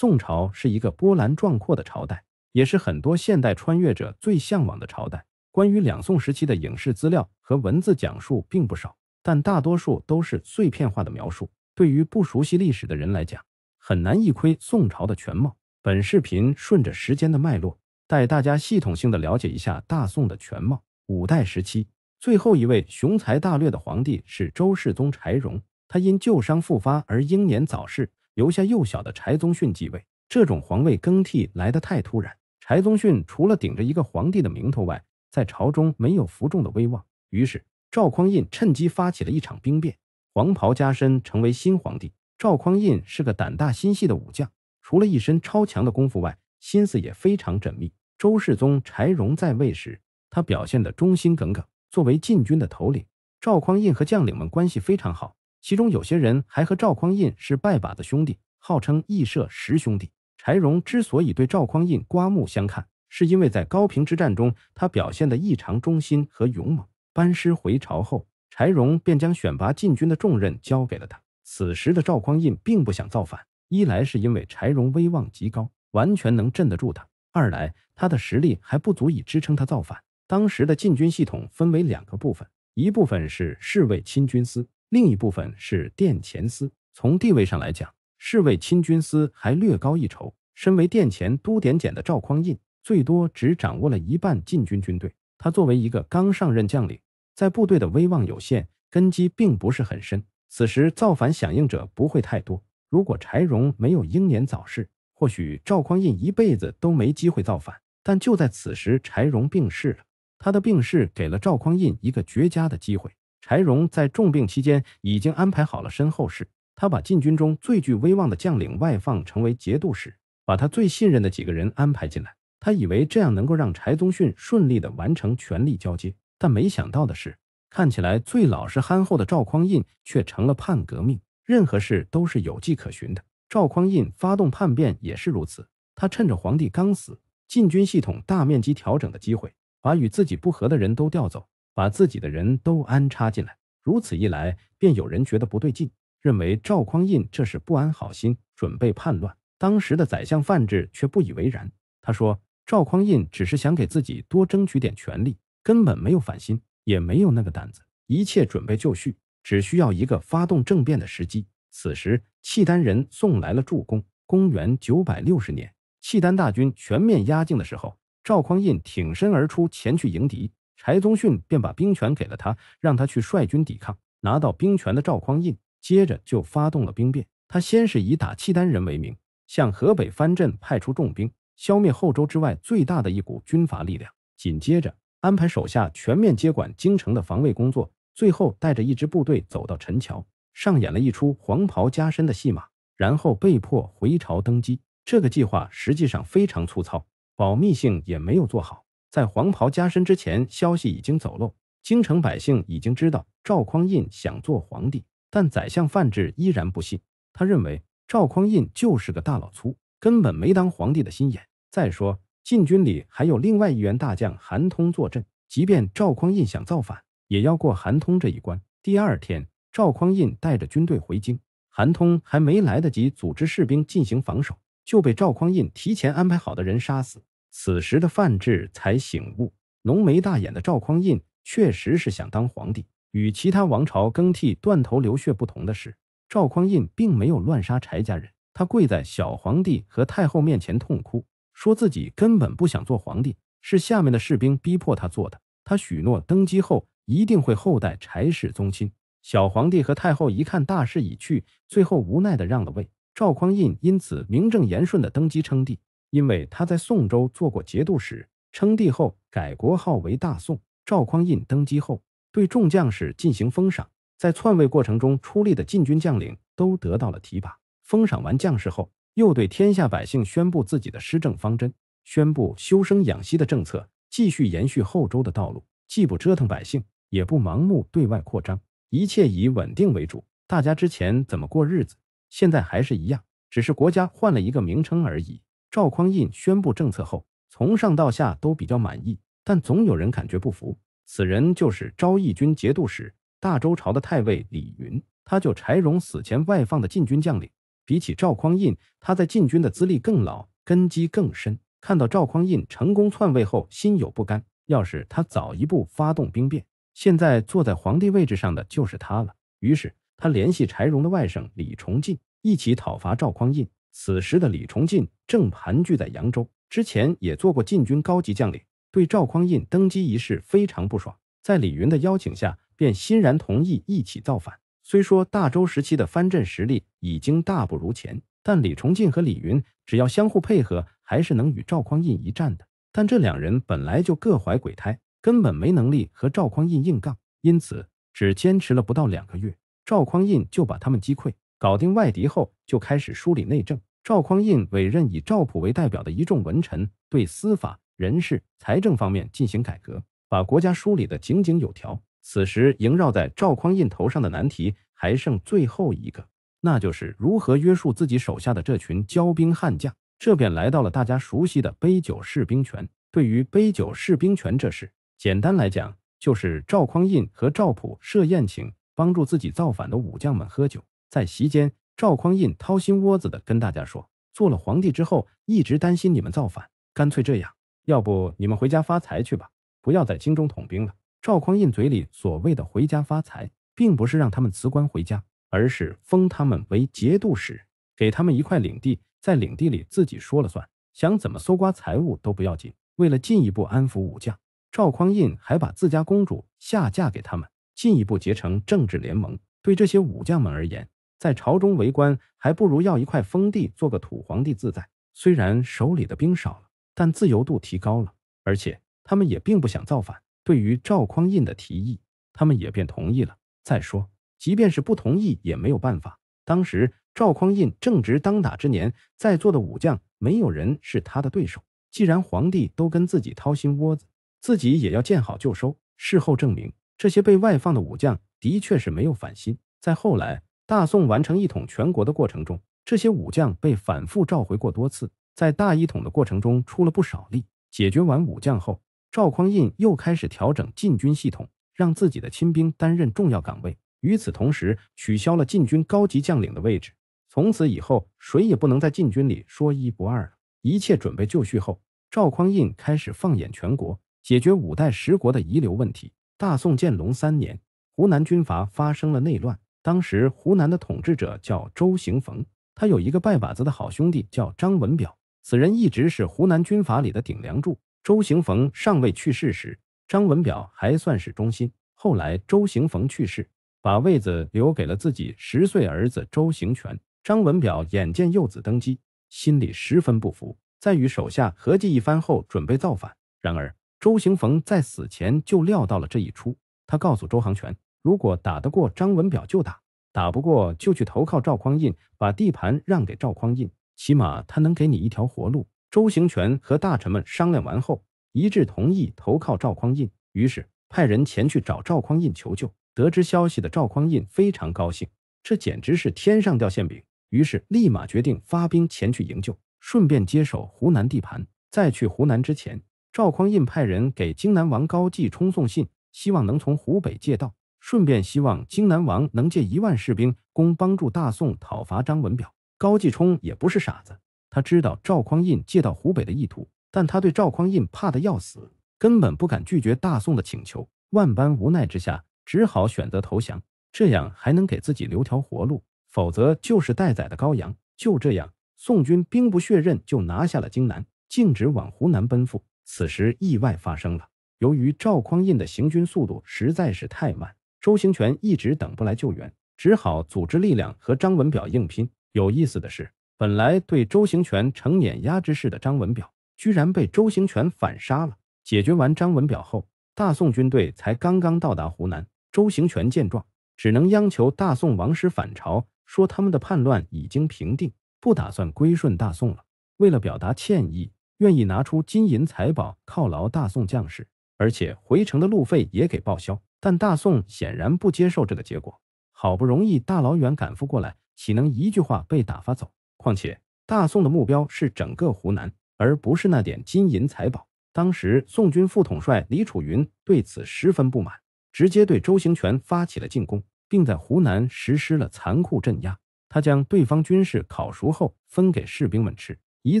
宋朝是一个波澜壮阔的朝代，也是很多现代穿越者最向往的朝代。关于两宋时期的影视资料和文字讲述并不少，但大多数都是碎片化的描述，对于不熟悉历史的人来讲，很难一窥宋朝的全貌。本视频顺着时间的脉络，带大家系统性的了解一下大宋的全貌。五代时期，最后一位雄才大略的皇帝是周世宗柴荣，他因旧伤复发而英年早逝。留下幼小的柴宗训继位，这种皇位更替来得太突然。柴宗训除了顶着一个皇帝的名头外，在朝中没有服众的威望。于是赵匡胤趁机发起了一场兵变，黄袍加身，成为新皇帝。赵匡胤是个胆大心细的武将，除了一身超强的功夫外，心思也非常缜密。周世宗柴荣在位时，他表现得忠心耿耿。作为禁军的头领，赵匡胤和将领们关系非常好。其中有些人还和赵匡胤是拜把子兄弟，号称义社十兄弟。柴荣之所以对赵匡胤刮目相看，是因为在高平之战中，他表现得异常忠心和勇猛。班师回朝后，柴荣便将选拔禁军的重任交给了他。此时的赵匡胤并不想造反，一来是因为柴荣威望极高，完全能镇得住他；二来他的实力还不足以支撑他造反。当时的禁军系统分为两个部分，一部分是侍卫亲军司。另一部分是殿前司，从地位上来讲，侍卫亲军司还略高一筹。身为殿前都点检的赵匡胤，最多只掌握了一半禁军军队。他作为一个刚上任将领，在部队的威望有限，根基并不是很深。此时造反响应者不会太多。如果柴荣没有英年早逝，或许赵匡胤一辈子都没机会造反。但就在此时，柴荣病逝了。他的病逝给了赵匡胤一个绝佳的机会。柴荣在重病期间已经安排好了身后事。他把禁军中最具威望的将领外放，成为节度使，把他最信任的几个人安排进来。他以为这样能够让柴宗训顺利地完成权力交接，但没想到的是，看起来最老实憨厚的赵匡胤却成了叛革命。任何事都是有迹可循的，赵匡胤发动叛变也是如此。他趁着皇帝刚死、禁军系统大面积调整的机会，把与自己不和的人都调走。把自己的人都安插进来，如此一来，便有人觉得不对劲，认为赵匡胤这是不安好心，准备叛乱。当时的宰相范质却不以为然，他说：“赵匡胤只是想给自己多争取点权力，根本没有反心，也没有那个胆子。一切准备就绪，只需要一个发动政变的时机。”此时，契丹人送来了助攻。公元九百六十年，契丹大军全面压境的时候，赵匡胤挺身而出，前去迎敌。柴宗训便把兵权给了他，让他去率军抵抗。拿到兵权的赵匡胤，接着就发动了兵变。他先是以打契丹人为名，向河北藩镇派出重兵，消灭后周之外最大的一股军阀力量。紧接着，安排手下全面接管京城的防卫工作。最后，带着一支部队走到陈桥，上演了一出黄袍加身的戏码，然后被迫回朝登基。这个计划实际上非常粗糙，保密性也没有做好。在黄袍加身之前，消息已经走漏，京城百姓已经知道赵匡胤想做皇帝，但宰相范质依然不信。他认为赵匡胤就是个大老粗，根本没当皇帝的心眼。再说禁军里还有另外一员大将韩通坐镇，即便赵匡胤想造反，也要过韩通这一关。第二天，赵匡胤带着军队回京，韩通还没来得及组织士兵进行防守，就被赵匡胤提前安排好的人杀死。此时的范质才醒悟，浓眉大眼的赵匡胤确实是想当皇帝。与其他王朝更替断头流血不同的是，赵匡胤并没有乱杀柴家人。他跪在小皇帝和太后面前痛哭，说自己根本不想做皇帝，是下面的士兵逼迫他做的。他许诺登基后一定会厚待柴氏宗亲。小皇帝和太后一看大势已去，最后无奈地让了位。赵匡胤因此名正言顺地登基称帝。因为他在宋州做过节度使，称帝后改国号为大宋。赵匡胤登基后，对众将士进行封赏，在篡位过程中出力的禁军将领都得到了提拔。封赏完将士后，又对天下百姓宣布自己的施政方针，宣布修生养息的政策，继续延续后周的道路，既不折腾百姓，也不盲目对外扩张，一切以稳定为主。大家之前怎么过日子，现在还是一样，只是国家换了一个名称而已。赵匡胤宣布政策后，从上到下都比较满意，但总有人感觉不服。此人就是昭义军节度使、大周朝的太尉李云，他就柴荣死前外放的禁军将领，比起赵匡胤，他在禁军的资历更老，根基更深。看到赵匡胤成功篡位后，心有不甘。要是他早一步发动兵变，现在坐在皇帝位置上的就是他了。于是他联系柴荣的外甥李崇进，一起讨伐赵匡胤。此时的李崇进正盘踞在扬州，之前也做过禁军高级将领，对赵匡胤登基一事非常不爽。在李云的邀请下，便欣然同意一起造反。虽说大周时期的藩镇实力已经大不如前，但李崇进和李云只要相互配合，还是能与赵匡胤一战的。但这两人本来就各怀鬼胎，根本没能力和赵匡胤硬杠，因此只坚持了不到两个月，赵匡胤就把他们击溃。搞定外敌后，就开始梳理内政。赵匡胤委任以赵普为代表的一众文臣，对司法、人事、财政方面进行改革，把国家梳理的井井有条。此时萦绕在赵匡胤头上的难题还剩最后一个，那就是如何约束自己手下的这群骄兵悍将。这便来到了大家熟悉的杯酒释兵权。对于杯酒释兵权这事，简单来讲，就是赵匡胤和赵普设宴请帮助自己造反的武将们喝酒。在席间，赵匡胤掏心窝子的跟大家说：“做了皇帝之后，一直担心你们造反，干脆这样，要不你们回家发财去吧，不要在京中统兵了。”赵匡胤嘴里所谓的“回家发财”，并不是让他们辞官回家，而是封他们为节度使，给他们一块领地，在领地里自己说了算，想怎么搜刮财物都不要紧。为了进一步安抚武将，赵匡胤还把自家公主下嫁给他们，进一步结成政治联盟。对这些武将们而言，在朝中为官，还不如要一块封地，做个土皇帝自在。虽然手里的兵少了，但自由度提高了，而且他们也并不想造反。对于赵匡胤的提议，他们也便同意了。再说，即便是不同意也没有办法。当时赵匡胤正值当打之年，在座的武将没有人是他的对手。既然皇帝都跟自己掏心窝子，自己也要见好就收。事后证明，这些被外放的武将的确是没有反心。再后来。大宋完成一统全国的过程中，这些武将被反复召回过多次，在大一统的过程中出了不少力。解决完武将后，赵匡胤又开始调整禁军系统，让自己的亲兵担任重要岗位。与此同时，取消了禁军高级将领的位置，从此以后谁也不能在禁军里说一不二了。一切准备就绪后，赵匡胤开始放眼全国，解决五代十国的遗留问题。大宋建隆三年，湖南军阀发生了内乱。当时湖南的统治者叫周行逢，他有一个拜把子的好兄弟叫张文表，此人一直是湖南军阀里的顶梁柱。周行逢尚未去世时，张文表还算是忠心。后来周行逢去世，把位子留给了自己十岁儿子周行权。张文表眼见幼子登基，心里十分不服，在与手下合计一番后，准备造反。然而周行逢在死前就料到了这一出，他告诉周行权。如果打得过张文表就打，打不过就去投靠赵匡胤，把地盘让给赵匡胤，起码他能给你一条活路。周行权和大臣们商量完后，一致同意投靠赵匡胤，于是派人前去找赵匡胤求救。得知消息的赵匡胤非常高兴，这简直是天上掉馅饼，于是立马决定发兵前去营救，顺便接手湖南地盘。在去湖南之前，赵匡胤派人给荆南王高继冲送信，希望能从湖北借道。顺便希望荆南王能借一万士兵，供帮助大宋讨伐张文表。高继冲也不是傻子，他知道赵匡胤借到湖北的意图，但他对赵匡胤怕得要死，根本不敢拒绝大宋的请求。万般无奈之下，只好选择投降，这样还能给自己留条活路，否则就是待宰的羔羊。就这样，宋军兵不血刃就拿下了荆南，径直往湖南奔赴。此时意外发生了，由于赵匡胤的行军速度实在是太慢。周行权一直等不来救援，只好组织力量和张文表硬拼。有意思的是，本来对周行权呈碾压之势的张文表，居然被周行权反杀了。解决完张文表后，大宋军队才刚刚到达湖南。周行权见状，只能央求大宋王师返朝，说他们的叛乱已经平定，不打算归顺大宋了。为了表达歉意，愿意拿出金银财宝犒劳大宋将士，而且回城的路费也给报销。但大宋显然不接受这个结果，好不容易大老远赶赴过来，岂能一句话被打发走？况且大宋的目标是整个湖南，而不是那点金银财宝。当时宋军副统帅李楚云对此十分不满，直接对周行权发起了进攻，并在湖南实施了残酷镇压。他将对方军士烤熟后分给士兵们吃，以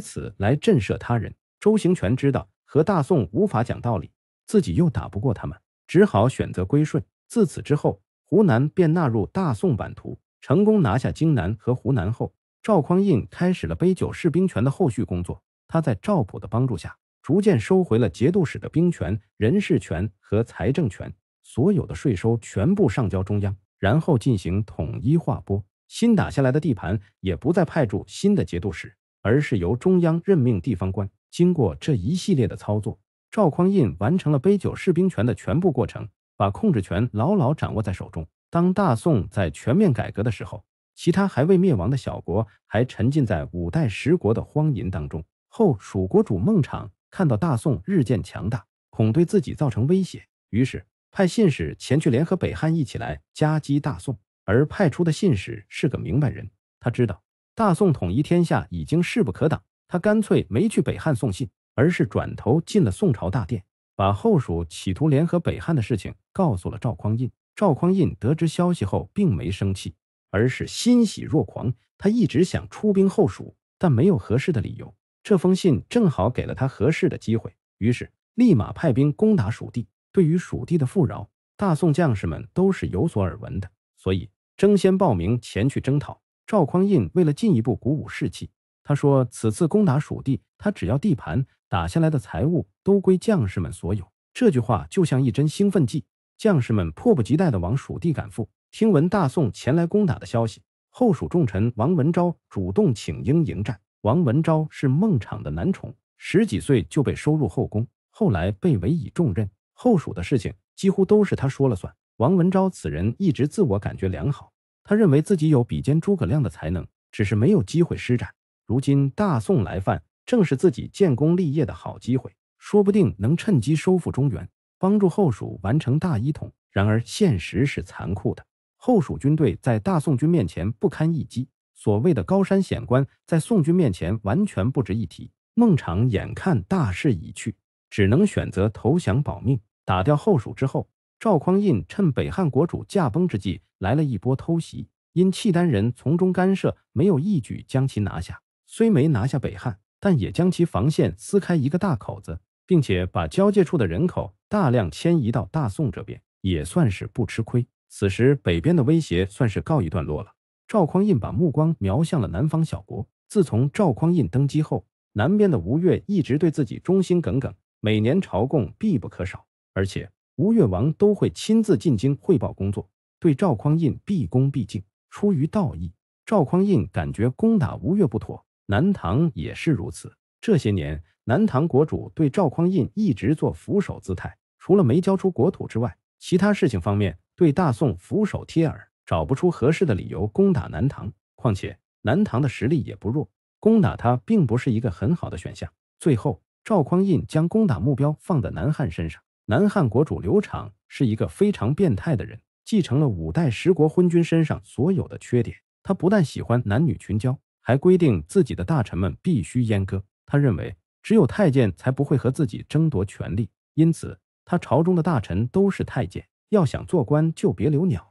此来震慑他人。周行权知道和大宋无法讲道理，自己又打不过他们。只好选择归顺。自此之后，湖南便纳入大宋版图。成功拿下荆南和湖南后，赵匡胤开始了杯酒释兵权的后续工作。他在赵普的帮助下，逐渐收回了节度使的兵权、人事权和财政权。所有的税收全部上交中央，然后进行统一划拨。新打下来的地盘也不再派驻新的节度使，而是由中央任命地方官。经过这一系列的操作。赵匡胤完成了杯酒释兵权的全部过程，把控制权牢牢掌握在手中。当大宋在全面改革的时候，其他还未灭亡的小国还沉浸在五代十国的荒淫当中。后蜀国主孟昶看到大宋日渐强大，恐对自己造成威胁，于是派信使前去联合北汉一起来夹击大宋。而派出的信使是个明白人，他知道大宋统一天下已经势不可挡，他干脆没去北汉送信。而是转头进了宋朝大殿，把后蜀企图联合北汉的事情告诉了赵匡胤。赵匡胤得知消息后，并没生气，而是欣喜若狂。他一直想出兵后蜀，但没有合适的理由。这封信正好给了他合适的机会，于是立马派兵攻打蜀地。对于蜀地的富饶，大宋将士们都是有所耳闻的，所以争先报名前去征讨。赵匡胤为了进一步鼓舞士气，他说：“此次攻打蜀地，他只要地盘。”打下来的财物都归将士们所有，这句话就像一针兴奋剂，将士们迫不及待的往蜀地赶赴。听闻大宋前来攻打的消息，后蜀重臣王文昭主动请缨迎战。王文昭是孟昶的男宠，十几岁就被收入后宫，后来被委以重任，后蜀的事情几乎都是他说了算。王文昭此人一直自我感觉良好，他认为自己有比肩诸葛亮的才能，只是没有机会施展。如今大宋来犯。正是自己建功立业的好机会，说不定能趁机收复中原，帮助后蜀完成大一统。然而现实是残酷的，后蜀军队在大宋军面前不堪一击，所谓的高山险关在宋军面前完全不值一提。孟昶眼看大势已去，只能选择投降保命。打掉后蜀之后，赵匡胤趁北汉国主驾崩之际来了一波偷袭，因契丹人从中干涉，没有一举将其拿下。虽没拿下北汉。但也将其防线撕开一个大口子，并且把交界处的人口大量迁移到大宋这边，也算是不吃亏。此时北边的威胁算是告一段落了。赵匡胤把目光瞄向了南方小国。自从赵匡胤登基后，南边的吴越一直对自己忠心耿耿，每年朝贡必不可少，而且吴越王都会亲自进京汇报工作，对赵匡胤毕恭毕敬。出于道义，赵匡胤感觉攻打吴越不妥。南唐也是如此。这些年，南唐国主对赵匡胤一直做俯首姿态，除了没交出国土之外，其他事情方面对大宋俯首帖耳，找不出合适的理由攻打南唐。况且，南唐的实力也不弱，攻打他并不是一个很好的选项。最后，赵匡胤将攻打目标放在南汉身上。南汉国主刘长是一个非常变态的人，继承了五代十国昏君身上所有的缺点。他不但喜欢男女群交。还规定自己的大臣们必须阉割。他认为，只有太监才不会和自己争夺权力，因此他朝中的大臣都是太监。要想做官就别留鸟，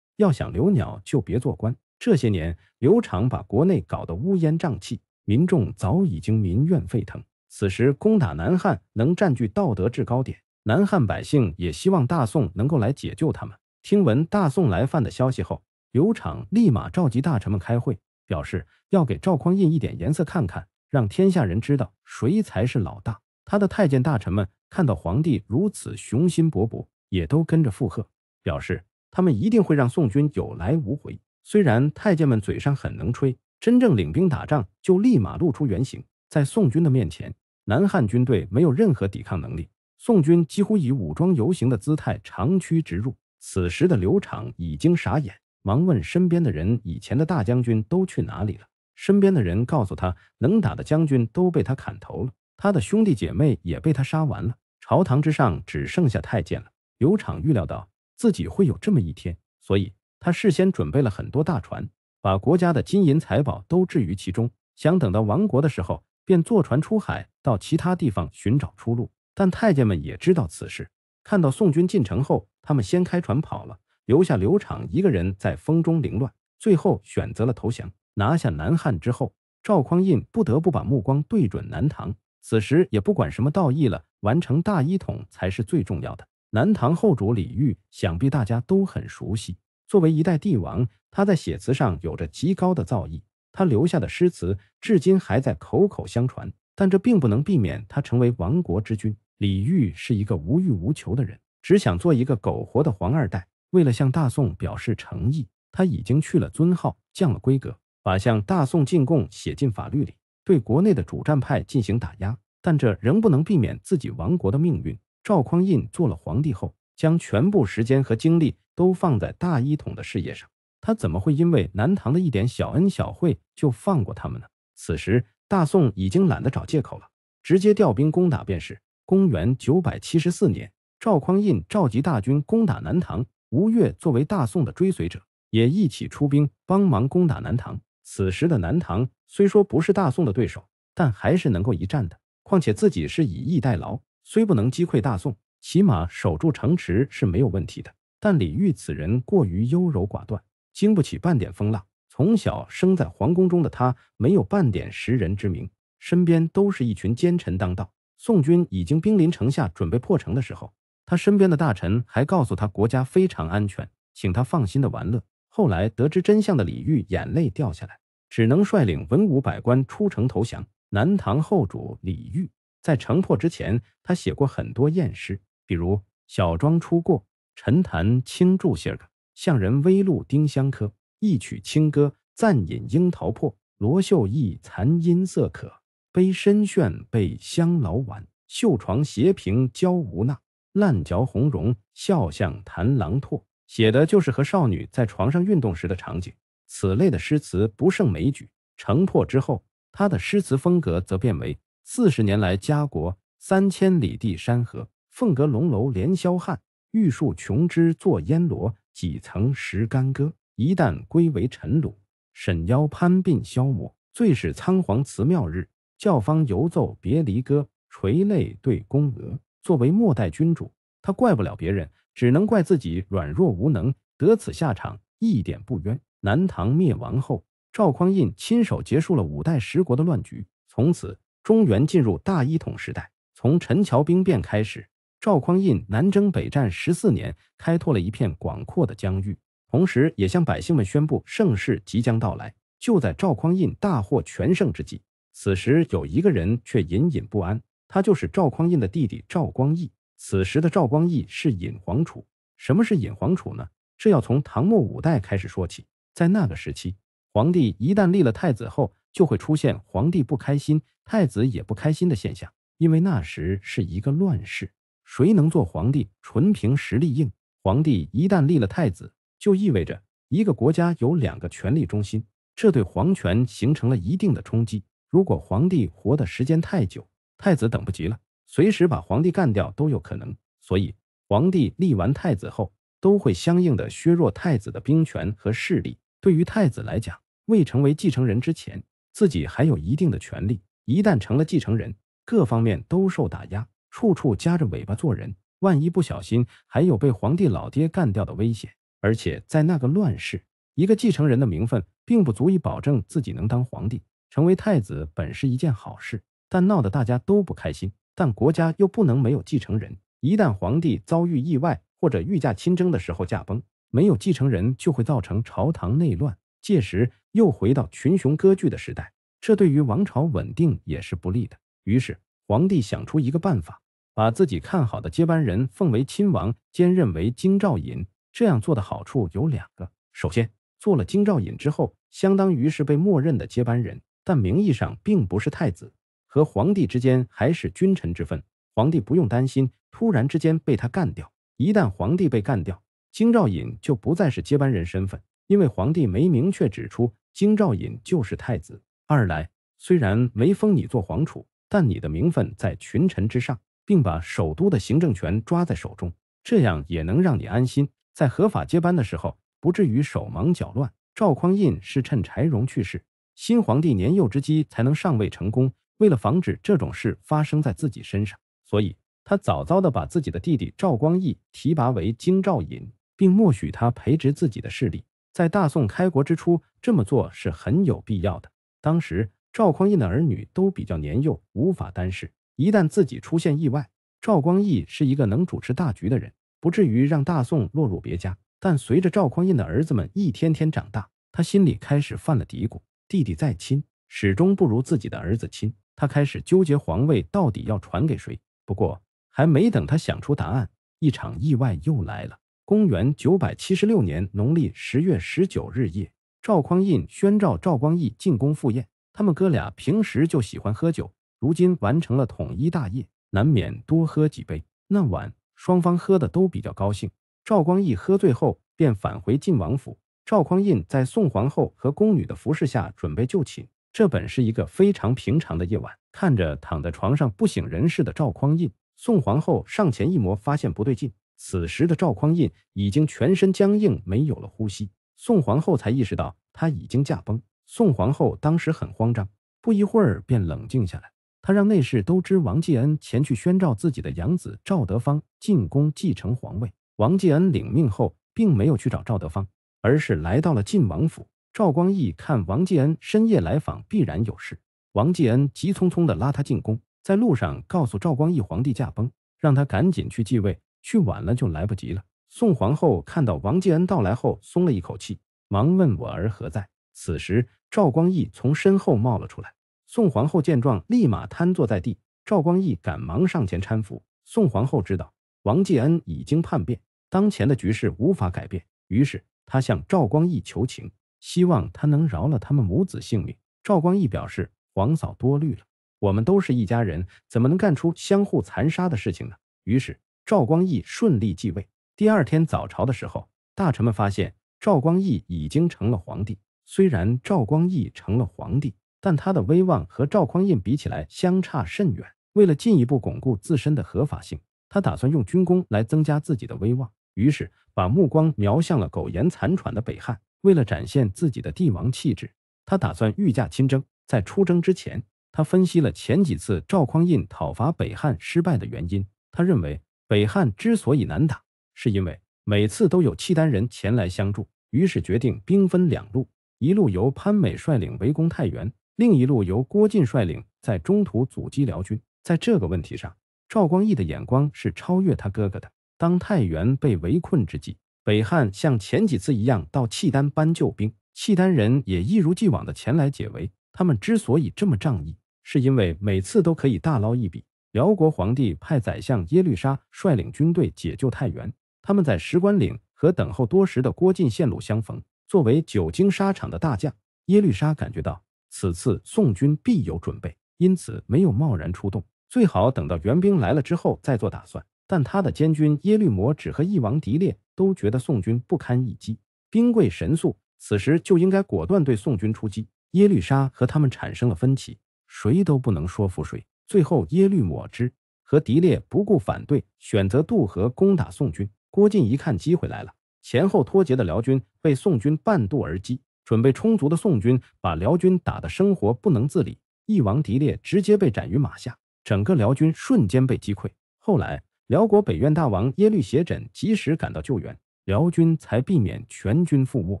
要想留鸟就别做官。这些年，刘敞把国内搞得乌烟瘴气，民众早已经民怨沸腾。此时攻打南汉，能占据道德制高点。南汉百姓也希望大宋能够来解救他们。听闻大宋来犯的消息后，刘敞立马召集大臣们开会。表示要给赵匡胤一点颜色看看，让天下人知道谁才是老大。他的太监大臣们看到皇帝如此雄心勃勃，也都跟着附和，表示他们一定会让宋军有来无回。虽然太监们嘴上很能吹，真正领兵打仗就立马露出原形。在宋军的面前，南汉军队没有任何抵抗能力，宋军几乎以武装游行的姿态长驱直入。此时的刘昶已经傻眼。忙问身边的人：“以前的大将军都去哪里了？”身边的人告诉他：“能打的将军都被他砍头了，他的兄弟姐妹也被他杀完了，朝堂之上只剩下太监了。”刘敞预料到自己会有这么一天，所以他事先准备了很多大船，把国家的金银财宝都置于其中，想等到亡国的时候便坐船出海到其他地方寻找出路。但太监们也知道此事，看到宋军进城后，他们先开船跑了。留下刘昶一个人在风中凌乱，最后选择了投降。拿下南汉之后，赵匡胤不得不把目光对准南唐。此时也不管什么道义了，完成大一统才是最重要的。南唐后主李煜想必大家都很熟悉。作为一代帝王，他在写词上有着极高的造诣，他留下的诗词至今还在口口相传。但这并不能避免他成为亡国之君。李煜是一个无欲无求的人，只想做一个苟活的皇二代。为了向大宋表示诚意，他已经去了尊号，降了规格，把向大宋进贡写进法律里，对国内的主战派进行打压。但这仍不能避免自己亡国的命运。赵匡胤做了皇帝后，将全部时间和精力都放在大一统的事业上，他怎么会因为南唐的一点小恩小惠就放过他们呢？此时大宋已经懒得找借口了，直接调兵攻打便是。公元九百七十四年，赵匡胤召集大军攻打南唐。吴越作为大宋的追随者，也一起出兵帮忙攻打南唐。此时的南唐虽说不是大宋的对手，但还是能够一战的。况且自己是以逸待劳，虽不能击溃大宋，起码守住城池是没有问题的。但李煜此人过于优柔寡断，经不起半点风浪。从小生在皇宫中的他，没有半点识人之明，身边都是一群奸臣当道。宋军已经兵临城下，准备破城的时候。他身边的大臣还告诉他，国家非常安全，请他放心的玩乐。后来得知真相的李煜，眼泪掉下来，只能率领文武百官出城投降。南唐后主李煜在城破之前，他写过很多艳诗，比如“小庄初过陈潭清柱歇个，向人微露丁香科，一曲清歌暂引樱桃破，罗袖一残音色可。杯深炫被香醪满，绣床斜屏娇无那。”烂嚼红茸，笑向檀郎唾，写的就是和少女在床上运动时的场景。此类的诗词不胜枚举。城破之后，他的诗词风格则变为：四十年来家国，三千里地山河。凤阁龙楼连霄汉，玉树琼枝作烟萝。几层石干戈？一旦归为尘虏，沈腰攀鬓消磨。最是仓皇辞庙日，教坊游奏别离歌，垂泪对宫娥。作为末代君主，他怪不了别人，只能怪自己软弱无能，得此下场一点不冤。南唐灭亡后，赵匡胤亲手结束了五代十国的乱局，从此中原进入大一统时代。从陈桥兵变开始，赵匡胤南征北战十四年，开拓了一片广阔的疆域，同时也向百姓们宣布盛世即将到来。就在赵匡胤大获全胜之际，此时有一个人却隐隐不安。他就是赵匡胤的弟弟赵光义。此时的赵光义是隐皇储。什么是隐皇储呢？这要从唐末五代开始说起。在那个时期，皇帝一旦立了太子后，就会出现皇帝不开心、太子也不开心的现象。因为那时是一个乱世，谁能做皇帝，纯凭实力硬。皇帝一旦立了太子，就意味着一个国家有两个权力中心，这对皇权形成了一定的冲击。如果皇帝活的时间太久，太子等不及了，随时把皇帝干掉都有可能，所以皇帝立完太子后，都会相应的削弱太子的兵权和势力。对于太子来讲，未成为继承人之前，自己还有一定的权利；一旦成了继承人，各方面都受打压，处处夹着尾巴做人。万一不小心，还有被皇帝老爹干掉的危险。而且在那个乱世，一个继承人的名分并不足以保证自己能当皇帝。成为太子本是一件好事。但闹得大家都不开心，但国家又不能没有继承人。一旦皇帝遭遇意外，或者御驾亲征的时候驾崩，没有继承人就会造成朝堂内乱，届时又回到群雄割据的时代，这对于王朝稳定也是不利的。于是皇帝想出一个办法，把自己看好的接班人奉为亲王，兼任为京兆尹。这样做的好处有两个：首先，做了京兆尹之后，相当于是被默认的接班人，但名义上并不是太子。和皇帝之间还是君臣之分，皇帝不用担心突然之间被他干掉。一旦皇帝被干掉，京兆尹就不再是接班人身份，因为皇帝没明确指出京兆尹就是太子。二来，虽然没封你做皇储，但你的名分在群臣之上，并把首都的行政权抓在手中，这样也能让你安心，在合法接班的时候不至于手忙脚乱。赵匡胤是趁柴荣去世、新皇帝年幼之机才能上位成功。为了防止这种事发生在自己身上，所以他早早地把自己的弟弟赵光义提拔为京兆尹，并默许他培植自己的势力。在大宋开国之初，这么做是很有必要的。当时赵匡胤的儿女都比较年幼，无法担事，一旦自己出现意外，赵光义是一个能主持大局的人，不至于让大宋落入别家。但随着赵匡胤的儿子们一天天长大，他心里开始犯了嘀咕：弟弟再亲，始终不如自己的儿子亲。他开始纠结皇位到底要传给谁，不过还没等他想出答案，一场意外又来了。公元九百七十六年农历十月十九日夜，赵匡胤宣召赵光义进宫赴宴。他们哥俩平时就喜欢喝酒，如今完成了统一大业，难免多喝几杯。那晚双方喝的都比较高兴。赵光义喝醉后便返回晋王府，赵匡胤在宋皇后和宫女的服侍下准备就寝。这本是一个非常平常的夜晚，看着躺在床上不省人事的赵匡胤，宋皇后上前一摸，发现不对劲。此时的赵匡胤已经全身僵硬，没有了呼吸。宋皇后才意识到他已经驾崩。宋皇后当时很慌张，不一会儿便冷静下来。她让内侍都知王继恩前去宣召自己的养子赵德芳进宫继承皇位。王继恩领命后，并没有去找赵德芳，而是来到了晋王府。赵光义看王继恩深夜来访，必然有事。王继恩急匆匆地拉他进宫，在路上告诉赵光义：“皇帝驾崩，让他赶紧去继位，去晚了就来不及了。”宋皇后看到王继恩到来后，松了一口气，忙问：“我儿何在？”此时，赵光义从身后冒了出来。宋皇后见状，立马瘫坐在地。赵光义赶忙上前搀扶。宋皇后知道王继恩已经叛变，当前的局势无法改变，于是他向赵光义求情。希望他能饶了他们母子性命。赵光义表示：“皇嫂多虑了，我们都是一家人，怎么能干出相互残杀的事情呢？”于是赵光义顺利继位。第二天早朝的时候，大臣们发现赵光义已经成了皇帝。虽然赵光义成了皇帝，但他的威望和赵匡胤比起来相差甚远。为了进一步巩固自身的合法性，他打算用军功来增加自己的威望，于是把目光瞄向了苟延残喘的北汉。为了展现自己的帝王气质，他打算御驾亲征。在出征之前，他分析了前几次赵匡胤讨伐北汉失败的原因。他认为北汉之所以难打，是因为每次都有契丹人前来相助。于是决定兵分两路：一路由潘美率领围攻太原，另一路由郭靖率领在中途阻击辽军。在这个问题上，赵光义的眼光是超越他哥哥的。当太原被围困之际，北汉像前几次一样到契丹搬救兵，契丹人也一如既往的前来解围。他们之所以这么仗义，是因为每次都可以大捞一笔。辽国皇帝派宰相耶律沙率领军队解救太原，他们在石关岭和等候多时的郭靖线路相逢。作为久经沙场的大将，耶律沙感觉到此次宋军必有准备，因此没有贸然出动，最好等到援兵来了之后再做打算。但他的监军耶律摩只和翼王狄烈都觉得宋军不堪一击，兵贵神速，此时就应该果断对宋军出击。耶律沙和他们产生了分歧，谁都不能说服谁。最后，耶律摩只和狄烈不顾反对，选择渡河攻打宋军。郭靖一看机会来了，前后脱节的辽军被宋军半渡而击，准备充足的宋军把辽军打得生活不能自理，翼王狄烈直接被斩于马下，整个辽军瞬间被击溃。后来。辽国北院大王耶律斜轸及时赶到救援，辽军才避免全军覆没。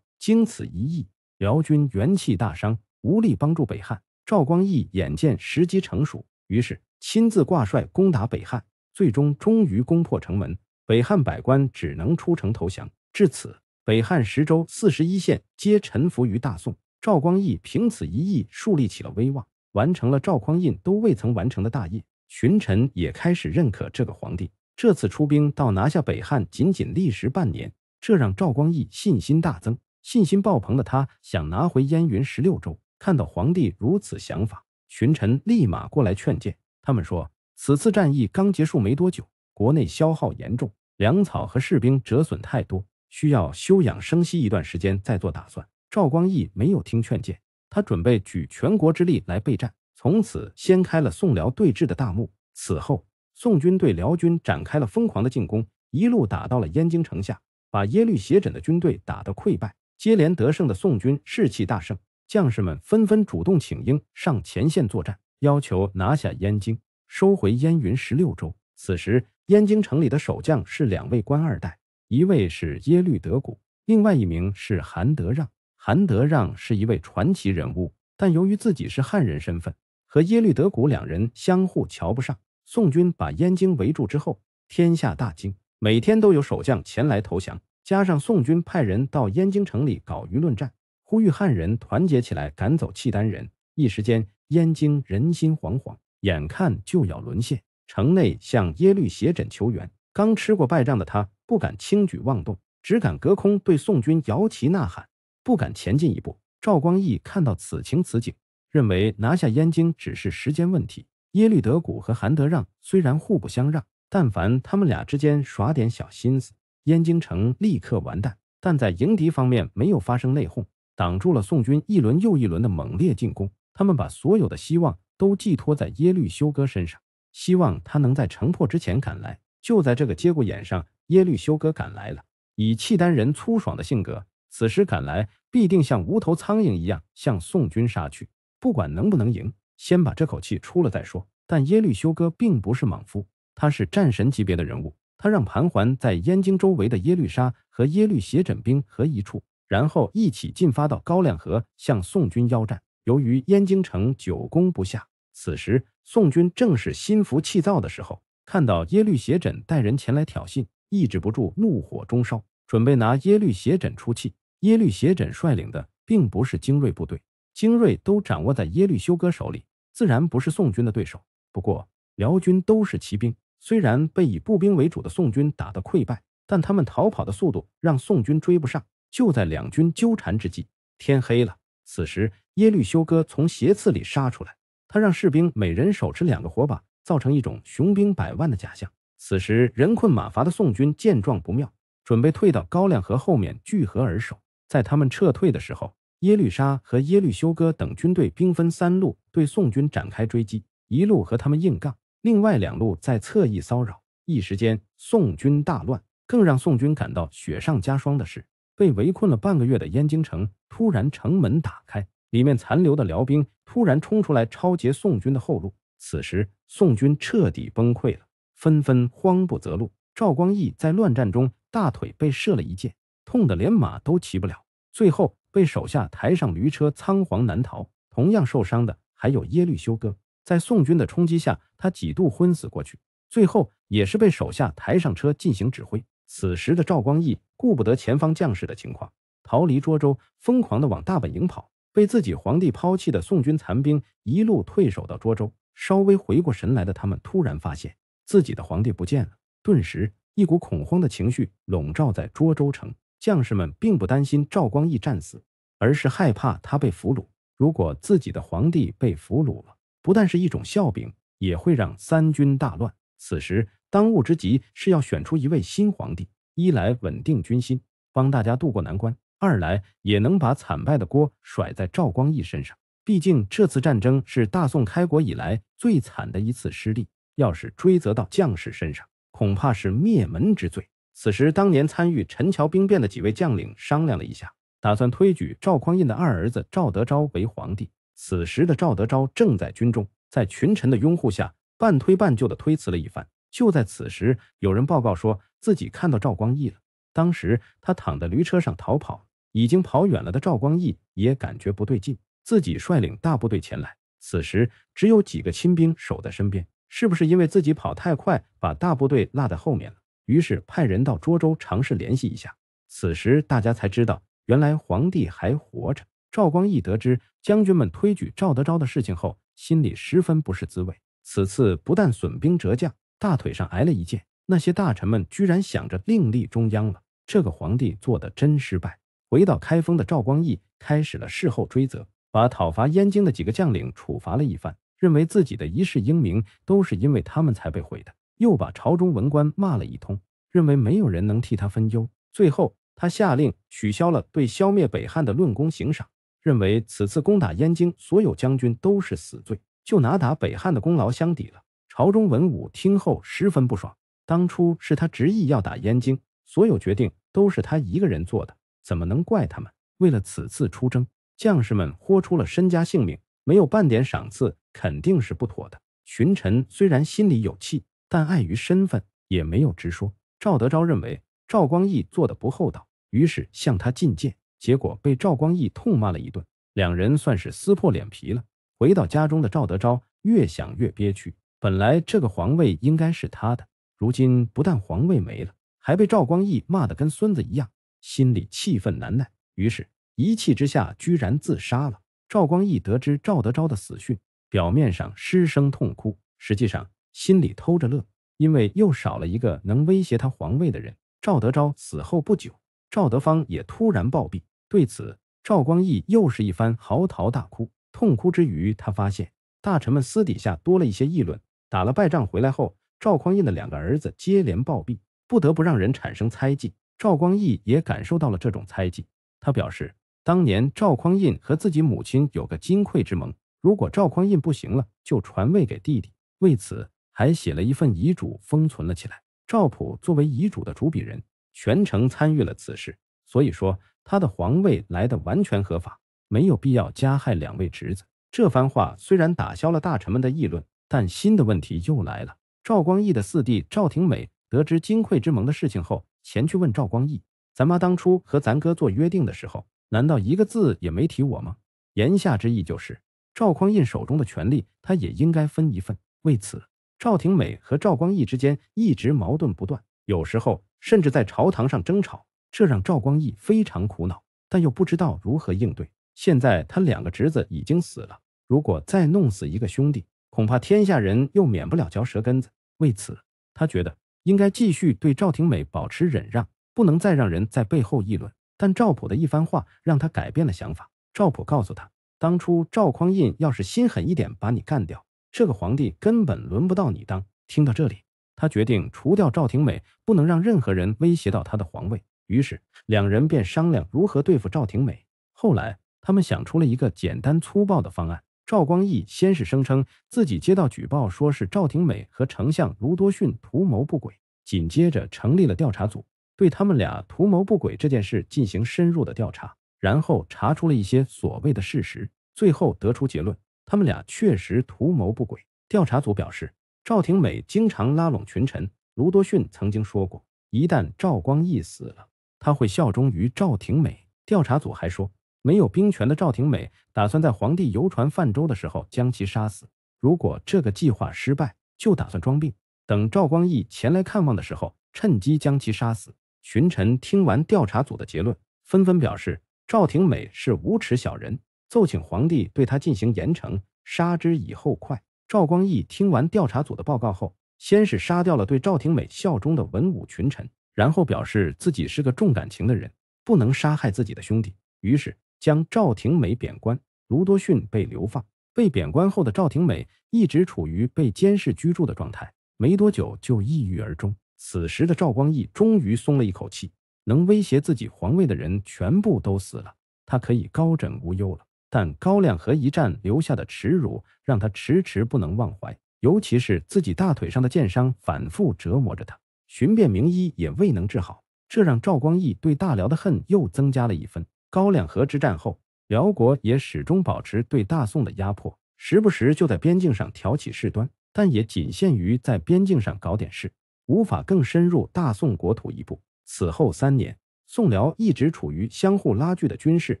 经此一役，辽军元气大伤，无力帮助北汉。赵光义眼见时机成熟，于是亲自挂帅攻打北汉，最终终于攻破城门，北汉百官只能出城投降。至此，北汉十州四十一县皆臣服于大宋。赵光义凭此一役树立起了威望，完成了赵匡胤都未曾完成的大业。群臣也开始认可这个皇帝。这次出兵到拿下北汉，仅仅历时半年，这让赵光义信心大增。信心爆棚的他想拿回燕云十六州。看到皇帝如此想法，群臣立马过来劝谏。他们说，此次战役刚结束没多久，国内消耗严重，粮草和士兵折损太多，需要休养生息一段时间再做打算。赵光义没有听劝谏，他准备举全国之力来备战。从此掀开了宋辽对峙的大幕。此后，宋军对辽军展开了疯狂的进攻，一路打到了燕京城下，把耶律斜轸的军队打得溃败。接连得胜的宋军士气大盛，将士们纷纷主动请缨上前线作战，要求拿下燕京，收回燕云十六州。此时，燕京城里的守将是两位官二代，一位是耶律德古，另外一名是韩德让。韩德让是一位传奇人物，但由于自己是汉人身份，和耶律德古两人相互瞧不上。宋军把燕京围住之后，天下大惊，每天都有守将前来投降。加上宋军派人到燕京城里搞舆论战，呼吁汉人团结起来赶走契丹人，一时间燕京人心惶惶，眼看就要沦陷。城内向耶律斜轸求援，刚吃过败仗的他不敢轻举妄动，只敢隔空对宋军摇旗呐喊，不敢前进一步。赵光义看到此情此景。认为拿下燕京只是时间问题。耶律德古和韩德让虽然互不相让，但凡他们俩之间耍点小心思，燕京城立刻完蛋。但在迎敌方面没有发生内讧，挡住了宋军一轮又一轮的猛烈进攻。他们把所有的希望都寄托在耶律休哥身上，希望他能在城破之前赶来。就在这个节骨眼上，耶律休哥赶来了。以契丹人粗爽的性格，此时赶来必定像无头苍蝇一样向宋军杀去。不管能不能赢，先把这口气出了再说。但耶律休哥并不是莽夫，他是战神级别的人物。他让盘桓在燕京周围的耶律沙和耶律斜轸兵合一处，然后一起进发到高亮河，向宋军邀战。由于燕京城久攻不下，此时宋军正是心浮气躁的时候，看到耶律斜轸带人前来挑衅，抑制不住怒火中烧，准备拿耶律斜轸出气。耶律斜轸率领的并不是精锐部队。精锐都掌握在耶律休哥手里，自然不是宋军的对手。不过，辽军都是骑兵，虽然被以步兵为主的宋军打得溃败，但他们逃跑的速度让宋军追不上。就在两军纠缠之际，天黑了。此时，耶律休哥从斜刺里杀出来，他让士兵每人手持两个火把，造成一种雄兵百万的假象。此时，人困马乏的宋军见状不妙，准备退到高粱河后面聚合而守。在他们撤退的时候，耶律沙和耶律休哥等军队兵分三路对宋军展开追击，一路和他们硬杠，另外两路在侧翼骚扰。一时间，宋军大乱。更让宋军感到雪上加霜的是，被围困了半个月的燕京城突然城门打开，里面残留的辽兵突然冲出来抄截宋军的后路。此时，宋军彻底崩溃了，纷纷慌不择路。赵光义在乱战中大腿被射了一箭，痛得连马都骑不了。最后。被手下抬上驴车，仓皇难逃。同样受伤的还有耶律休哥，在宋军的冲击下，他几度昏死过去，最后也是被手下抬上车进行指挥。此时的赵光义顾不得前方将士的情况，逃离涿州，疯狂地往大本营跑。被自己皇帝抛弃的宋军残兵一路退守到涿州，稍微回过神来的他们突然发现自己的皇帝不见了，顿时一股恐慌的情绪笼罩在涿州城。将士们并不担心赵光义战死，而是害怕他被俘虏。如果自己的皇帝被俘虏了，不但是一种笑柄，也会让三军大乱。此时，当务之急是要选出一位新皇帝，一来稳定军心，帮大家渡过难关；二来也能把惨败的锅甩在赵光义身上。毕竟，这次战争是大宋开国以来最惨的一次失利，要是追责到将士身上，恐怕是灭门之罪。此时，当年参与陈桥兵变的几位将领商量了一下，打算推举赵匡胤的二儿子赵德昭为皇帝。此时的赵德昭正在军中，在群臣的拥护下，半推半就地推辞了一番。就在此时，有人报告说自己看到赵光义了。当时他躺在驴车上逃跑，已经跑远了的赵光义也感觉不对劲，自己率领大部队前来。此时只有几个亲兵守在身边，是不是因为自己跑太快，把大部队落在后面了？于是派人到涿州尝试联系一下。此时大家才知道，原来皇帝还活着。赵光义得知将军们推举赵德昭的事情后，心里十分不是滋味。此次不但损兵折将，大腿上挨了一箭，那些大臣们居然想着另立中央了。这个皇帝做的真失败。回到开封的赵光义开始了事后追责，把讨伐燕京的几个将领处罚了一番，认为自己的一世英名都是因为他们才被毁的。又把朝中文官骂了一通，认为没有人能替他分忧。最后，他下令取消了对消灭北汉的论功行赏，认为此次攻打燕京，所有将军都是死罪，就拿打北汉的功劳相抵了。朝中文武听后十分不爽，当初是他执意要打燕京，所有决定都是他一个人做的，怎么能怪他们？为了此次出征，将士们豁出了身家性命，没有半点赏赐，肯定是不妥的。群臣虽然心里有气。但碍于身份，也没有直说。赵德昭认为赵光义做的不厚道，于是向他进谏，结果被赵光义痛骂了一顿，两人算是撕破脸皮了。回到家中的赵德昭越想越憋屈，本来这个皇位应该是他的，如今不但皇位没了，还被赵光义骂得跟孙子一样，心里气愤难耐，于是，一气之下居然自杀了。赵光义得知赵德昭的死讯，表面上失声痛哭，实际上。心里偷着乐，因为又少了一个能威胁他皇位的人。赵德昭死后不久，赵德芳也突然暴毙。对此，赵光义又是一番嚎啕大哭。痛哭之余，他发现大臣们私底下多了一些议论。打了败仗回来后，赵匡胤的两个儿子接连暴毙，不得不让人产生猜忌。赵光义也感受到了这种猜忌。他表示，当年赵匡胤和自己母亲有个金匮之盟，如果赵匡胤不行了，就传位给弟弟。为此，还写了一份遗嘱，封存了起来。赵普作为遗嘱的主笔人，全程参与了此事，所以说他的皇位来的完全合法，没有必要加害两位侄子。这番话虽然打消了大臣们的议论，但新的问题又来了。赵光义的四弟赵廷美得知金匮之盟的事情后，前去问赵光义：“咱妈当初和咱哥做约定的时候，难道一个字也没提我吗？”言下之意就是，赵匡胤手中的权力，他也应该分一份。为此。赵廷美和赵光义之间一直矛盾不断，有时候甚至在朝堂上争吵，这让赵光义非常苦恼，但又不知道如何应对。现在他两个侄子已经死了，如果再弄死一个兄弟，恐怕天下人又免不了嚼舌根子。为此，他觉得应该继续对赵廷美保持忍让，不能再让人在背后议论。但赵普的一番话让他改变了想法。赵普告诉他，当初赵匡胤要是心狠一点，把你干掉。这个皇帝根本轮不到你当。听到这里，他决定除掉赵廷美，不能让任何人威胁到他的皇位。于是，两人便商量如何对付赵廷美。后来，他们想出了一个简单粗暴的方案。赵光义先是声称自己接到举报，说是赵廷美和丞相卢多逊图谋不轨，紧接着成立了调查组，对他们俩图谋不轨这件事进行深入的调查，然后查出了一些所谓的事实，最后得出结论。他们俩确实图谋不轨。调查组表示，赵廷美经常拉拢群臣。卢多逊曾经说过，一旦赵光义死了，他会效忠于赵廷美。调查组还说，没有兵权的赵廷美打算在皇帝游船泛舟的时候将其杀死。如果这个计划失败，就打算装病，等赵光义前来看望的时候，趁机将其杀死。群臣听完调查组的结论，纷纷表示赵廷美是无耻小人。奏请皇帝对他进行严惩，杀之以后快。赵光义听完调查组的报告后，先是杀掉了对赵廷美效忠的文武群臣，然后表示自己是个重感情的人，不能杀害自己的兄弟，于是将赵廷美贬官，卢多逊被流放。被贬官后的赵廷美一直处于被监视居住的状态，没多久就抑郁而终。此时的赵光义终于松了一口气，能威胁自己皇位的人全部都死了，他可以高枕无忧了。但高粱河一战留下的耻辱让他迟迟不能忘怀，尤其是自己大腿上的箭伤反复折磨着他，寻遍名医也未能治好，这让赵光义对大辽的恨又增加了一分。高粱河之战后，辽国也始终保持对大宋的压迫，时不时就在边境上挑起事端，但也仅限于在边境上搞点事，无法更深入大宋国土一步。此后三年，宋辽一直处于相互拉锯的军事。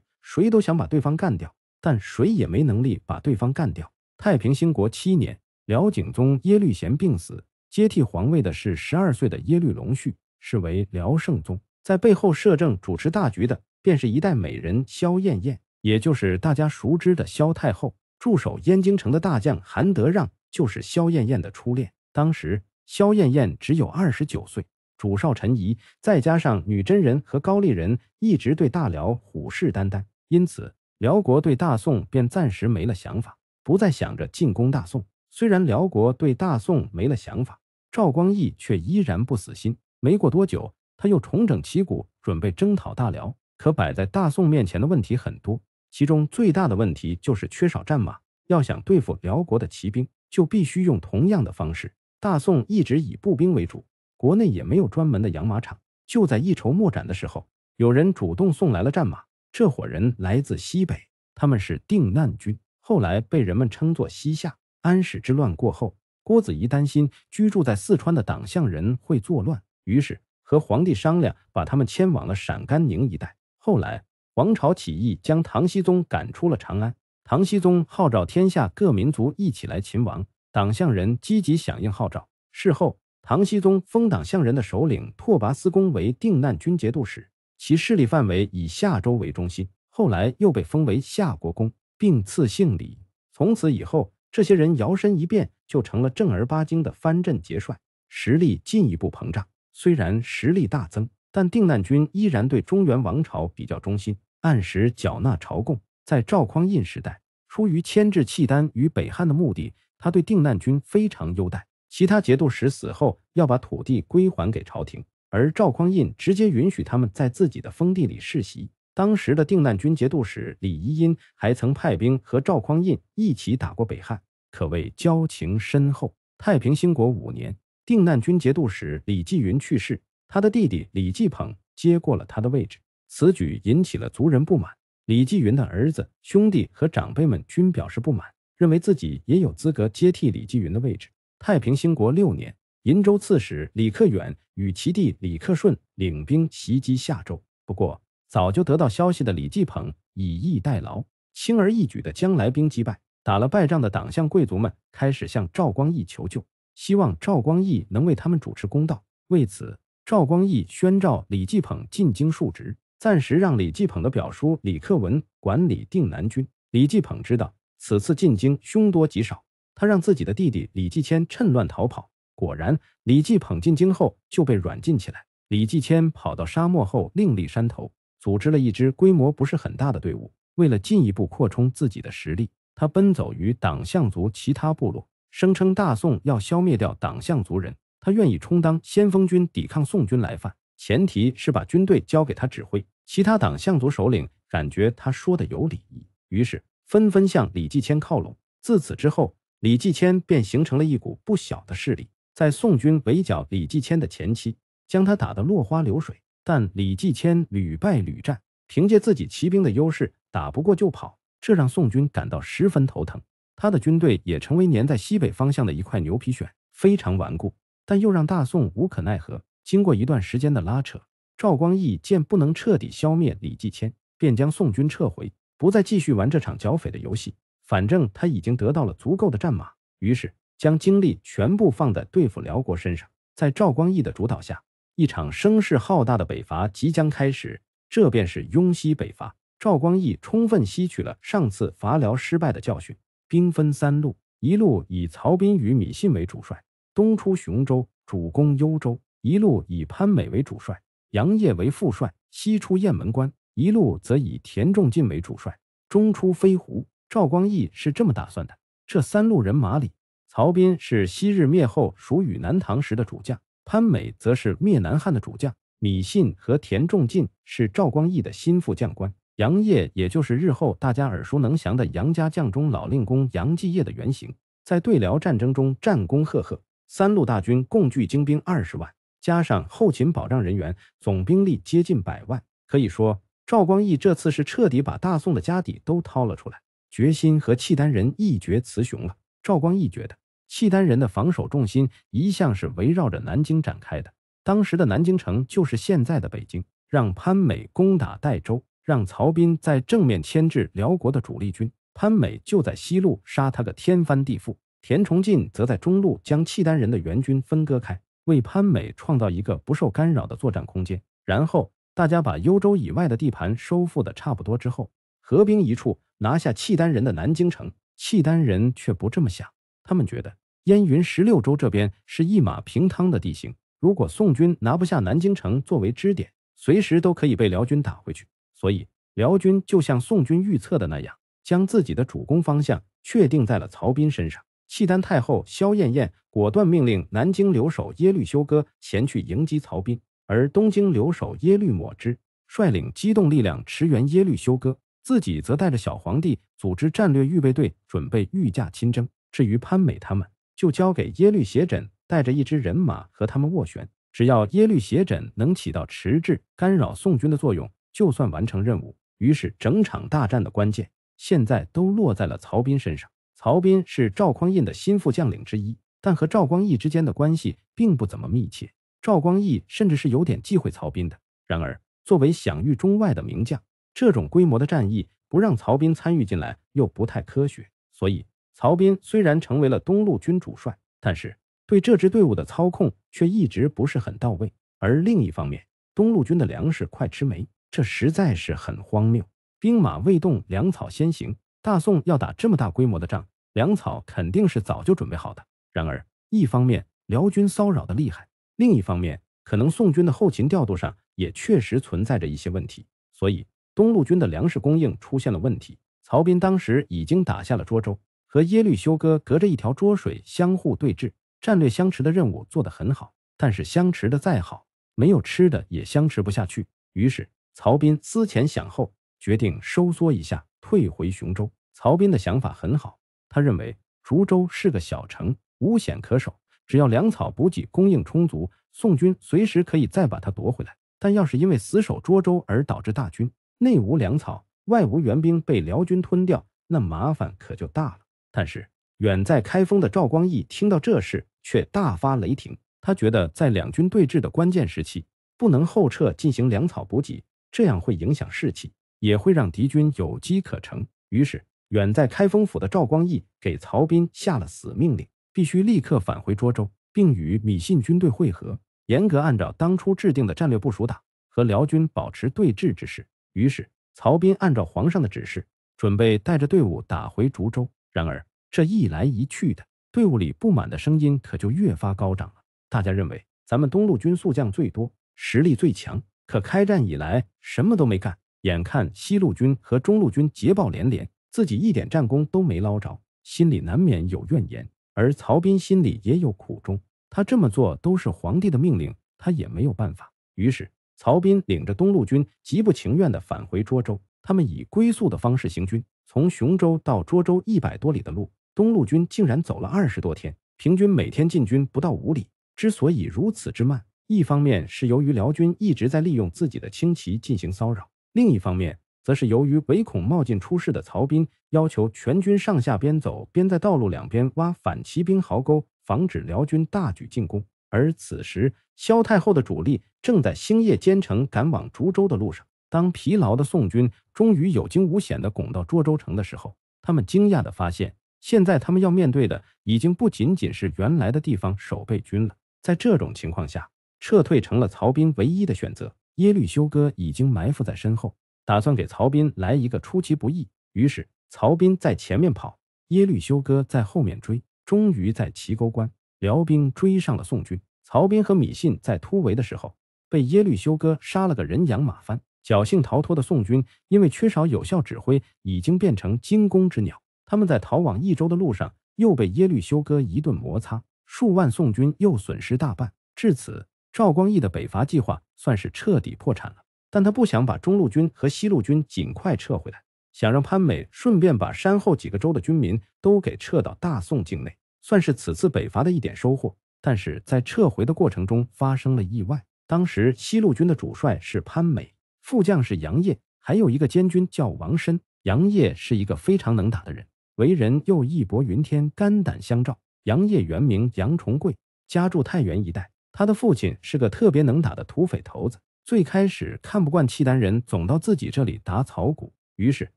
谁都想把对方干掉，但谁也没能力把对方干掉。太平兴国七年，辽景宗耶律贤病死，接替皇位的是十二岁的耶律隆绪，是为辽圣宗。在背后摄政主持大局的，便是一代美人萧燕燕，也就是大家熟知的萧太后。驻守燕京城的大将韩德让就是萧燕燕的初恋。当时萧燕燕只有二十九岁，主少臣疑，再加上女真人和高丽人一直对大辽虎视眈眈。因此，辽国对大宋便暂时没了想法，不再想着进攻大宋。虽然辽国对大宋没了想法，赵光义却依然不死心。没过多久，他又重整旗鼓，准备征讨大辽。可摆在大宋面前的问题很多，其中最大的问题就是缺少战马。要想对付辽国的骑兵，就必须用同样的方式。大宋一直以步兵为主，国内也没有专门的养马场。就在一筹莫展的时候，有人主动送来了战马。这伙人来自西北，他们是定难军，后来被人们称作西夏。安史之乱过后，郭子仪担心居住在四川的党项人会作乱，于是和皇帝商量，把他们迁往了陕甘宁一带。后来王朝起义将唐僖宗赶出了长安，唐僖宗号召天下各民族一起来勤王，党项人积极响应号召。事后，唐僖宗封党项人的首领拓跋思恭为定难军节度使。其势力范围以夏州为中心，后来又被封为夏国公，并赐姓李。从此以后，这些人摇身一变就成了正儿八经的藩镇节帅，实力进一步膨胀。虽然实力大增，但定难军依然对中原王朝比较忠心，按时缴纳朝贡。在赵匡胤时代，出于牵制契丹与北汉的目的，他对定难军非常优待。其他节度使死后，要把土地归还给朝廷。而赵匡胤直接允许他们在自己的封地里世袭。当时的定难军节度使李仪音还曾派兵和赵匡胤一起打过北汉，可谓交情深厚。太平兴国五年，定难军节度使李继云去世，他的弟弟李继捧接过了他的位置。此举引起了族人不满，李继云的儿子、兄弟和长辈们均表示不满，认为自己也有资格接替李继云的位置。太平兴国六年，银州刺史李克远。与其弟李克顺领兵袭击夏州，不过早就得到消息的李继捧以逸待劳，轻而易举的将来兵击败。打了败仗的党项贵族们开始向赵光义求救，希望赵光义能为他们主持公道。为此，赵光义宣召李继捧进京述职，暂时让李继捧的表叔李克文管理定南军。李继捧知道此次进京凶多吉少，他让自己的弟弟李继迁趁乱逃跑。果然，李继捧进京后就被软禁起来。李继迁跑到沙漠后，另立山头，组织了一支规模不是很大的队伍。为了进一步扩充自己的实力，他奔走于党项族其他部落，声称大宋要消灭掉党项族人，他愿意充当先锋军抵抗宋军来犯，前提是把军队交给他指挥。其他党项族首领感觉他说的有理，于是纷纷向李继迁靠拢。自此之后，李继迁便形成了一股不小的势力。在宋军围剿李继迁的前期，将他打得落花流水。但李继迁屡败屡战，凭借自己骑兵的优势，打不过就跑，这让宋军感到十分头疼。他的军队也成为粘在西北方向的一块牛皮癣，非常顽固，但又让大宋无可奈何。经过一段时间的拉扯，赵光义见不能彻底消灭李继迁，便将宋军撤回，不再继续玩这场剿匪的游戏。反正他已经得到了足够的战马，于是。将精力全部放在对付辽国身上，在赵光义的主导下，一场声势浩大的北伐即将开始，这便是雍西北伐。赵光义充分吸取了上次伐辽失败的教训，兵分三路：一路以曹彬与米信为主帅，东出雄州，主攻幽州；一路以潘美为主帅，杨业为副帅，西出雁门关；一路则以田仲进为主帅，中出飞狐。赵光义是这么打算的：这三路人马里。曹彬是昔日灭后蜀与南唐时的主将，潘美则是灭南汉的主将，米信和田仲进是赵光义的心腹将官，杨业也就是日后大家耳熟能详的杨家将中老令公杨继业的原型，在对辽战争中战功赫赫。三路大军共聚精兵二十万，加上后勤保障人员，总兵力接近百万。可以说，赵光义这次是彻底把大宋的家底都掏了出来，决心和契丹人一决雌雄了。赵光义觉得。契丹人的防守重心一向是围绕着南京展开的。当时的南京城就是现在的北京。让潘美攻打代州，让曹彬在正面牵制辽国的主力军，潘美就在西路杀他个天翻地覆。田崇进则在中路将契丹人的援军分割开，为潘美创造一个不受干扰的作战空间。然后大家把幽州以外的地盘收复的差不多之后，合兵一处，拿下契丹人的南京城。契丹人却不这么想。他们觉得燕云十六州这边是一马平川的地形，如果宋军拿不下南京城作为支点，随时都可以被辽军打回去。所以辽军就像宋军预测的那样，将自己的主攻方向确定在了曹彬身上。契丹太后萧燕燕果断命令南京留守耶律休哥前去迎击曹彬，而东京留守耶律抹之率领机动力量驰援耶律休哥，自己则带着小皇帝组织战略预备队，准备御驾亲征。至于潘美他们，就交给耶律斜轸带着一支人马和他们斡旋，只要耶律斜轸能起到迟滞、干扰宋军的作用，就算完成任务。于是，整场大战的关键现在都落在了曹彬身上。曹彬是赵匡胤的心腹将领之一，但和赵光义之间的关系并不怎么密切，赵光义甚至是有点忌讳曹彬的。然而，作为享誉中外的名将，这种规模的战役不让曹彬参与进来又不太科学，所以。曹彬虽然成为了东路军主帅，但是对这支队伍的操控却一直不是很到位。而另一方面，东路军的粮食快吃没，这实在是很荒谬。兵马未动，粮草先行。大宋要打这么大规模的仗，粮草肯定是早就准备好的。然而，一方面辽军骚扰的厉害，另一方面，可能宋军的后勤调度上也确实存在着一些问题，所以东路军的粮食供应出现了问题。曹彬当时已经打下了涿州。和耶律休哥隔着一条涿水相互对峙，战略相持的任务做得很好。但是相持的再好，没有吃的也相持不下去。于是曹彬思前想后，决定收缩一下，退回雄州。曹彬的想法很好，他认为涿州是个小城，无险可守，只要粮草补给供应充足，宋军随时可以再把它夺回来。但要是因为死守涿州而导致大军内无粮草、外无援兵被辽军吞掉，那麻烦可就大了。但是，远在开封的赵光义听到这事却大发雷霆。他觉得，在两军对峙的关键时期，不能后撤进行粮草补给，这样会影响士气，也会让敌军有机可乘。于是，远在开封府的赵光义给曹彬下了死命令：必须立刻返回涿州，并与米信军队会合，严格按照当初制定的战略部署打，和辽军保持对峙之势。于是，曹彬按照皇上的指示，准备带着队伍打回涿州。然而，这一来一去的，队伍里不满的声音可就越发高涨了。大家认为，咱们东路军宿将最多，实力最强，可开战以来什么都没干。眼看西路军和中路军捷报连连，自己一点战功都没捞着，心里难免有怨言。而曹彬心里也有苦衷，他这么做都是皇帝的命令，他也没有办法。于是，曹彬领着东路军极不情愿地返回涿州，他们以龟速的方式行军。从雄州到涿州一百多里的路，东路军竟然走了二十多天，平均每天进军不到五里。之所以如此之慢，一方面是由于辽军一直在利用自己的轻骑进行骚扰，另一方面则是由于唯恐冒进出事的曹兵要求全军上下边走边在道路两边挖反骑兵壕沟，防止辽军大举进攻。而此时，萧太后的主力正在星夜兼程赶往涿州的路上。当疲劳的宋军终于有惊无险的拱到涿州城的时候，他们惊讶的发现，现在他们要面对的已经不仅仅是原来的地方守备军了。在这种情况下，撤退成了曹彬唯一的选择。耶律休哥已经埋伏在身后，打算给曹彬来一个出其不意。于是，曹斌在前面跑，耶律休哥在后面追。终于在齐沟关，辽兵追上了宋军。曹斌和米信在突围的时候，被耶律休哥杀了个人仰马翻。侥幸逃脱的宋军，因为缺少有效指挥，已经变成惊弓之鸟。他们在逃往益州的路上，又被耶律休哥一顿摩擦，数万宋军又损失大半。至此，赵光义的北伐计划算是彻底破产了。但他不想把中路军和西路军尽快撤回来，想让潘美顺便把山后几个州的军民都给撤到大宋境内，算是此次北伐的一点收获。但是在撤回的过程中发生了意外。当时西路军的主帅是潘美。副将是杨业，还有一个监军叫王申。杨业是一个非常能打的人，为人又义薄云天，肝胆相照。杨业原名杨重贵，家住太原一带。他的父亲是个特别能打的土匪头子。最开始看不惯契丹人总到自己这里打草谷，于是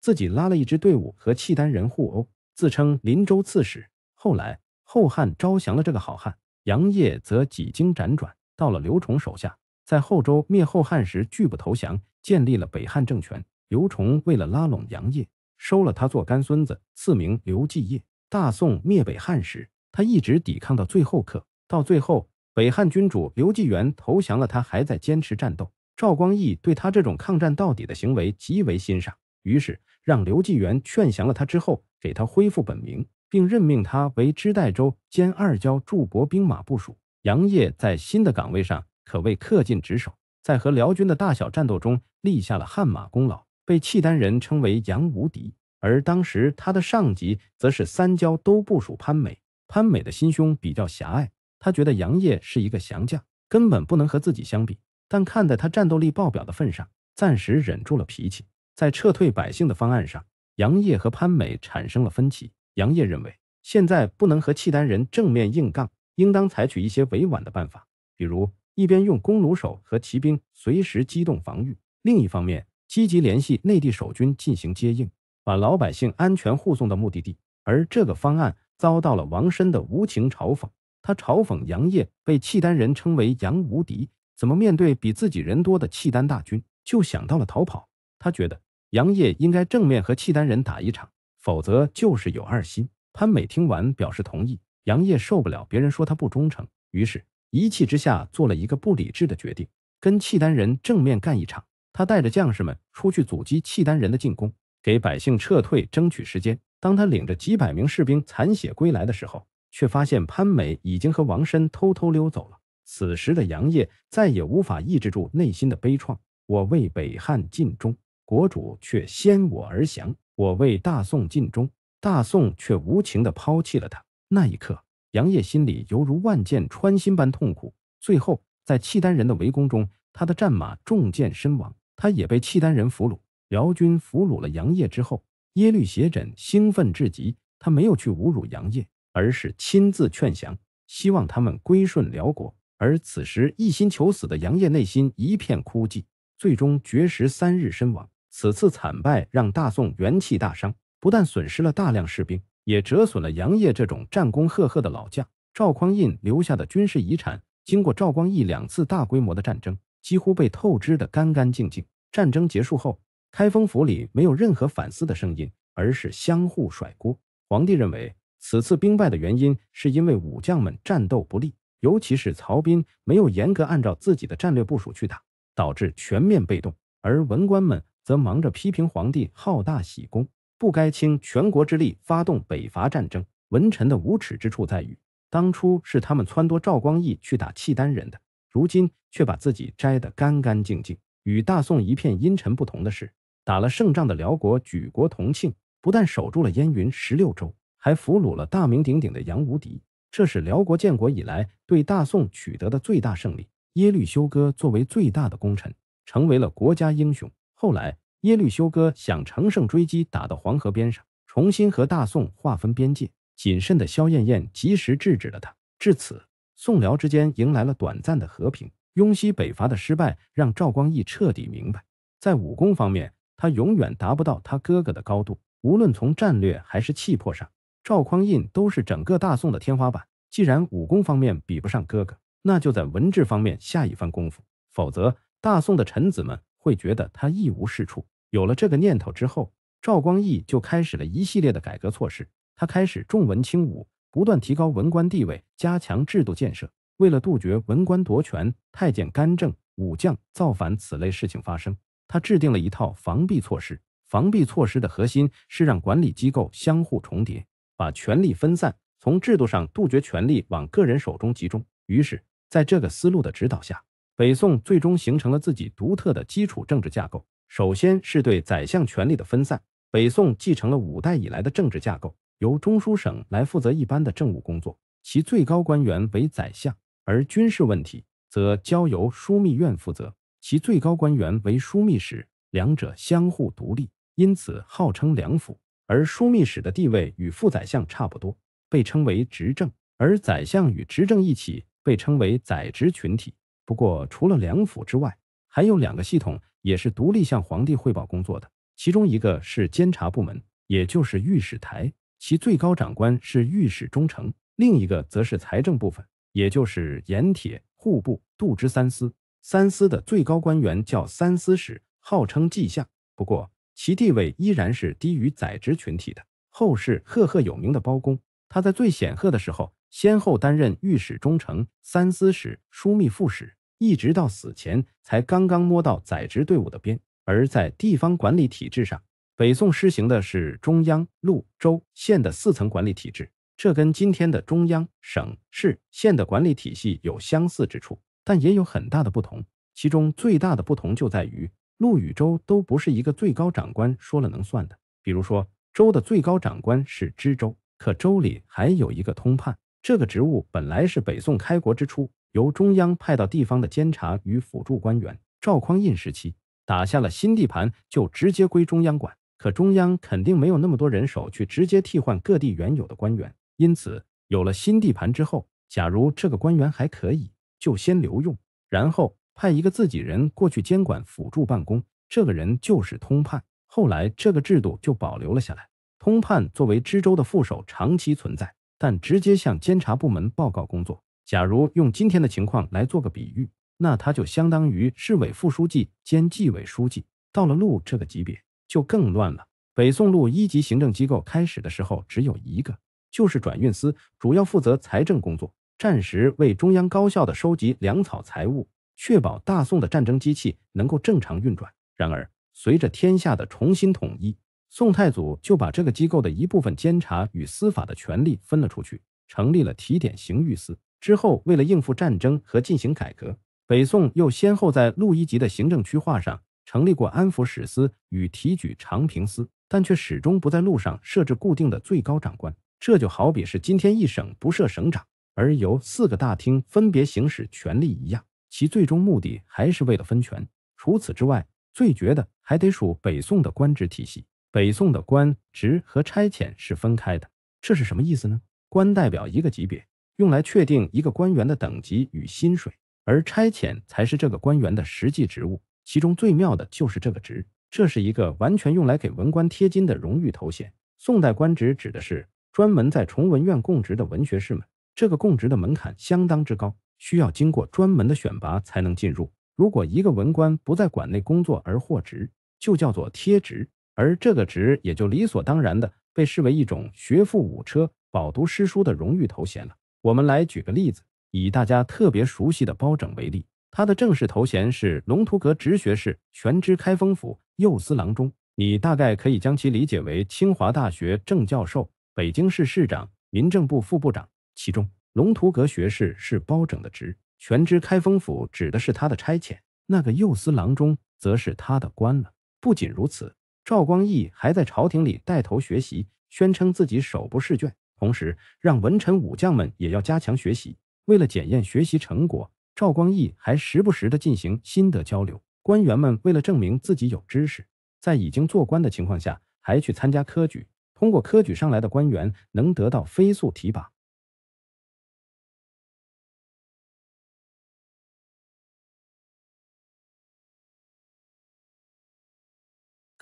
自己拉了一支队伍和契丹人互殴，自称林州刺史。后来后汉招降了这个好汉，杨业则几经辗转到了刘崇手下。在后周灭后汉时，拒不投降，建立了北汉政权。刘崇为了拉拢杨业，收了他做干孙子，赐名刘继业。大宋灭北汉时，他一直抵抗到最后刻，到最后，北汉君主刘继元投降了，他还在坚持战斗。赵光义对他这种抗战到底的行为极为欣赏，于是让刘继元劝降了他之后，给他恢复本名，并任命他为知代州兼二交驻泊兵马部署。杨业在新的岗位上。可谓恪尽职守，在和辽军的大小战斗中立下了汗马功劳，被契丹人称为杨无敌。而当时他的上级则是三交都部署潘美。潘美的心胸比较狭隘，他觉得杨业是一个降将，根本不能和自己相比。但看在他战斗力爆表的份上，暂时忍住了脾气。在撤退百姓的方案上，杨业和潘美产生了分歧。杨业认为，现在不能和契丹人正面硬杠，应当采取一些委婉的办法，比如。一边用弓弩手和骑兵随时机动防御，另一方面积极联系内地守军进行接应，把老百姓安全护送到目的地。而这个方案遭到了王申的无情嘲讽。他嘲讽杨业被契丹人称为“杨无敌”，怎么面对比自己人多的契丹大军就想到了逃跑？他觉得杨业应该正面和契丹人打一场，否则就是有二心。潘美听完表示同意。杨业受不了别人说他不忠诚，于是。一气之下，做了一个不理智的决定，跟契丹人正面干一场。他带着将士们出去阻击契丹人的进攻，给百姓撤退争取时间。当他领着几百名士兵残血归来的时候，却发现潘美已经和王申偷偷溜走了。此时的杨业再也无法抑制住内心的悲怆：我为北汉尽忠，国主却先我而降；我为大宋尽忠，大宋却无情地抛弃了他。那一刻。杨业心里犹如万箭穿心般痛苦，最后在契丹人的围攻中，他的战马中箭身亡，他也被契丹人俘虏。辽军俘虏了杨业之后，耶律斜轸兴奋至极，他没有去侮辱杨业，而是亲自劝降，希望他们归顺辽国。而此时一心求死的杨业内心一片枯寂，最终绝食三日身亡。此次惨败让大宋元气大伤，不但损失了大量士兵。也折损了杨业这种战功赫赫的老将。赵匡胤留下的军事遗产，经过赵光义两次大规模的战争，几乎被透支的干干净净。战争结束后，开封府里没有任何反思的声音，而是相互甩锅。皇帝认为此次兵败的原因是因为武将们战斗不利，尤其是曹彬没有严格按照自己的战略部署去打，导致全面被动。而文官们则忙着批评皇帝好大喜功。不该倾全国之力发动北伐战争。文臣的无耻之处在于，当初是他们撺掇赵光义去打契丹人的，如今却把自己摘得干干净净。与大宋一片阴沉不同的是，打了胜仗的辽国举国同庆，不但守住了燕云十六州，还俘虏了大名鼎鼎的杨无敌，这是辽国建国以来对大宋取得的最大胜利。耶律休哥作为最大的功臣，成为了国家英雄。后来。耶律休哥想乘胜追击，打到黄河边上，重新和大宋划分边界。谨慎的萧燕燕及时制止了他。至此，宋辽之间迎来了短暂的和平。雍西北伐的失败让赵光义彻底明白，在武功方面，他永远达不到他哥哥的高度。无论从战略还是气魄上，赵匡胤都是整个大宋的天花板。既然武功方面比不上哥哥，那就在文治方面下一番功夫。否则，大宋的臣子们。会觉得他一无是处。有了这个念头之后，赵光义就开始了一系列的改革措施。他开始重文轻武，不断提高文官地位，加强制度建设。为了杜绝文官夺权、太监干政、武将造反此类事情发生，他制定了一套防弊措施。防弊措施的核心是让管理机构相互重叠，把权力分散，从制度上杜绝权力往个人手中集中。于是，在这个思路的指导下。北宋最终形成了自己独特的基础政治架构。首先是对宰相权力的分散。北宋继承了五代以来的政治架构，由中书省来负责一般的政务工作，其最高官员为宰相；而军事问题则交由枢密院负责，其最高官员为枢密使，两者相互独立，因此号称两府。而枢密使的地位与副宰相差不多，被称为执政；而宰相与执政一起被称为宰执群体。不过，除了两府之外，还有两个系统也是独立向皇帝汇报工作的。其中一个是监察部门，也就是御史台，其最高长官是御史中丞；另一个则是财政部分，也就是盐铁、户部、度支三司。三司的最高官员叫三司使，号称季相，不过其地位依然是低于宰执群体的。后世赫赫有名的包公，他在最显赫的时候。先后担任御史、中丞、三司使、枢密副使，一直到死前才刚刚摸到宰执队伍的边。而在地方管理体制上，北宋施行的是中央、路、州、县的四层管理体制，这跟今天的中央、省市、县的管理体系有相似之处，但也有很大的不同。其中最大的不同就在于，路与州都不是一个最高长官说了能算的。比如说，州的最高长官是知州，可州里还有一个通判。这个职务本来是北宋开国之初由中央派到地方的监察与辅助官员。赵匡胤时期打下了新地盘，就直接归中央管。可中央肯定没有那么多人手去直接替换各地原有的官员，因此有了新地盘之后，假如这个官员还可以，就先留用，然后派一个自己人过去监管辅助办公。这个人就是通判。后来这个制度就保留了下来，通判作为知州的副手，长期存在。但直接向监察部门报告工作。假如用今天的情况来做个比喻，那他就相当于市委副书记兼纪委书记。到了路这个级别，就更乱了。北宋路一级行政机构开始的时候只有一个，就是转运司，主要负责财政工作，暂时为中央高效的收集粮草财物，确保大宋的战争机器能够正常运转。然而，随着天下的重新统一，宋太祖就把这个机构的一部分监察与司法的权力分了出去，成立了提点刑狱司。之后，为了应付战争和进行改革，北宋又先后在路一级的行政区划上成立过安抚使司与提举长平司，但却始终不在路上设置固定的最高长官。这就好比是今天一省不设省长，而由四个大厅分别行使权力一样，其最终目的还是为了分权。除此之外，最绝的还得数北宋的官职体系。北宋的官职和差遣是分开的，这是什么意思呢？官代表一个级别，用来确定一个官员的等级与薪水，而差遣才是这个官员的实际职务。其中最妙的就是这个职，这是一个完全用来给文官贴金的荣誉头衔。宋代官职指的是专门在崇文院供职的文学士们，这个供职的门槛相当之高，需要经过专门的选拔才能进入。如果一个文官不在馆内工作而获职，就叫做贴职。而这个职也就理所当然的被视为一种学富五车、饱读诗书的荣誉头衔了。我们来举个例子，以大家特别熟悉的包拯为例，他的正式头衔是龙图阁直学士、权知开封府、右司郎中。你大概可以将其理解为清华大学正教授、北京市市长、民政部副部长。其中，龙图阁学士是包拯的职，权知开封府指的是他的差遣，那个右司郎中则是他的官了。不仅如此。赵光义还在朝廷里带头学习，宣称自己手不释卷，同时让文臣武将们也要加强学习。为了检验学习成果，赵光义还时不时地进行心得交流。官员们为了证明自己有知识，在已经做官的情况下，还去参加科举。通过科举上来的官员，能得到飞速提拔。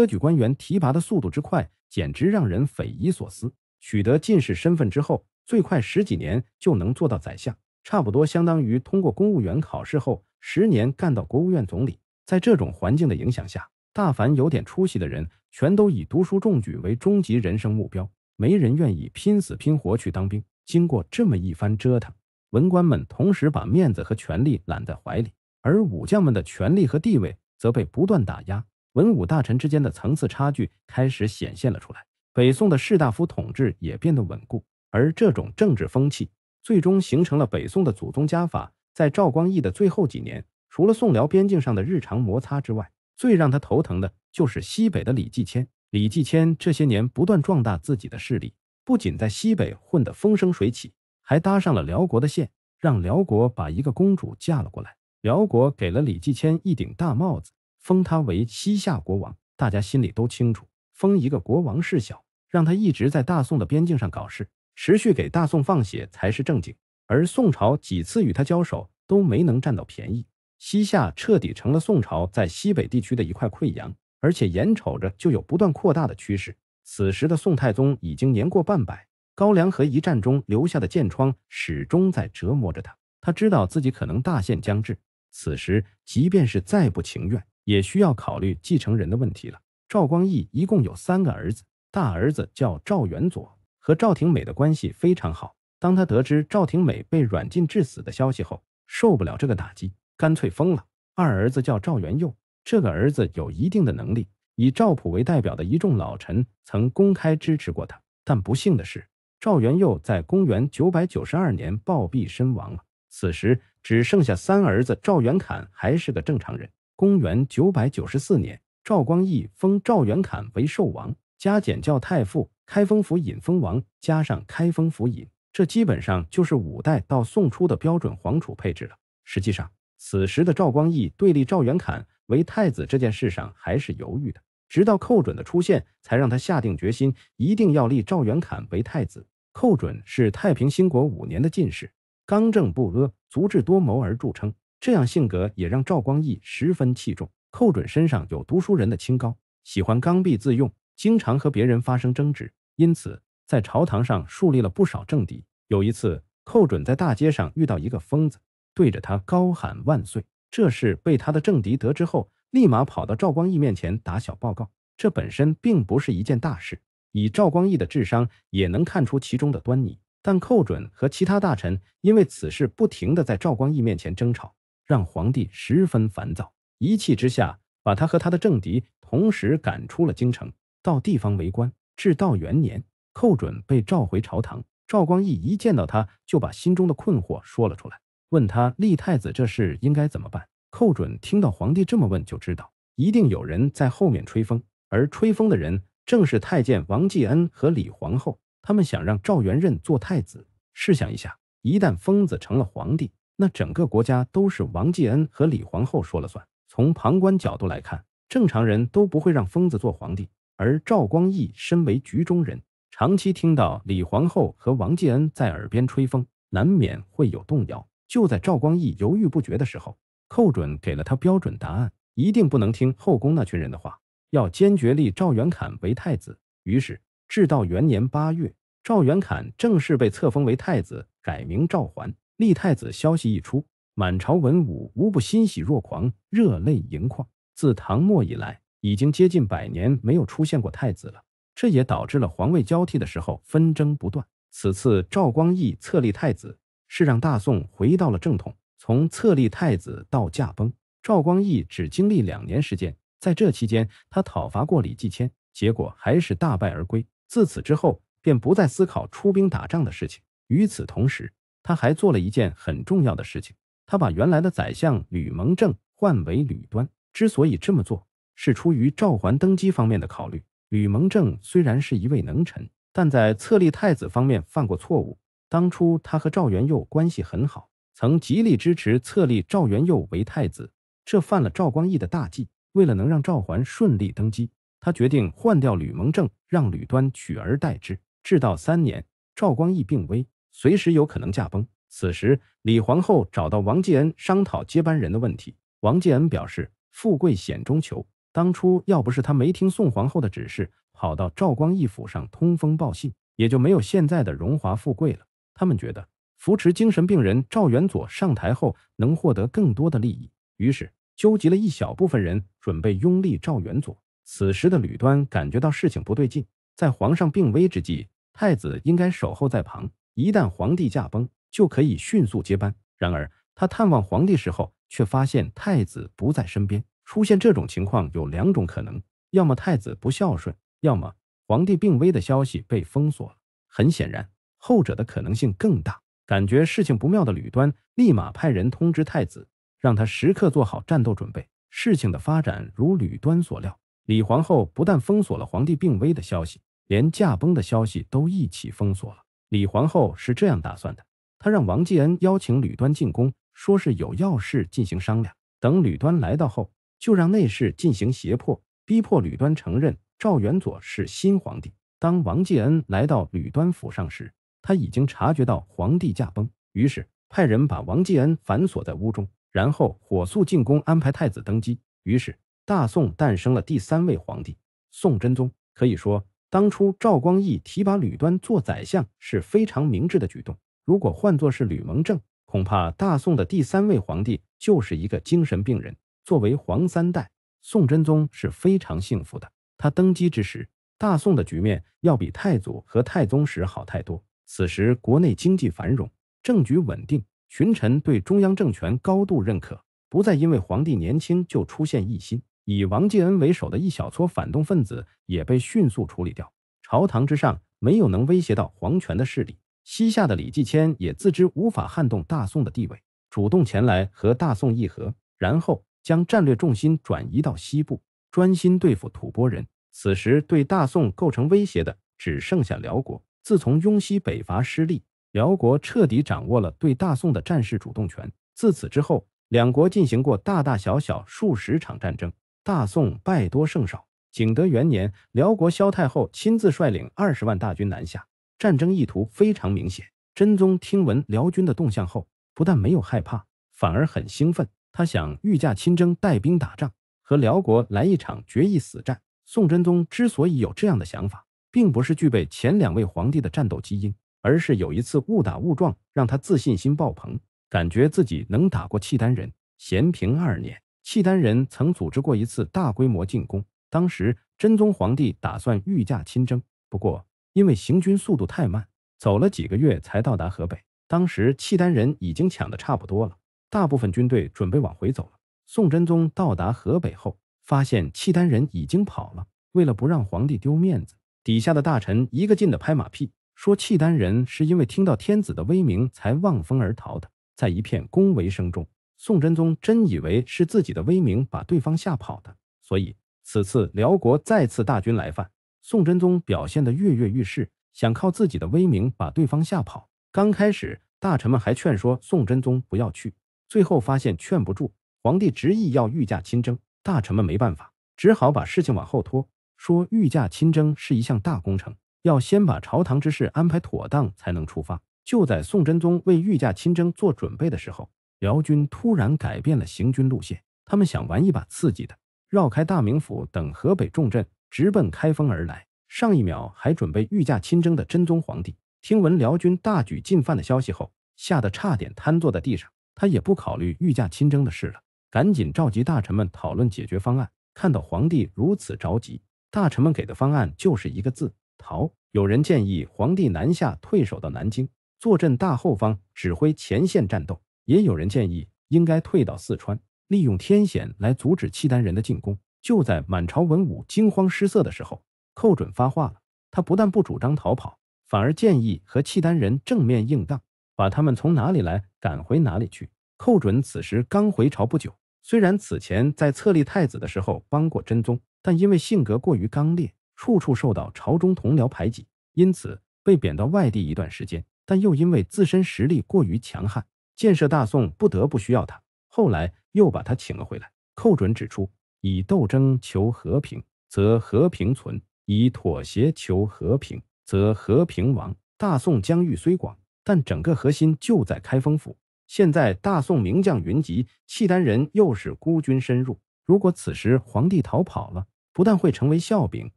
科举官员提拔的速度之快，简直让人匪夷所思。取得进士身份之后，最快十几年就能做到宰相，差不多相当于通过公务员考试后十年干到国务院总理。在这种环境的影响下，大凡有点出息的人，全都以读书中举为终极人生目标，没人愿意拼死拼活去当兵。经过这么一番折腾，文官们同时把面子和权力揽在怀里，而武将们的权力和地位则被不断打压。文武大臣之间的层次差距开始显现了出来，北宋的士大夫统治也变得稳固，而这种政治风气最终形成了北宋的祖宗家法。在赵光义的最后几年，除了宋辽边境上的日常摩擦之外，最让他头疼的就是西北的李继迁。李继迁这些年不断壮大自己的势力，不仅在西北混得风生水起，还搭上了辽国的线，让辽国把一个公主嫁了过来。辽国给了李继迁一顶大帽子。封他为西夏国王，大家心里都清楚，封一个国王事小，让他一直在大宋的边境上搞事，持续给大宋放血才是正经。而宋朝几次与他交手都没能占到便宜，西夏彻底成了宋朝在西北地区的一块溃疡，而且眼瞅着就有不断扩大的趋势。此时的宋太宗已经年过半百，高梁河一战中留下的箭疮始终在折磨着他，他知道自己可能大限将至，此时即便是再不情愿。也需要考虑继承人的问题了。赵光义一共有三个儿子，大儿子叫赵元佐，和赵廷美的关系非常好。当他得知赵廷美被软禁致死的消息后，受不了这个打击，干脆疯了。二儿子叫赵元佑，这个儿子有一定的能力，以赵普为代表的一众老臣曾公开支持过他。但不幸的是，赵元佑在公元九百九十二年暴毙身亡了。此时只剩下三儿子赵元侃还是个正常人。公元九百九十四年，赵光义封赵元侃为寿王，加减教太傅，开封府尹封王，加上开封府尹，这基本上就是五代到宋初的标准皇储配置了。实际上，此时的赵光义对立赵元侃为太子这件事上还是犹豫的，直到寇准的出现，才让他下定决心，一定要立赵元侃为太子。寇准是太平兴国五年的进士，刚正不阿，足智多谋而著称。这样性格也让赵光义十分器重。寇准身上有读书人的清高，喜欢刚愎自用，经常和别人发生争执，因此在朝堂上树立了不少政敌。有一次，寇准在大街上遇到一个疯子，对着他高喊万岁。这事被他的政敌得知后，立马跑到赵光义面前打小报告。这本身并不是一件大事，以赵光义的智商也能看出其中的端倪。但寇准和其他大臣因为此事不停的在赵光义面前争吵。让皇帝十分烦躁，一气之下，把他和他的政敌同时赶出了京城，到地方为官。至道元年，寇准被召回朝堂，赵光义一见到他，就把心中的困惑说了出来，问他立太子这事应该怎么办。寇准听到皇帝这么问，就知道一定有人在后面吹风，而吹风的人正是太监王继恩和李皇后，他们想让赵元任做太子。试想一下，一旦疯子成了皇帝。那整个国家都是王继恩和李皇后说了算。从旁观角度来看，正常人都不会让疯子做皇帝。而赵光义身为局中人，长期听到李皇后和王继恩在耳边吹风，难免会有动摇。就在赵光义犹豫不决的时候，寇准给了他标准答案：一定不能听后宫那群人的话，要坚决立赵元侃为太子。于是，至道元年八月，赵元侃正式被册封为太子，改名赵桓。立太子消息一出，满朝文武无不欣喜若狂，热泪盈眶。自唐末以来，已经接近百年没有出现过太子了，这也导致了皇位交替的时候纷争不断。此次赵光义册立太子，是让大宋回到了正统。从册立太子到驾崩，赵光义只经历两年时间。在这期间，他讨伐过李继迁，结果还是大败而归。自此之后，便不再思考出兵打仗的事情。与此同时，他还做了一件很重要的事情，他把原来的宰相吕蒙正换为吕端。之所以这么做，是出于赵桓登基方面的考虑。吕蒙正虽然是一位能臣，但在册立太子方面犯过错误。当初他和赵元佑关系很好，曾极力支持册立赵元佑为太子，这犯了赵光义的大忌。为了能让赵桓顺利登基，他决定换掉吕蒙正，让吕端取而代之。至道三年，赵光义病危。随时有可能驾崩。此时，李皇后找到王继恩商讨接班人的问题。王继恩表示：“富贵险中求。当初要不是他没听宋皇后的指示，跑到赵光义府上通风报信，也就没有现在的荣华富贵了。”他们觉得扶持精神病人赵元佐上台后能获得更多的利益，于是纠集了一小部分人准备拥立赵元佐。此时的吕端感觉到事情不对劲，在皇上病危之际，太子应该守候在旁。一旦皇帝驾崩，就可以迅速接班。然而，他探望皇帝时候，却发现太子不在身边。出现这种情况有两种可能：要么太子不孝顺，要么皇帝病危的消息被封锁了。很显然，后者的可能性更大。感觉事情不妙的吕端，立马派人通知太子，让他时刻做好战斗准备。事情的发展如吕端所料，李皇后不但封锁了皇帝病危的消息，连驾崩的消息都一起封锁了。李皇后是这样打算的：她让王继恩邀请吕端进宫，说是有要事进行商量。等吕端来到后，就让内侍进行胁迫，逼迫吕端承认赵元佐是新皇帝。当王继恩来到吕端府上时，他已经察觉到皇帝驾崩，于是派人把王继恩反锁在屋中，然后火速进宫安排太子登基。于是，大宋诞生了第三位皇帝——宋真宗。可以说。当初赵光义提拔吕端做宰相是非常明智的举动。如果换作是吕蒙正，恐怕大宋的第三位皇帝就是一个精神病人。作为皇三代，宋真宗是非常幸福的。他登基之时，大宋的局面要比太祖和太宗时好太多。此时国内经济繁荣，政局稳定，群臣对中央政权高度认可，不再因为皇帝年轻就出现异心。以王继恩为首的一小撮反动分子也被迅速处理掉。朝堂之上没有能威胁到皇权的势力。西夏的李继迁也自知无法撼动大宋的地位，主动前来和大宋议和，然后将战略重心转移到西部，专心对付吐蕃人。此时对大宋构成威胁的只剩下辽国。自从雍西北伐失利，辽国彻底掌握了对大宋的战事主动权。自此之后，两国进行过大大小小数十场战争。大宋败多胜少。景德元年，辽国萧太后亲自率领二十万大军南下，战争意图非常明显。真宗听闻辽军的动向后，不但没有害怕，反而很兴奋。他想御驾亲征，带兵打仗，和辽国来一场决一死战。宋真宗之所以有这样的想法，并不是具备前两位皇帝的战斗基因，而是有一次误打误撞，让他自信心爆棚，感觉自己能打过契丹人。咸平二年。契丹人曾组织过一次大规模进攻，当时真宗皇帝打算御驾亲征，不过因为行军速度太慢，走了几个月才到达河北。当时契丹人已经抢得差不多了，大部分军队准备往回走了。宋真宗到达河北后，发现契丹人已经跑了。为了不让皇帝丢面子，底下的大臣一个劲的拍马屁，说契丹人是因为听到天子的威名才望风而逃的。在一片恭维声中。宋真宗真以为是自己的威名把对方吓跑的，所以此次辽国再次大军来犯，宋真宗表现得跃跃欲试，想靠自己的威名把对方吓跑。刚开始，大臣们还劝说宋真宗不要去，最后发现劝不住，皇帝执意要御驾亲征，大臣们没办法，只好把事情往后拖，说御驾亲征是一项大工程，要先把朝堂之事安排妥当才能出发。就在宋真宗为御驾亲征做准备的时候。辽军突然改变了行军路线，他们想玩一把刺激的，绕开大名府等河北重镇，直奔开封而来。上一秒还准备御驾亲征的真宗皇帝，听闻辽军大举进犯的消息后，吓得差点瘫坐在地上。他也不考虑御驾亲征的事了，赶紧召集大臣们讨论解决方案。看到皇帝如此着急，大臣们给的方案就是一个字：逃。有人建议皇帝南下退守到南京，坐镇大后方指挥前线战斗。也有人建议应该退到四川，利用天险来阻止契丹人的进攻。就在满朝文武惊慌失色的时候，寇准发话了。他不但不主张逃跑，反而建议和契丹人正面硬刚，把他们从哪里来赶回哪里去。寇准此时刚回朝不久，虽然此前在册立太子的时候帮过真宗，但因为性格过于刚烈，处处受到朝中同僚排挤，因此被贬到外地一段时间。但又因为自身实力过于强悍。建设大宋不得不需要他，后来又把他请了回来。寇准指出：以斗争求和平，则和平存；以妥协求和平，则和平亡。大宋疆域虽广，但整个核心就在开封府。现在大宋名将云集，契丹人又是孤军深入。如果此时皇帝逃跑了，不但会成为笑柄，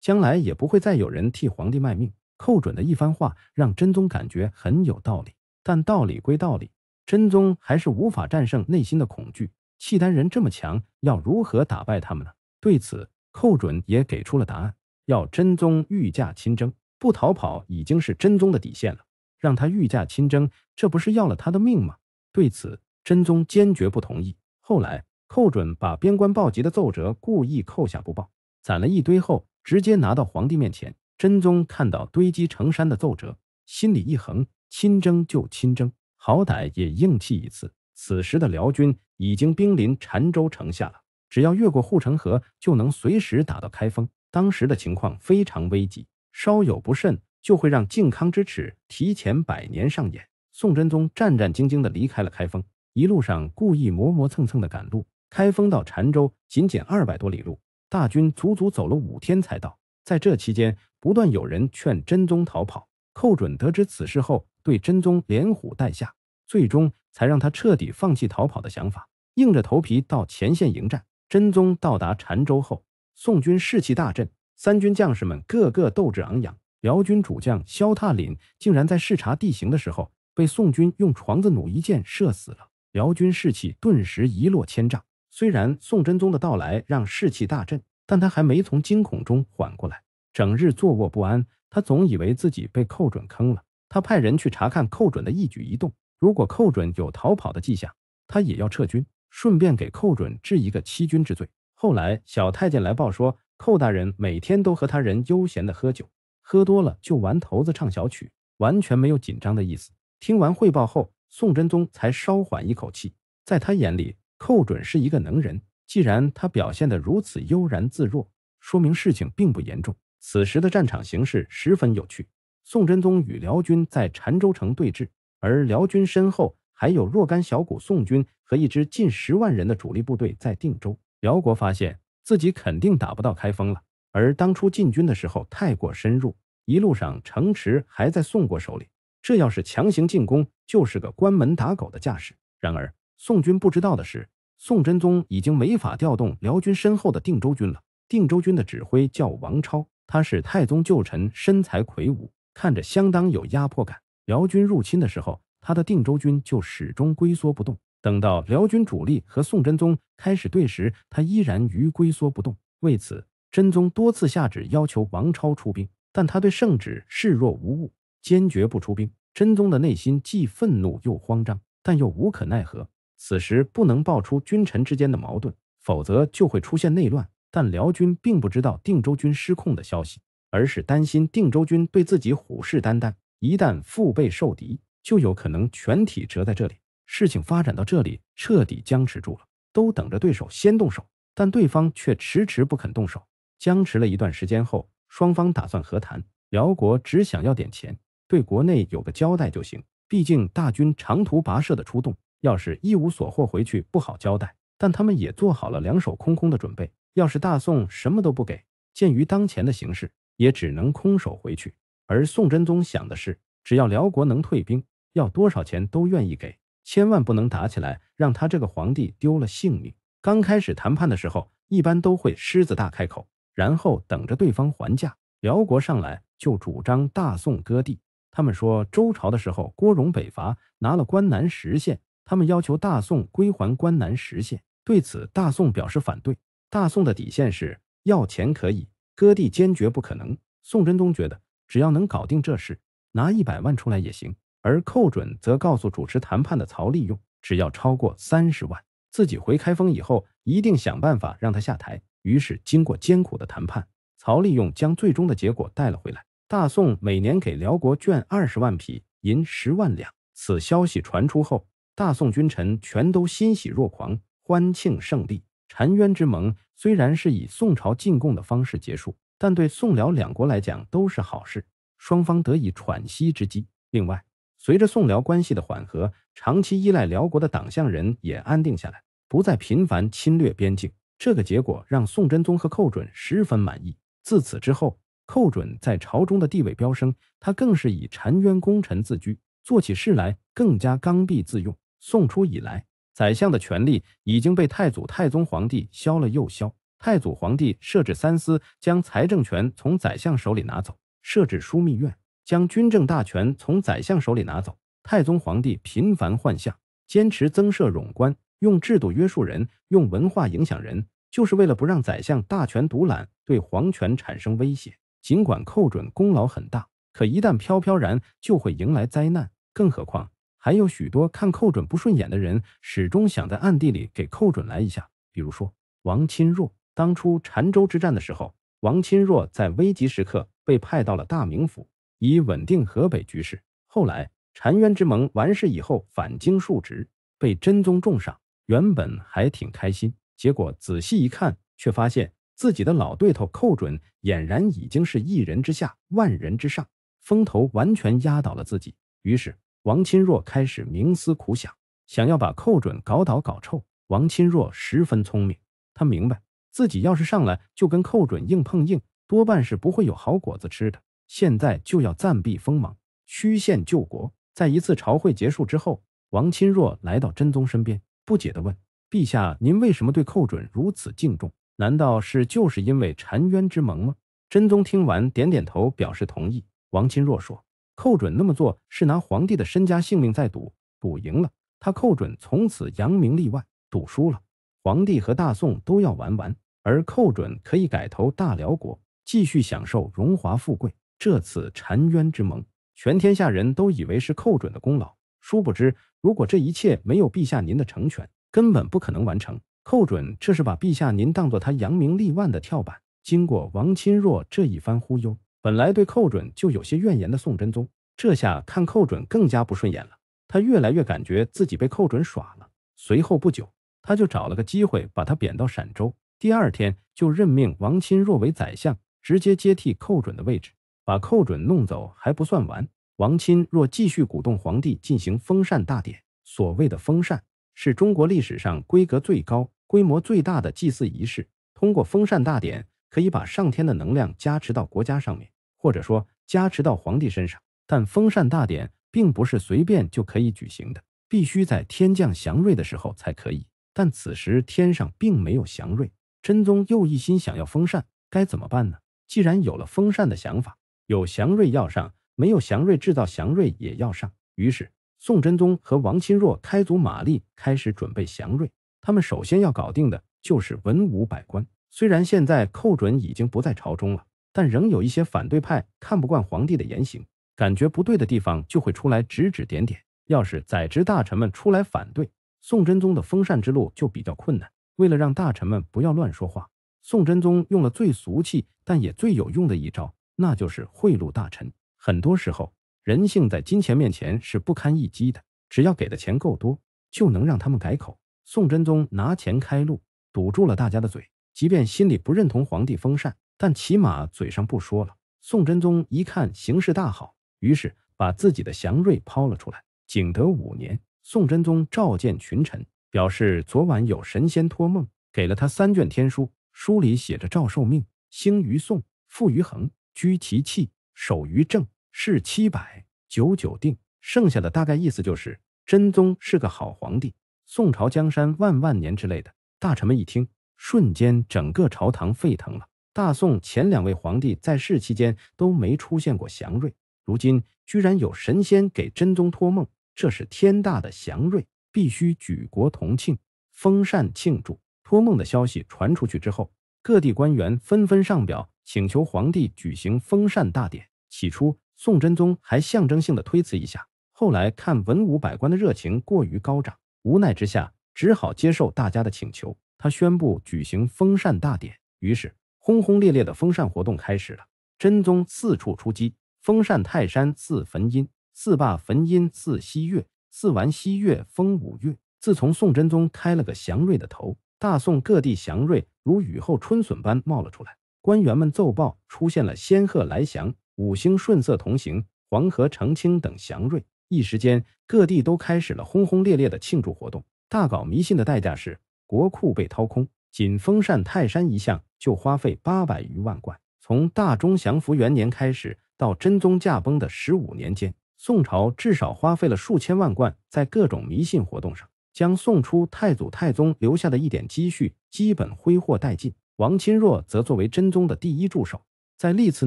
将来也不会再有人替皇帝卖命。寇准的一番话让真宗感觉很有道理，但道理归道理。真宗还是无法战胜内心的恐惧。契丹人这么强，要如何打败他们呢？对此，寇准也给出了答案：要真宗御驾亲征，不逃跑已经是真宗的底线了。让他御驾亲征，这不是要了他的命吗？对此，真宗坚决不同意。后来，寇准把边关报急的奏折故意扣下不报，攒了一堆后，直接拿到皇帝面前。真宗看到堆积成山的奏折，心里一横，亲征就亲征。好歹也硬气一次。此时的辽军已经兵临澶州城下了，只要越过护城河，就能随时打到开封。当时的情况非常危急，稍有不慎，就会让靖康之耻提前百年上演。宋真宗战战兢兢地离开了开封，一路上故意磨磨蹭蹭地赶路。开封到澶州仅仅二百多里路，大军足足走了五天才到。在这期间，不断有人劝真宗逃跑。寇准得知此事后，对真宗连唬带吓。最终才让他彻底放弃逃跑的想法，硬着头皮到前线迎战。真宗到达澶州后，宋军士气大振，三军将士们个个斗志昂扬。辽军主将萧挞凛竟然在视察地形的时候被宋军用床子弩一箭射死了，辽军士气顿时一落千丈。虽然宋真宗的到来让士气大振，但他还没从惊恐中缓过来，整日坐卧不安。他总以为自己被寇准坑了，他派人去查看寇准的一举一动。如果寇准有逃跑的迹象，他也要撤军，顺便给寇准治一个欺君之罪。后来，小太监来报说，寇大人每天都和他人悠闲地喝酒，喝多了就玩头子唱小曲，完全没有紧张的意思。听完汇报后，宋真宗才稍缓一口气。在他眼里，寇准是一个能人，既然他表现得如此悠然自若，说明事情并不严重。此时的战场形势十分有趣，宋真宗与辽军在澶州城对峙。而辽军身后还有若干小股宋军和一支近十万人的主力部队在定州。辽国发现自己肯定打不到开封了，而当初进军的时候太过深入，一路上城池还在宋国手里，这要是强行进攻，就是个关门打狗的架势。然而，宋军不知道的是，宋真宗已经没法调动辽军身后的定州军了。定州军的指挥叫王超，他是太宗旧臣，身材魁梧，看着相当有压迫感。辽军入侵的时候，他的定州军就始终龟缩不动。等到辽军主力和宋真宗开始对时，他依然于龟缩不动。为此，真宗多次下旨要求王超出兵，但他对圣旨视若无物，坚决不出兵。真宗的内心既愤怒又慌张，但又无可奈何。此时不能爆出君臣之间的矛盾，否则就会出现内乱。但辽军并不知道定州军失控的消息，而是担心定州军对自己虎视眈眈。一旦腹背受敌，就有可能全体折在这里。事情发展到这里，彻底僵持住了，都等着对手先动手，但对方却迟迟不肯动手。僵持了一段时间后，双方打算和谈。辽国只想要点钱，对国内有个交代就行。毕竟大军长途跋涉的出动，要是一无所获回去不好交代。但他们也做好了两手空空的准备，要是大宋什么都不给，鉴于当前的形势，也只能空手回去。而宋真宗想的是，只要辽国能退兵，要多少钱都愿意给，千万不能打起来，让他这个皇帝丢了性命。刚开始谈判的时候，一般都会狮子大开口，然后等着对方还价。辽国上来就主张大宋割地，他们说周朝的时候郭荣北伐拿了关南十县，他们要求大宋归还关南十县。对此，大宋表示反对。大宋的底线是要钱可以，割地坚决不可能。宋真宗觉得。只要能搞定这事，拿一百万出来也行。而寇准则告诉主持谈判的曹利用，只要超过三十万，自己回开封以后一定想办法让他下台。于是，经过艰苦的谈判，曹利用将最终的结果带了回来：大宋每年给辽国捐二十万匹，银十万两。此消息传出后，大宋君臣全都欣喜若狂，欢庆胜利。澶渊之盟虽然是以宋朝进贡的方式结束。但对宋辽两国来讲都是好事，双方得以喘息之机。另外，随着宋辽关系的缓和，长期依赖辽国的党项人也安定下来，不再频繁侵略边境。这个结果让宋真宗和寇准十分满意。自此之后，寇准在朝中的地位飙升，他更是以澶冤功臣自居，做起事来更加刚愎自用。宋初以来，宰相的权力已经被太祖、太宗皇帝削了又削。太祖皇帝设置三司，将财政权从宰相手里拿走；设置枢密院，将军政大权从宰相手里拿走。太宗皇帝频繁换相，坚持增设冗官，用制度约束人，用文化影响人，就是为了不让宰相大权独揽，对皇权产生威胁。尽管寇准功劳很大，可一旦飘飘然，就会迎来灾难。更何况还有许多看寇准不顺眼的人，始终想在暗地里给寇准来一下。比如说王钦若。当初澶州之战的时候，王钦若在危急时刻被派到了大名府，以稳定河北局势。后来澶渊之盟完事以后，返京述职，被真宗重赏，原本还挺开心。结果仔细一看，却发现自己的老对头寇准俨然已经是一人之下，万人之上，风头完全压倒了自己。于是王钦若开始冥思苦想，想要把寇准搞倒搞臭。王钦若十分聪明，他明白。自己要是上来就跟寇准硬碰硬，多半是不会有好果子吃的。现在就要暂避锋芒，曲线救国。在一次朝会结束之后，王钦若来到真宗身边，不解的问：“陛下，您为什么对寇准如此敬重？难道是就是因为澶渊之盟吗？”真宗听完，点点头，表示同意。王钦若说：“寇准那么做是拿皇帝的身家性命在赌，赌赢了，他寇准从此扬名立万；赌输了。”皇帝和大宋都要玩完，而寇准可以改投大辽国，继续享受荣华富贵。这次澶渊之盟，全天下人都以为是寇准的功劳，殊不知如果这一切没有陛下您的成全，根本不可能完成。寇准这是把陛下您当做他扬名立万的跳板。经过王钦若这一番忽悠，本来对寇准就有些怨言的宋真宗，这下看寇准更加不顺眼了。他越来越感觉自己被寇准耍了。随后不久。他就找了个机会把他贬到陕州，第二天就任命王钦若为宰相，直接接替寇准的位置，把寇准弄走还不算完。王钦若继续鼓动皇帝进行封禅大典。所谓的封禅，是中国历史上规格最高、规模最大的祭祀仪式。通过封禅大典，可以把上天的能量加持到国家上面，或者说加持到皇帝身上。但封禅大典并不是随便就可以举行的，必须在天降祥瑞的时候才可以。但此时天上并没有祥瑞，真宗又一心想要封禅，该怎么办呢？既然有了封禅的想法，有祥瑞要上，没有祥瑞制造祥瑞也要上。于是宋真宗和王钦若开足马力开始准备祥瑞。他们首先要搞定的就是文武百官。虽然现在寇准已经不在朝中了，但仍有一些反对派看不惯皇帝的言行，感觉不对的地方就会出来指指点点。要是宰执大臣们出来反对。宋真宗的封禅之路就比较困难。为了让大臣们不要乱说话，宋真宗用了最俗气但也最有用的一招，那就是贿赂大臣。很多时候，人性在金钱面前是不堪一击的，只要给的钱够多，就能让他们改口。宋真宗拿钱开路，堵住了大家的嘴。即便心里不认同皇帝封禅，但起码嘴上不说了。宋真宗一看形势大好，于是把自己的祥瑞抛了出来。景德五年。宋真宗召见群臣，表示昨晚有神仙托梦，给了他三卷天书，书里写着：“赵受命，兴于宋，富于恒，居其器，守于正，事七百，九九定。”剩下的大概意思就是真宗是个好皇帝，宋朝江山万万年之类的大臣们一听，瞬间整个朝堂沸腾了。大宋前两位皇帝在世期间都没出现过祥瑞，如今居然有神仙给真宗托梦。这是天大的祥瑞，必须举国同庆，封禅庆祝。托梦的消息传出去之后，各地官员纷纷上表请求皇帝举行封禅大典。起初，宋真宗还象征性的推辞一下，后来看文武百官的热情过于高涨，无奈之下只好接受大家的请求，他宣布举行封禅大典。于是，轰轰烈烈的封禅活动开始了。真宗四处出击，封禅泰山，祀焚阴。四霸焚阴四西月，四完西月封五岳。自从宋真宗开了个祥瑞的头，大宋各地祥瑞如雨后春笋般冒了出来。官员们奏报出现了仙鹤来祥、五星顺色同行、黄河澄清等祥瑞，一时间各地都开始了轰轰烈烈的庆祝活动。大搞迷信的代价是国库被掏空，仅封禅泰山一项就花费八百余万贯。从大中祥符元年开始到真宗驾崩的十五年间。宋朝至少花费了数千万贯在各种迷信活动上，将宋初太祖、太宗留下的一点积蓄基本挥霍殆尽。王钦若则作为真宗的第一助手，在历次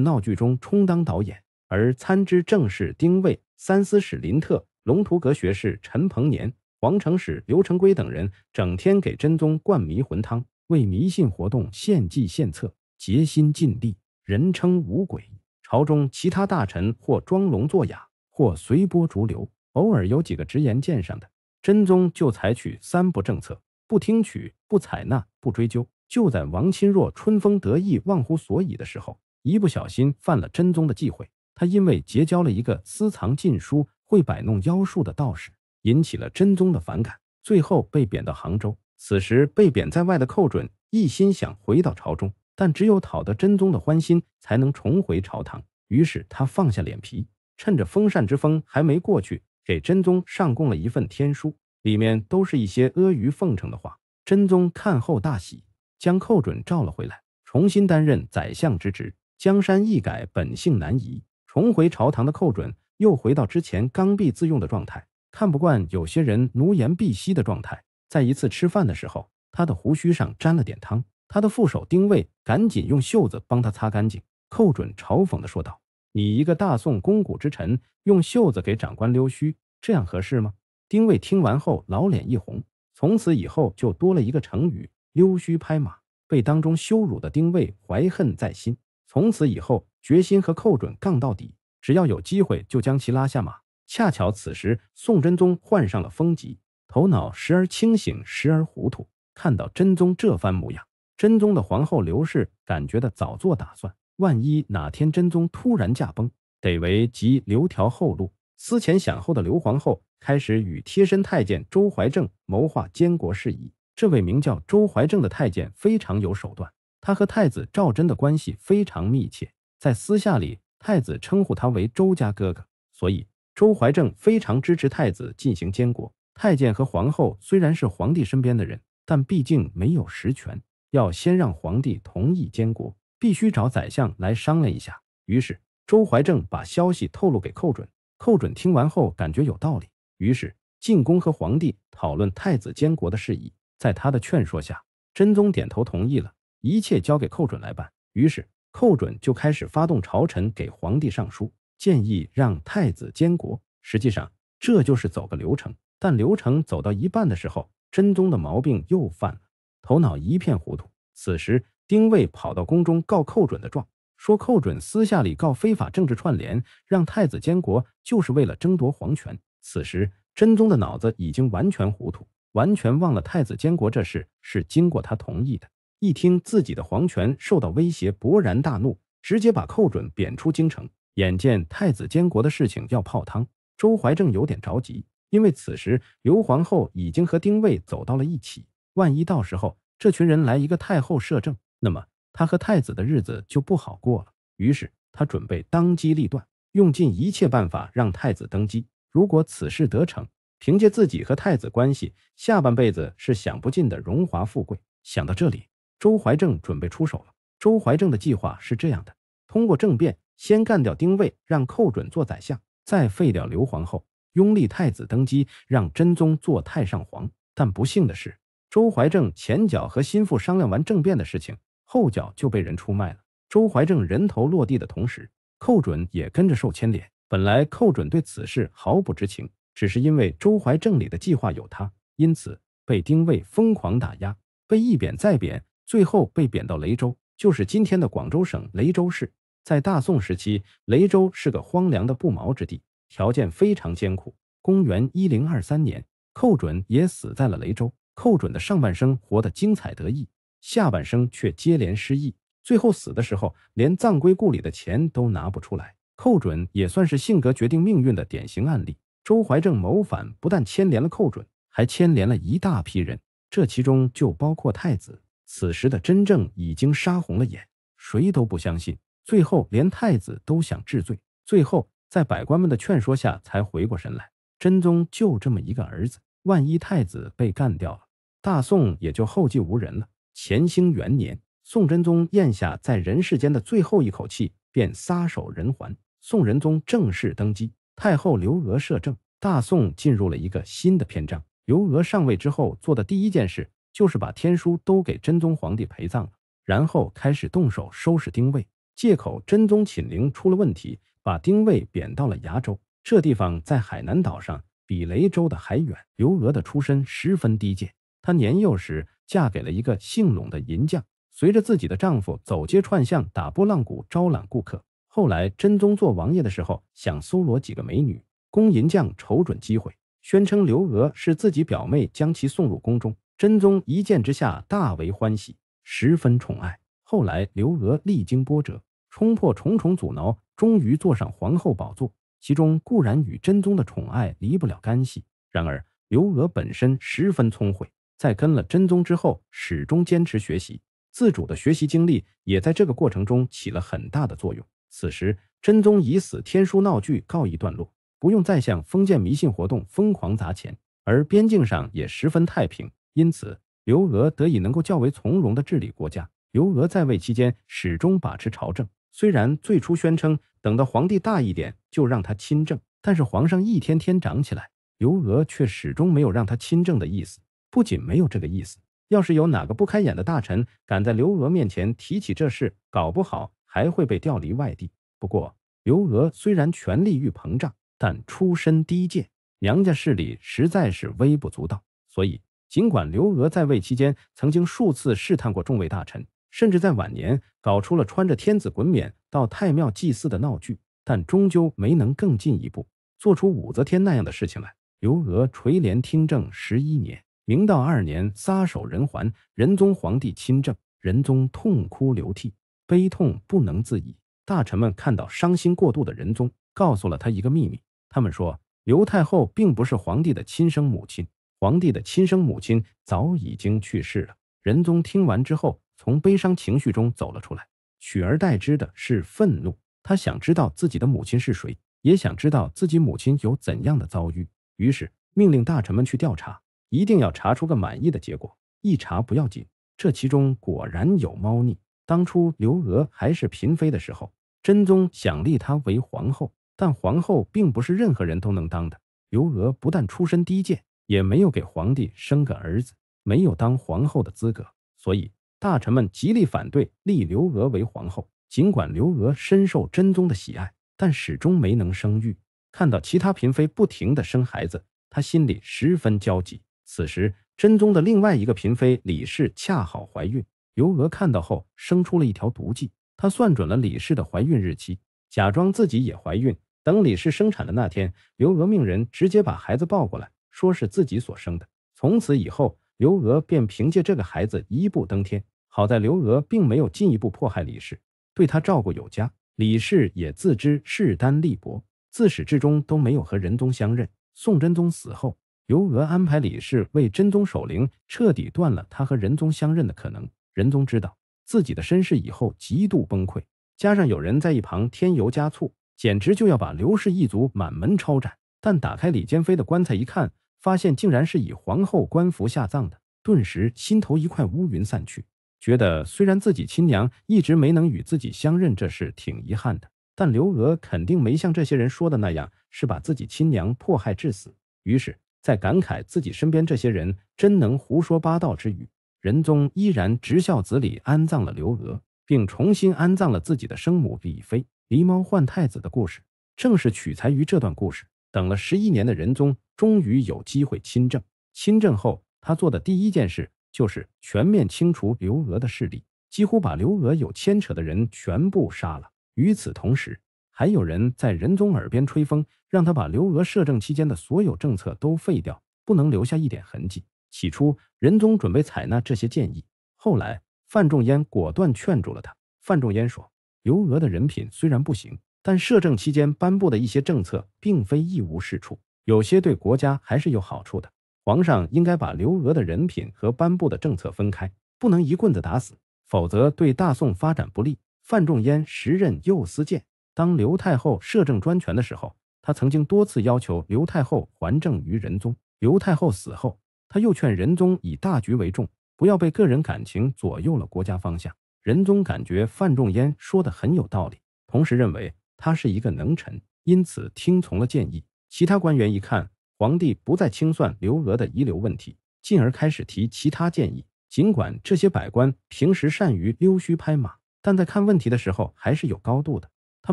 闹剧中充当导演，而参知政事丁谓、三司使林特、龙图阁学士陈鹏年、皇城使刘成规等人整天给真宗灌迷魂汤，为迷信活动献计献策，竭心尽力，人称五鬼。朝中其他大臣或装聋作哑。或随波逐流，偶尔有几个直言见上的，真宗就采取三不政策：不听取、不采纳、不追究。就在王钦若春风得意、忘乎所以的时候，一不小心犯了真宗的忌讳。他因为结交了一个私藏禁书、会摆弄妖术的道士，引起了真宗的反感，最后被贬到杭州。此时被贬在外的寇准一心想回到朝中，但只有讨得真宗的欢心，才能重回朝堂。于是他放下脸皮。趁着风扇之风还没过去，给真宗上供了一份天书，里面都是一些阿谀奉承的话。真宗看后大喜，将寇准召了回来，重新担任宰相之职。江山易改，本性难移。重回朝堂的寇准又回到之前刚愎自用的状态，看不惯有些人奴颜婢膝的状态。在一次吃饭的时候，他的胡须上沾了点汤，他的副手丁谓赶紧用袖子帮他擦干净。寇准嘲讽地说道。你一个大宋肱骨之臣，用袖子给长官溜须，这样合适吗？丁谓听完后，老脸一红。从此以后，就多了一个成语“溜须拍马”。被当中羞辱的丁谓怀恨在心，从此以后决心和寇准杠到底，只要有机会就将其拉下马。恰巧此时，宋真宗患上了风疾，头脑时而清醒，时而糊涂。看到真宗这番模样，真宗的皇后刘氏感觉的早做打算。万一哪天真宗突然驾崩，得为即留条后路。思前想后的刘皇后开始与贴身太监周怀正谋划监国事宜。这位名叫周怀正的太监非常有手段，他和太子赵祯的关系非常密切，在私下里，太子称呼他为“周家哥哥”，所以周怀正非常支持太子进行监国。太监和皇后虽然是皇帝身边的人，但毕竟没有实权，要先让皇帝同意监国。必须找宰相来商量一下。于是周怀正把消息透露给寇准。寇准听完后，感觉有道理，于是进宫和皇帝讨论太子监国的事宜。在他的劝说下，真宗点头同意了，一切交给寇准来办。于是寇准就开始发动朝臣给皇帝上书，建议让太子监国。实际上，这就是走个流程。但流程走到一半的时候，真宗的毛病又犯了，头脑一片糊涂。此时。丁谓跑到宫中告寇准的状，说寇准私下里告非法政治串联，让太子监国，就是为了争夺皇权。此时真宗的脑子已经完全糊涂，完全忘了太子监国这事是经过他同意的。一听自己的皇权受到威胁，勃然大怒，直接把寇准贬出京城。眼见太子监国的事情要泡汤，周怀政有点着急，因为此时刘皇后已经和丁谓走到了一起，万一到时候这群人来一个太后摄政。那么他和太子的日子就不好过了。于是他准备当机立断，用尽一切办法让太子登基。如果此事得逞，凭借自己和太子关系，下半辈子是享不尽的荣华富贵。想到这里，周怀正准备出手了。周怀正的计划是这样的：通过政变，先干掉丁谓，让寇准做宰相，再废掉刘皇后，拥立太子登基，让真宗做太上皇。但不幸的是，周怀正前脚和心腹商量完政变的事情。后脚就被人出卖了。周怀政人头落地的同时，寇准也跟着受牵连。本来寇准对此事毫不知情，只是因为周怀政里的计划有他，因此被丁谓疯狂打压，被一贬再贬，最后被贬到雷州，就是今天的广州省雷州市。在大宋时期，雷州是个荒凉的不毛之地，条件非常艰苦。公元一零二三年，寇准也死在了雷州。寇准的上半生活得精彩得意。下半生却接连失忆，最后死的时候连葬归故里的钱都拿不出来。寇准也算是性格决定命运的典型案例。周怀政谋反，不但牵连了寇准，还牵连了一大批人，这其中就包括太子。此时的真正已经杀红了眼，谁都不相信，最后连太子都想治罪。最后在百官们的劝说下才回过神来。真宗就这么一个儿子，万一太子被干掉了，大宋也就后继无人了。乾兴元年，宋真宗咽下在人世间的最后一口气，便撒手人寰。宋仁宗正式登基，太后刘娥摄政，大宋进入了一个新的篇章。刘娥上位之后做的第一件事，就是把天书都给真宗皇帝陪葬了，然后开始动手收拾丁位，借口真宗寝陵出了问题，把丁位贬到了崖州，这地方在海南岛上，比雷州的还远。刘娥的出身十分低贱，她年幼时。嫁给了一个姓拢的银匠，随着自己的丈夫走街串巷，打波浪鼓，招揽顾客。后来真宗做王爷的时候，想搜罗几个美女，宫银匠瞅准机会，宣称刘娥是自己表妹，将其送入宫中。真宗一见之下，大为欢喜，十分宠爱。后来刘娥历经波折，冲破重重阻挠，终于坐上皇后宝座。其中固然与真宗的宠爱离不了干系，然而刘娥本身十分聪慧。在跟了真宗之后，始终坚持学习，自主的学习经历也在这个过程中起了很大的作用。此时，真宗已死，天书闹剧告一段落，不用再向封建迷信活动疯狂砸钱，而边境上也十分太平，因此刘娥得以能够较为从容的治理国家。刘娥在位期间始终把持朝政，虽然最初宣称等到皇帝大一点就让他亲政，但是皇上一天天长起来，刘娥却始终没有让他亲政的意思。不仅没有这个意思，要是有哪个不开眼的大臣敢在刘娥面前提起这事，搞不好还会被调离外地。不过刘娥虽然权力欲膨胀，但出身低贱，娘家势力实在是微不足道，所以尽管刘娥在位期间曾经数次试探过众位大臣，甚至在晚年搞出了穿着天子衮冕到太庙祭祀的闹剧，但终究没能更进一步，做出武则天那样的事情来。刘娥垂帘听政十一年。明道二年，撒手人寰。仁宗皇帝亲政，仁宗痛哭流涕，悲痛不能自已。大臣们看到伤心过度的仁宗，告诉了他一个秘密。他们说，刘太后并不是皇帝的亲生母亲，皇帝的亲生母亲早已经去世了。仁宗听完之后，从悲伤情绪中走了出来，取而代之的是愤怒。他想知道自己的母亲是谁，也想知道自己母亲有怎样的遭遇。于是命令大臣们去调查。一定要查出个满意的结果。一查不要紧，这其中果然有猫腻。当初刘娥还是嫔妃的时候，真宗想立她为皇后，但皇后并不是任何人都能当的。刘娥不但出身低贱，也没有给皇帝生个儿子，没有当皇后的资格。所以大臣们极力反对立刘娥为皇后。尽管刘娥深受真宗的喜爱，但始终没能生育。看到其他嫔妃不停地生孩子，她心里十分焦急。此时，真宗的另外一个嫔妃李氏恰好怀孕。刘娥看到后，生出了一条毒计。她算准了李氏的怀孕日期，假装自己也怀孕。等李氏生产的那天，刘娥命人直接把孩子抱过来，说是自己所生的。从此以后，刘娥便凭借这个孩子一步登天。好在刘娥并没有进一步迫害李氏，对她照顾有加。李氏也自知势单力薄，自始至终都没有和仁宗相认。宋真宗死后。刘娥安排李氏为真宗守灵，彻底断了他和仁宗相认的可能。仁宗知道自己的身世以后，极度崩溃，加上有人在一旁添油加醋，简直就要把刘氏一族满门抄斩。但打开李建妃的棺材一看，发现竟然是以皇后官服下葬的，顿时心头一块乌云散去，觉得虽然自己亲娘一直没能与自己相认，这事挺遗憾的，但刘娥肯定没像这些人说的那样，是把自己亲娘迫害致死。于是。在感慨自己身边这些人真能胡说八道之余，仁宗依然执孝子礼安葬了刘娥，并重新安葬了自己的生母李妃。狸猫换太子的故事正是取材于这段故事。等了十一年的仁宗终于有机会亲政，亲政后他做的第一件事就是全面清除刘娥的势力，几乎把刘娥有牵扯的人全部杀了。与此同时，还有人在仁宗耳边吹风，让他把刘娥摄政期间的所有政策都废掉，不能留下一点痕迹。起初，仁宗准备采纳这些建议，后来范仲淹果断劝住了他。范仲淹说：“刘娥的人品虽然不行，但摄政期间颁布的一些政策并非一无是处，有些对国家还是有好处的。皇上应该把刘娥的人品和颁布的政策分开，不能一棍子打死，否则对大宋发展不利。”范仲淹时任右司谏。当刘太后摄政专权的时候，他曾经多次要求刘太后还政于仁宗。刘太后死后，他又劝仁宗以大局为重，不要被个人感情左右了国家方向。仁宗感觉范仲淹说的很有道理，同时认为他是一个能臣，因此听从了建议。其他官员一看皇帝不再清算刘娥的遗留问题，进而开始提其他建议。尽管这些百官平时善于溜须拍马，但在看问题的时候还是有高度的。他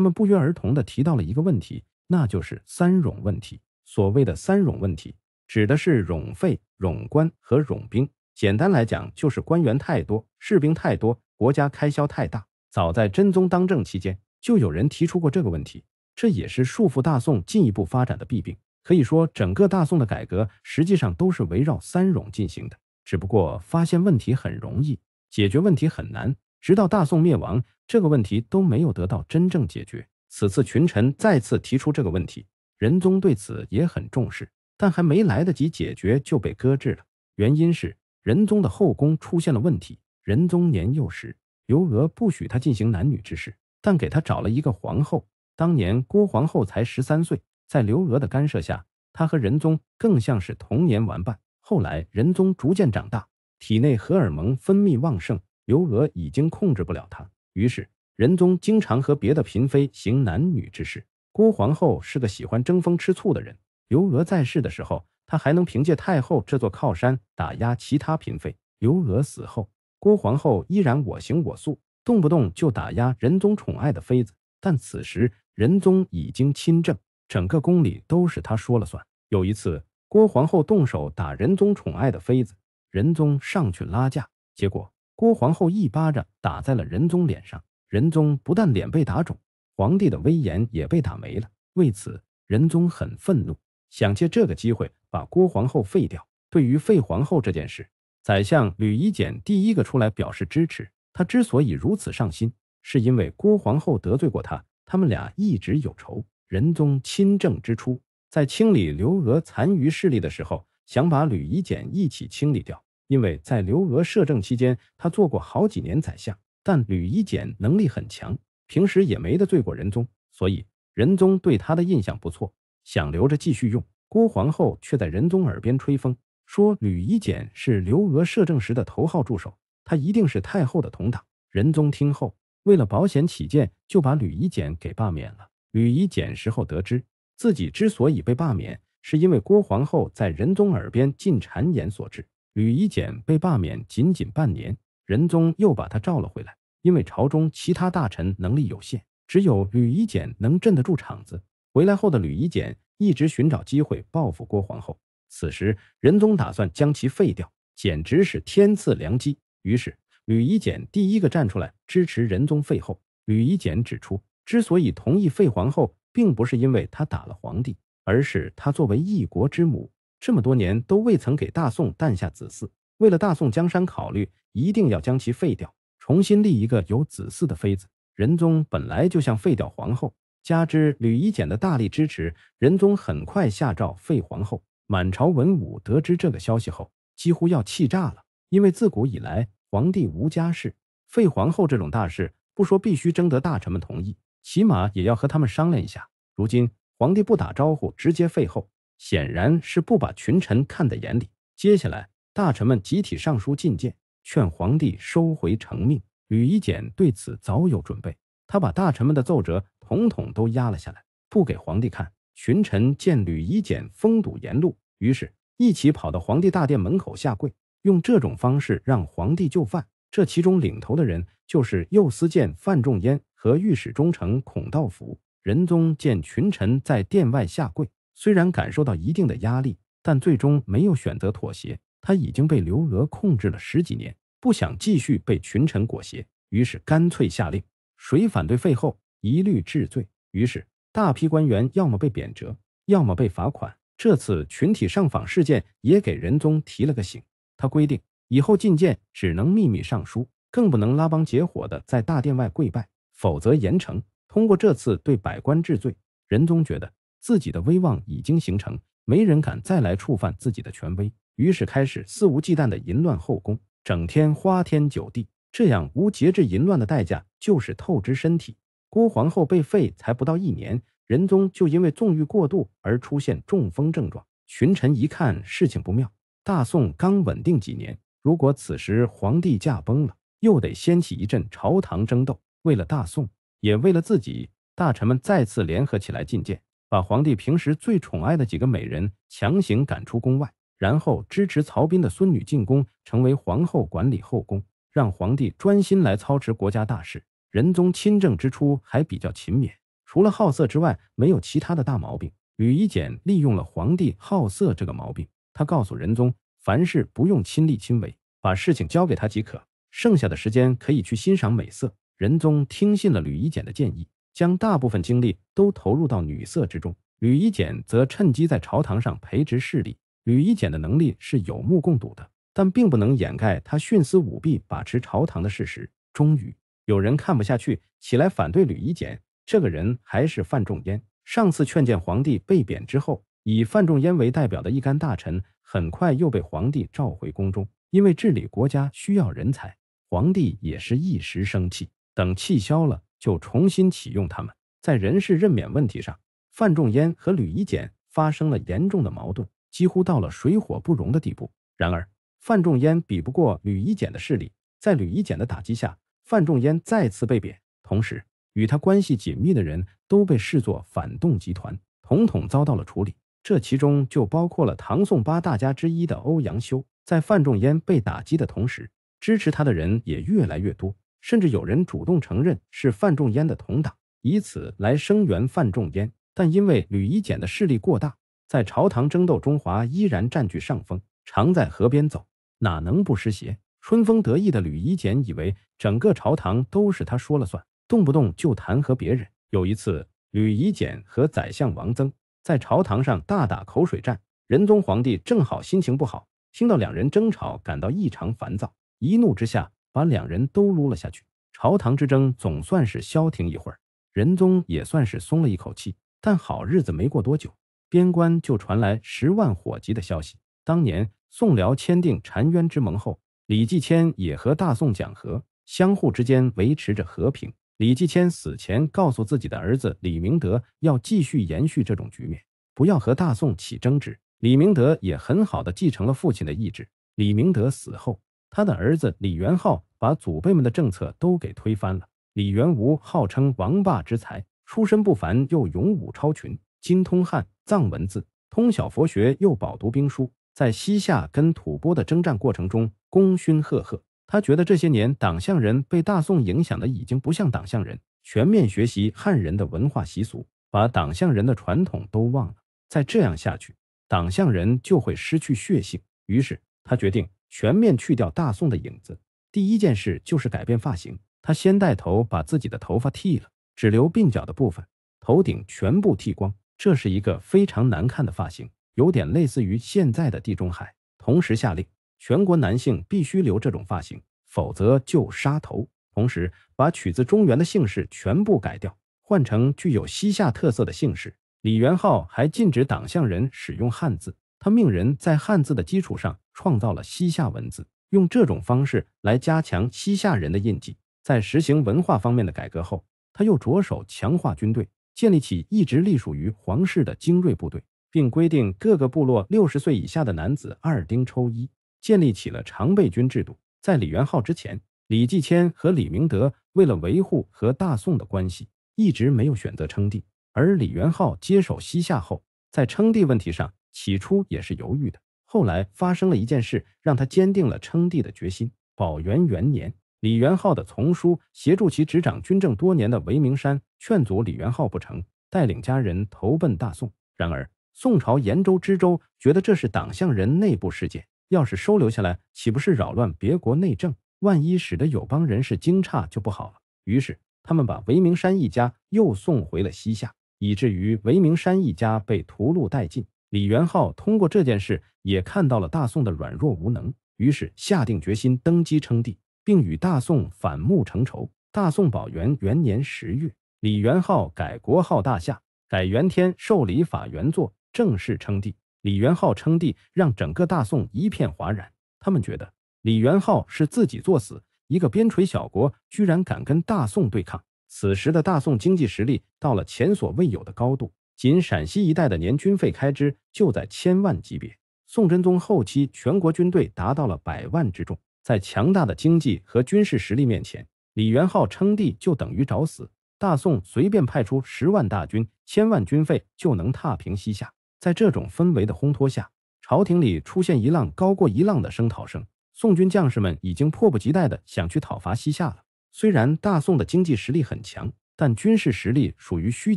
们不约而同地提到了一个问题，那就是“三冗”问题。所谓的“三冗”问题，指的是冗费、冗官和冗兵。简单来讲，就是官员太多、士兵太多、国家开销太大。早在真宗当政期间，就有人提出过这个问题，这也是束缚大宋进一步发展的弊病。可以说，整个大宋的改革实际上都是围绕“三冗”进行的。只不过，发现问题很容易，解决问题很难。直到大宋灭亡，这个问题都没有得到真正解决。此次群臣再次提出这个问题，仁宗对此也很重视，但还没来得及解决就被搁置了。原因是仁宗的后宫出现了问题。仁宗年幼时，刘娥不许他进行男女之事，但给他找了一个皇后。当年郭皇后才十三岁，在刘娥的干涉下，她和仁宗更像是童年玩伴。后来仁宗逐渐长大，体内荷尔蒙分泌旺盛。刘娥已经控制不了他，于是仁宗经常和别的嫔妃行男女之事。郭皇后是个喜欢争风吃醋的人。刘娥在世的时候，她还能凭借太后这座靠山打压其他嫔妃。刘娥死后，郭皇后依然我行我素，动不动就打压仁宗宠爱的妃子。但此时仁宗已经亲政，整个宫里都是他说了算。有一次，郭皇后动手打仁宗宠爱的妃子，仁宗上去拉架，结果。郭皇后一巴掌打在了仁宗脸上，仁宗不但脸被打肿，皇帝的威严也被打没了。为此，仁宗很愤怒，想借这个机会把郭皇后废掉。对于废皇后这件事，宰相吕夷简第一个出来表示支持。他之所以如此上心，是因为郭皇后得罪过他，他们俩一直有仇。仁宗亲政之初，在清理刘娥残余势力的时候，想把吕夷简一起清理掉。因为在刘娥摄政期间，他做过好几年宰相，但吕夷简能力很强，平时也没得罪过仁宗，所以仁宗对他的印象不错，想留着继续用。郭皇后却在仁宗耳边吹风，说吕夷简是刘娥摄政时的头号助手，他一定是太后的同党。仁宗听后，为了保险起见，就把吕夷简给罢免了。吕夷简时候得知，自己之所以被罢免，是因为郭皇后在仁宗耳边进谗言所致。吕夷简被罢免仅仅半年，仁宗又把他召了回来，因为朝中其他大臣能力有限，只有吕夷简能镇得住场子。回来后的吕夷简一直寻找机会报复郭皇后，此时仁宗打算将其废掉，简直是天赐良机。于是吕夷简第一个站出来支持仁宗废后。吕夷简指出，之所以同意废皇后，并不是因为他打了皇帝，而是他作为一国之母。这么多年都未曾给大宋诞下子嗣，为了大宋江山考虑，一定要将其废掉，重新立一个有子嗣的妃子。仁宗本来就想废掉皇后，加之吕夷简的大力支持，仁宗很快下诏废皇后。满朝文武得知这个消息后，几乎要气炸了，因为自古以来，皇帝无家事，废皇后这种大事，不说必须征得大臣们同意，起码也要和他们商量一下。如今皇帝不打招呼，直接废后。显然是不把群臣看在眼里。接下来，大臣们集体上书进谏，劝皇帝收回成命。吕夷简对此早有准备，他把大臣们的奏折统统都压了下来，不给皇帝看。群臣见吕夷简封堵言路，于是一起跑到皇帝大殿门口下跪，用这种方式让皇帝就范。这其中领头的人就是右司谏范仲淹和御史中丞孔道辅。仁宗见群臣在殿外下跪。虽然感受到一定的压力，但最终没有选择妥协。他已经被刘娥控制了十几年，不想继续被群臣裹挟，于是干脆下令：谁反对废后，一律治罪。于是大批官员要么被贬谪，要么被罚款。这次群体上访事件也给仁宗提了个醒，他规定以后觐见只能秘密上书，更不能拉帮结伙的在大殿外跪拜，否则严惩。通过这次对百官治罪，仁宗觉得。自己的威望已经形成，没人敢再来触犯自己的权威，于是开始肆无忌惮的淫乱后宫，整天花天酒地。这样无节制淫乱的代价就是透支身体。郭皇后被废才不到一年，仁宗就因为纵欲过度而出现中风症状。群臣一看事情不妙，大宋刚稳定几年，如果此时皇帝驾崩了，又得掀起一阵朝堂争斗。为了大宋，也为了自己，大臣们再次联合起来觐见。把皇帝平时最宠爱的几个美人强行赶出宫外，然后支持曹彬的孙女进宫，成为皇后，管理后宫，让皇帝专心来操持国家大事。仁宗亲政之初还比较勤勉，除了好色之外，没有其他的大毛病。吕夷简利用了皇帝好色这个毛病，他告诉仁宗，凡事不用亲力亲为，把事情交给他即可，剩下的时间可以去欣赏美色。仁宗听信了吕夷简的建议。将大部分精力都投入到女色之中，吕夷简则趁机在朝堂上培植势力。吕夷简的能力是有目共睹的，但并不能掩盖他徇私舞弊、把持朝堂的事实。终于有人看不下去，起来反对吕夷简。这个人还是范仲淹。上次劝谏皇帝被贬之后，以范仲淹为代表的一干大臣很快又被皇帝召回宫中，因为治理国家需要人才，皇帝也是一时生气，等气消了。就重新启用他们。在人事任免问题上，范仲淹和吕夷简发生了严重的矛盾，几乎到了水火不容的地步。然而，范仲淹比不过吕夷简的势力，在吕夷简的打击下，范仲淹再次被贬。同时，与他关系紧密的人都被视作反动集团，统统遭到了处理。这其中就包括了唐宋八大家之一的欧阳修。在范仲淹被打击的同时，支持他的人也越来越多。甚至有人主动承认是范仲淹的同党，以此来声援范仲淹。但因为吕夷简的势力过大，在朝堂争斗中，华依然占据上风。常在河边走，哪能不湿鞋？春风得意的吕夷简以为整个朝堂都是他说了算，动不动就弹劾别人。有一次，吕夷简和宰相王曾在朝堂上大打口水战。仁宗皇帝正好心情不好，听到两人争吵，感到异常烦躁，一怒之下。把两人都撸了下去，朝堂之争总算是消停一会儿，仁宗也算是松了一口气。但好日子没过多久，边关就传来十万火急的消息。当年宋辽签订澶渊之盟后，李继迁也和大宋讲和，相互之间维持着和平。李继迁死前告诉自己的儿子李明德，要继续延续这种局面，不要和大宋起争执。李明德也很好的继承了父亲的意志。李明德死后。他的儿子李元昊把祖辈们的政策都给推翻了。李元昊号称王霸之才，出身不凡，又勇武超群，精通汉藏文字，通晓佛学，又饱读兵书。在西夏跟吐蕃的征战过程中，功勋赫赫。他觉得这些年党项人被大宋影响的已经不像党项人，全面学习汉人的文化习俗，把党项人的传统都忘了。再这样下去，党项人就会失去血性。于是他决定。全面去掉大宋的影子，第一件事就是改变发型。他先带头把自己的头发剃了，只留鬓角的部分，头顶全部剃光。这是一个非常难看的发型，有点类似于现在的地中海。同时下令，全国男性必须留这种发型，否则就杀头。同时，把取自中原的姓氏全部改掉，换成具有西夏特色的姓氏。李元昊还禁止党项人使用汉字。他命人在汉字的基础上创造了西夏文字，用这种方式来加强西夏人的印记。在实行文化方面的改革后，他又着手强化军队，建立起一直隶属于皇室的精锐部队，并规定各个部落六十岁以下的男子二丁抽一，建立起了常备军制度。在李元昊之前，李继迁和李明德为了维护和大宋的关系，一直没有选择称帝。而李元昊接手西夏后，在称帝问题上。起初也是犹豫的，后来发生了一件事，让他坚定了称帝的决心。保元元年，李元昊的从叔协助其执掌军政多年的韦明山劝阻李元昊不成，带领家人投奔大宋。然而，宋朝延州知州觉得这是党项人内部事件，要是收留下来，岂不是扰乱别国内政？万一使得友邦人士惊诧就不好了。于是，他们把韦明山一家又送回了西夏，以至于韦明山一家被屠戮殆尽。李元昊通过这件事也看到了大宋的软弱无能，于是下定决心登基称帝，并与大宋反目成仇。大宋保元元年十月，李元昊改国号大夏，改元天授礼法元作，正式称帝。李元昊称帝，让整个大宋一片哗然。他们觉得李元昊是自己作死，一个边陲小国居然敢跟大宋对抗。此时的大宋经济实力到了前所未有的高度。仅陕西一带的年军费开支就在千万级别。宋真宗后期，全国军队达到了百万之众。在强大的经济和军事实力面前，李元昊称帝就等于找死。大宋随便派出十万大军，千万军费就能踏平西夏。在这种氛围的烘托下，朝廷里出现一浪高过一浪的声讨声。宋军将士们已经迫不及待的想去讨伐西夏了。虽然大宋的经济实力很强，但军事实力属于虚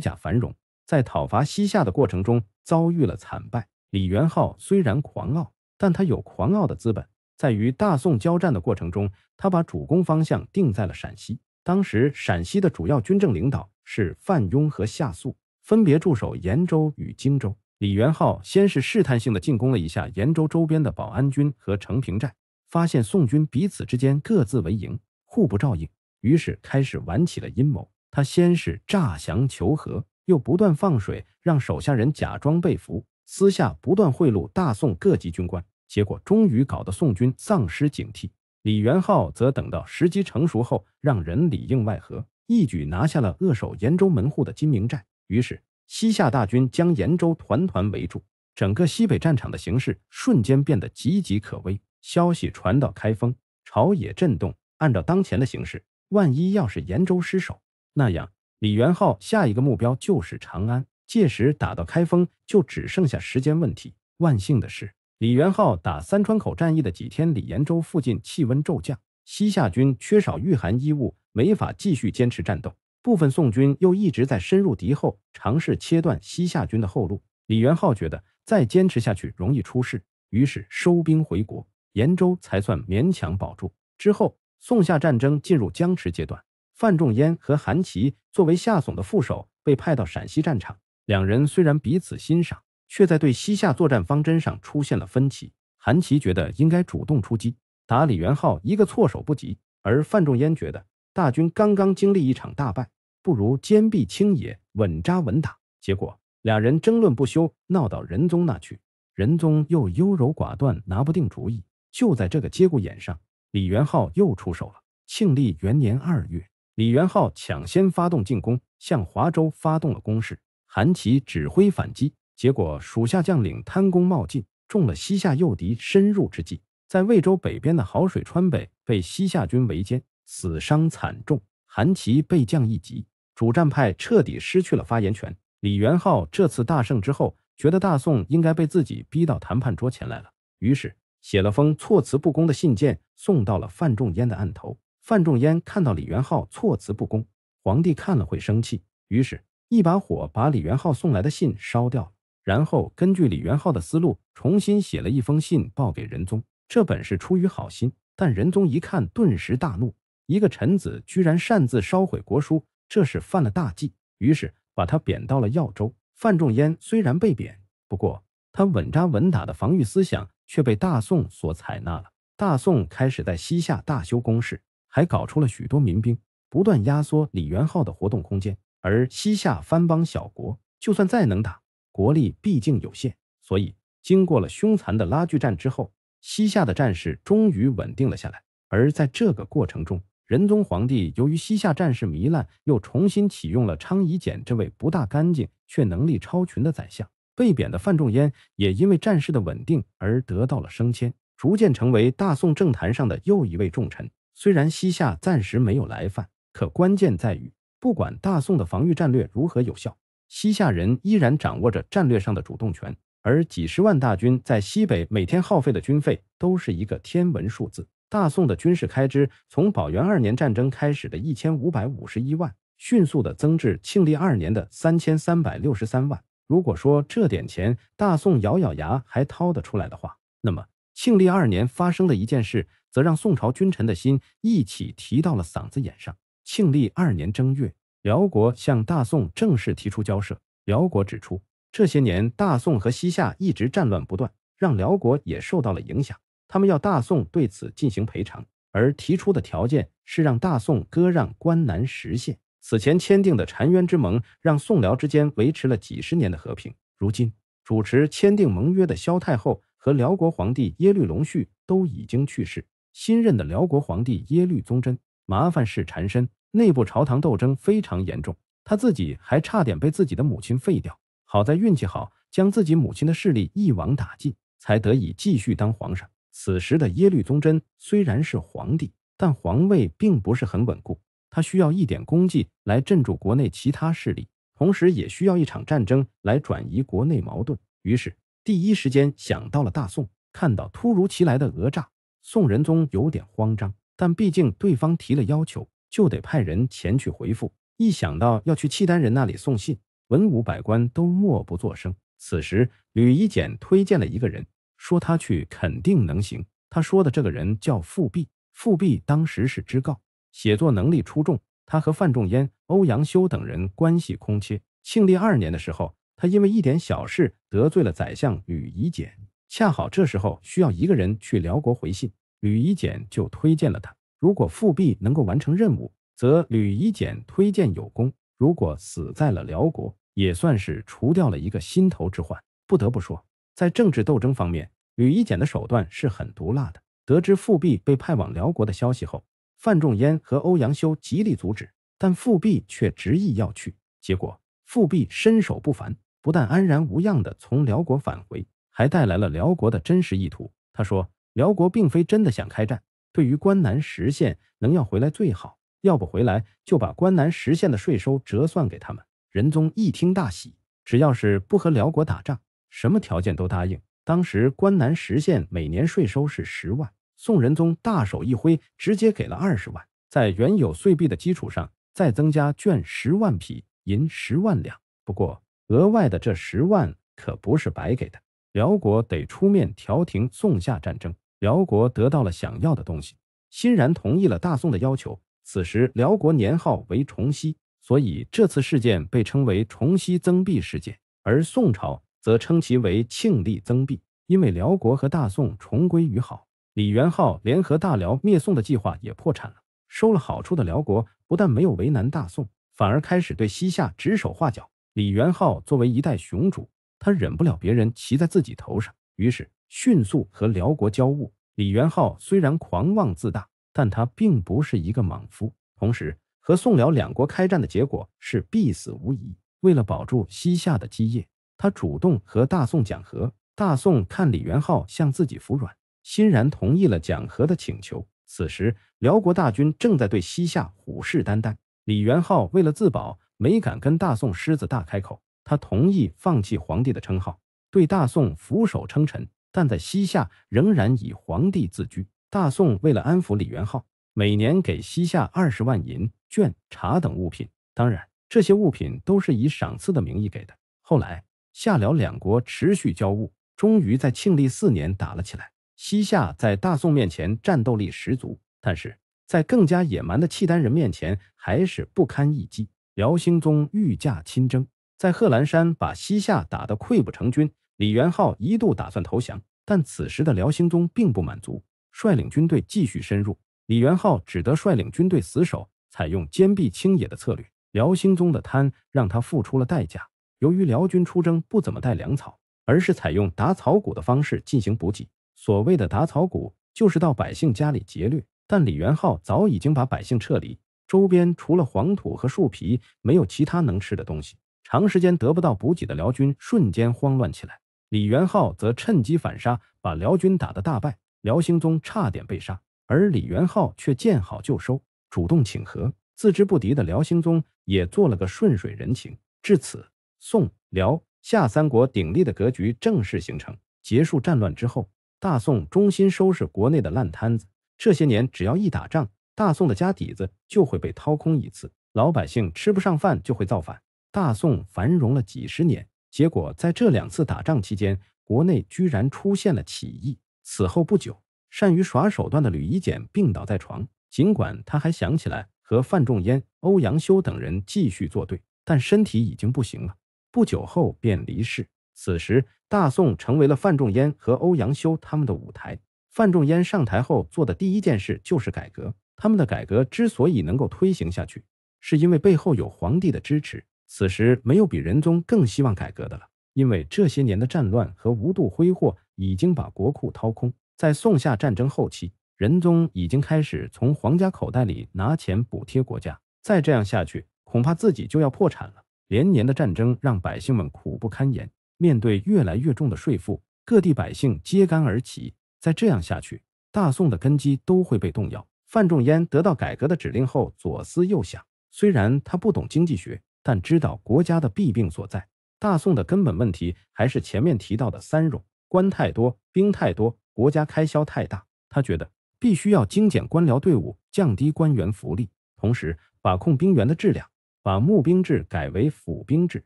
假繁荣。在讨伐西夏的过程中遭遇了惨败。李元昊虽然狂傲，但他有狂傲的资本。在与大宋交战的过程中，他把主攻方向定在了陕西。当时，陕西的主要军政领导是范雍和夏肃，分别驻守延州与荆州。李元昊先是试探性的进攻了一下延州周边的保安军和城平寨，发现宋军彼此之间各自为营，互不照应，于是开始玩起了阴谋。他先是诈降求和。又不断放水，让手下人假装被俘，私下不断贿赂大宋各级军官，结果终于搞得宋军丧失警惕。李元昊则等到时机成熟后，让人里应外合，一举拿下了扼守延州门户的金明寨。于是西夏大军将延州团团围住，整个西北战场的形势瞬间变得岌岌可危。消息传到开封，朝野震动。按照当前的形势，万一要是延州失守，那样……李元昊下一个目标就是长安，届时打到开封就只剩下时间问题。万幸的是，李元昊打三川口战役的几天，李延州附近气温骤降，西夏军缺少御寒衣物，没法继续坚持战斗。部分宋军又一直在深入敌后，尝试切断西夏军的后路。李元昊觉得再坚持下去容易出事，于是收兵回国，延州才算勉强保住。之后，宋夏战争进入僵持阶段。范仲淹和韩琦作为夏竦的副手，被派到陕西战场。两人虽然彼此欣赏，却在对西夏作战方针上出现了分歧。韩琦觉得应该主动出击，打李元昊一个措手不及；而范仲淹觉得大军刚刚经历一场大败，不如坚壁清野，稳扎稳打。结果两人争论不休，闹到仁宗那去。仁宗又优柔寡断，拿不定主意。就在这个节骨眼上，李元昊又出手了。庆历元年二月。李元昊抢先发动进攻，向华州发动了攻势。韩琦指挥反击，结果属下将领贪功冒进，中了西夏诱敌深入之计，在魏州北边的好水川北被西夏军围歼，死伤惨重。韩琦被降一级，主战派彻底失去了发言权。李元昊这次大胜之后，觉得大宋应该被自己逼到谈判桌前来了，于是写了封措辞不公的信件，送到了范仲淹的案头。范仲淹看到李元昊措辞不公，皇帝看了会生气，于是一把火把李元昊送来的信烧掉了，然后根据李元昊的思路重新写了一封信报给仁宗。这本是出于好心，但仁宗一看顿时大怒：一个臣子居然擅自烧毁国书，这是犯了大忌。于是把他贬到了耀州。范仲淹虽然被贬，不过他稳扎稳打的防御思想却被大宋所采纳了。大宋开始在西夏大修工事。还搞出了许多民兵，不断压缩李元昊的活动空间。而西夏藩邦小国，就算再能打，国力毕竟有限。所以，经过了凶残的拉锯战之后，西夏的战事终于稳定了下来。而在这个过程中，仁宗皇帝由于西夏战事糜烂，又重新启用了昌以简这位不大干净却能力超群的宰相。被贬的范仲淹也因为战事的稳定而得到了升迁，逐渐成为大宋政坛上的又一位重臣。虽然西夏暂时没有来犯，可关键在于，不管大宋的防御战略如何有效，西夏人依然掌握着战略上的主动权。而几十万大军在西北每天耗费的军费都是一个天文数字。大宋的军事开支，从宝元二年战争开始的一千五百五十一万，迅速的增至庆历二年的三千三百六十三万。如果说这点钱大宋咬咬牙还掏得出来的话，那么庆历二年发生的一件事。则让宋朝君臣的心一起提到了嗓子眼上。庆历二年正月，辽国向大宋正式提出交涉。辽国指出，这些年大宋和西夏一直战乱不断，让辽国也受到了影响。他们要大宋对此进行赔偿，而提出的条件是让大宋割让关南十县。此前签订的澶渊之盟，让宋辽之间维持了几十年的和平。如今主持签订盟约的萧太后和辽国皇帝耶律隆绪都已经去世。新任的辽国皇帝耶律宗真，麻烦事缠身，内部朝堂斗争非常严重，他自己还差点被自己的母亲废掉。好在运气好，将自己母亲的势力一网打尽，才得以继续当皇上。此时的耶律宗真虽然是皇帝，但皇位并不是很稳固，他需要一点功绩来镇住国内其他势力，同时也需要一场战争来转移国内矛盾。于是，第一时间想到了大宋，看到突如其来的讹诈。宋仁宗有点慌张，但毕竟对方提了要求，就得派人前去回复。一想到要去契丹人那里送信，文武百官都默不作声。此时，吕夷简推荐了一个人，说他去肯定能行。他说的这个人叫富弼，富弼当时是知告，写作能力出众。他和范仲淹、欧阳修等人关系空切。庆历二年的时候，他因为一点小事得罪了宰相吕夷简。恰好这时候需要一个人去辽国回信，吕夷简就推荐了他。如果复辟能够完成任务，则吕夷简推荐有功；如果死在了辽国，也算是除掉了一个心头之患。不得不说，在政治斗争方面，吕夷简的手段是很毒辣的。得知复辟被派往辽国的消息后，范仲淹和欧阳修极力阻止，但复辟却执意要去。结果，复辟身手不凡，不但安然无恙地从辽国返回。还带来了辽国的真实意图。他说：“辽国并非真的想开战，对于关南十县能要回来最好，要不回来就把关南十县的税收折算给他们。”仁宗一听大喜，只要是不和辽国打仗，什么条件都答应。当时关南十县每年税收是十万，宋仁宗大手一挥，直接给了二十万，在原有岁币的基础上再增加绢十万匹、银十万两。不过额外的这十万可不是白给的。辽国得出面调停宋夏战争，辽国得到了想要的东西，欣然同意了大宋的要求。此时辽国年号为重熙，所以这次事件被称为重熙增币事件，而宋朝则称其为庆历增币。因为辽国和大宋重归于好，李元昊联合大辽灭宋的计划也破产了。收了好处的辽国不但没有为难大宋，反而开始对西夏指手画脚。李元昊作为一代雄主。他忍不了别人骑在自己头上，于是迅速和辽国交恶。李元昊虽然狂妄自大，但他并不是一个莽夫。同时，和宋辽两国开战的结果是必死无疑。为了保住西夏的基业，他主动和大宋讲和。大宋看李元昊向自己服软，欣然同意了讲和的请求。此时，辽国大军正在对西夏虎视眈眈。李元昊为了自保，没敢跟大宋狮子大开口。他同意放弃皇帝的称号，对大宋俯首称臣，但在西夏仍然以皇帝自居。大宋为了安抚李元昊，每年给西夏二十万银、绢、茶等物品，当然这些物品都是以赏赐的名义给的。后来，夏辽两国持续交恶，终于在庆历四年打了起来。西夏在大宋面前战斗力十足，但是在更加野蛮的契丹人面前还是不堪一击。辽兴宗御驾亲征。在贺兰山把西夏打得溃不成军，李元昊一度打算投降，但此时的辽兴宗并不满足，率领军队继续深入。李元昊只得率领军队死守，采用坚壁清野的策略。辽兴宗的贪让他付出了代价。由于辽军出征不怎么带粮草，而是采用打草谷的方式进行补给。所谓的打草谷，就是到百姓家里劫掠。但李元昊早已经把百姓撤离，周边除了黄土和树皮，没有其他能吃的东西。长时间得不到补给的辽军瞬间慌乱起来，李元昊则趁机反杀，把辽军打得大败，辽兴宗差点被杀，而李元昊却见好就收，主动请和，自知不敌的辽兴宗也做了个顺水人情。至此，宋辽夏三国鼎立的格局正式形成。结束战乱之后，大宋忠心收拾国内的烂摊子。这些年只要一打仗，大宋的家底子就会被掏空一次，老百姓吃不上饭就会造反。大宋繁荣了几十年，结果在这两次打仗期间，国内居然出现了起义。此后不久，善于耍手段的吕夷简病倒在床。尽管他还想起来和范仲淹、欧阳修等人继续作对，但身体已经不行了。不久后便离世。此时，大宋成为了范仲淹和欧阳修他们的舞台。范仲淹上台后做的第一件事就是改革。他们的改革之所以能够推行下去，是因为背后有皇帝的支持。此时没有比仁宗更希望改革的了，因为这些年的战乱和无度挥霍已经把国库掏空。在宋夏战争后期，仁宗已经开始从皇家口袋里拿钱补贴国家。再这样下去，恐怕自己就要破产了。连年的战争让百姓们苦不堪言，面对越来越重的税赋，各地百姓揭竿而起。再这样下去，大宋的根基都会被动摇。范仲淹得到改革的指令后，左思右想，虽然他不懂经济学。但知道国家的弊病所在，大宋的根本问题还是前面提到的三冗：官太多、兵太多、国家开销太大。他觉得必须要精简官僚队伍，降低官员福利，同时把控兵员的质量，把募兵制改为府兵制。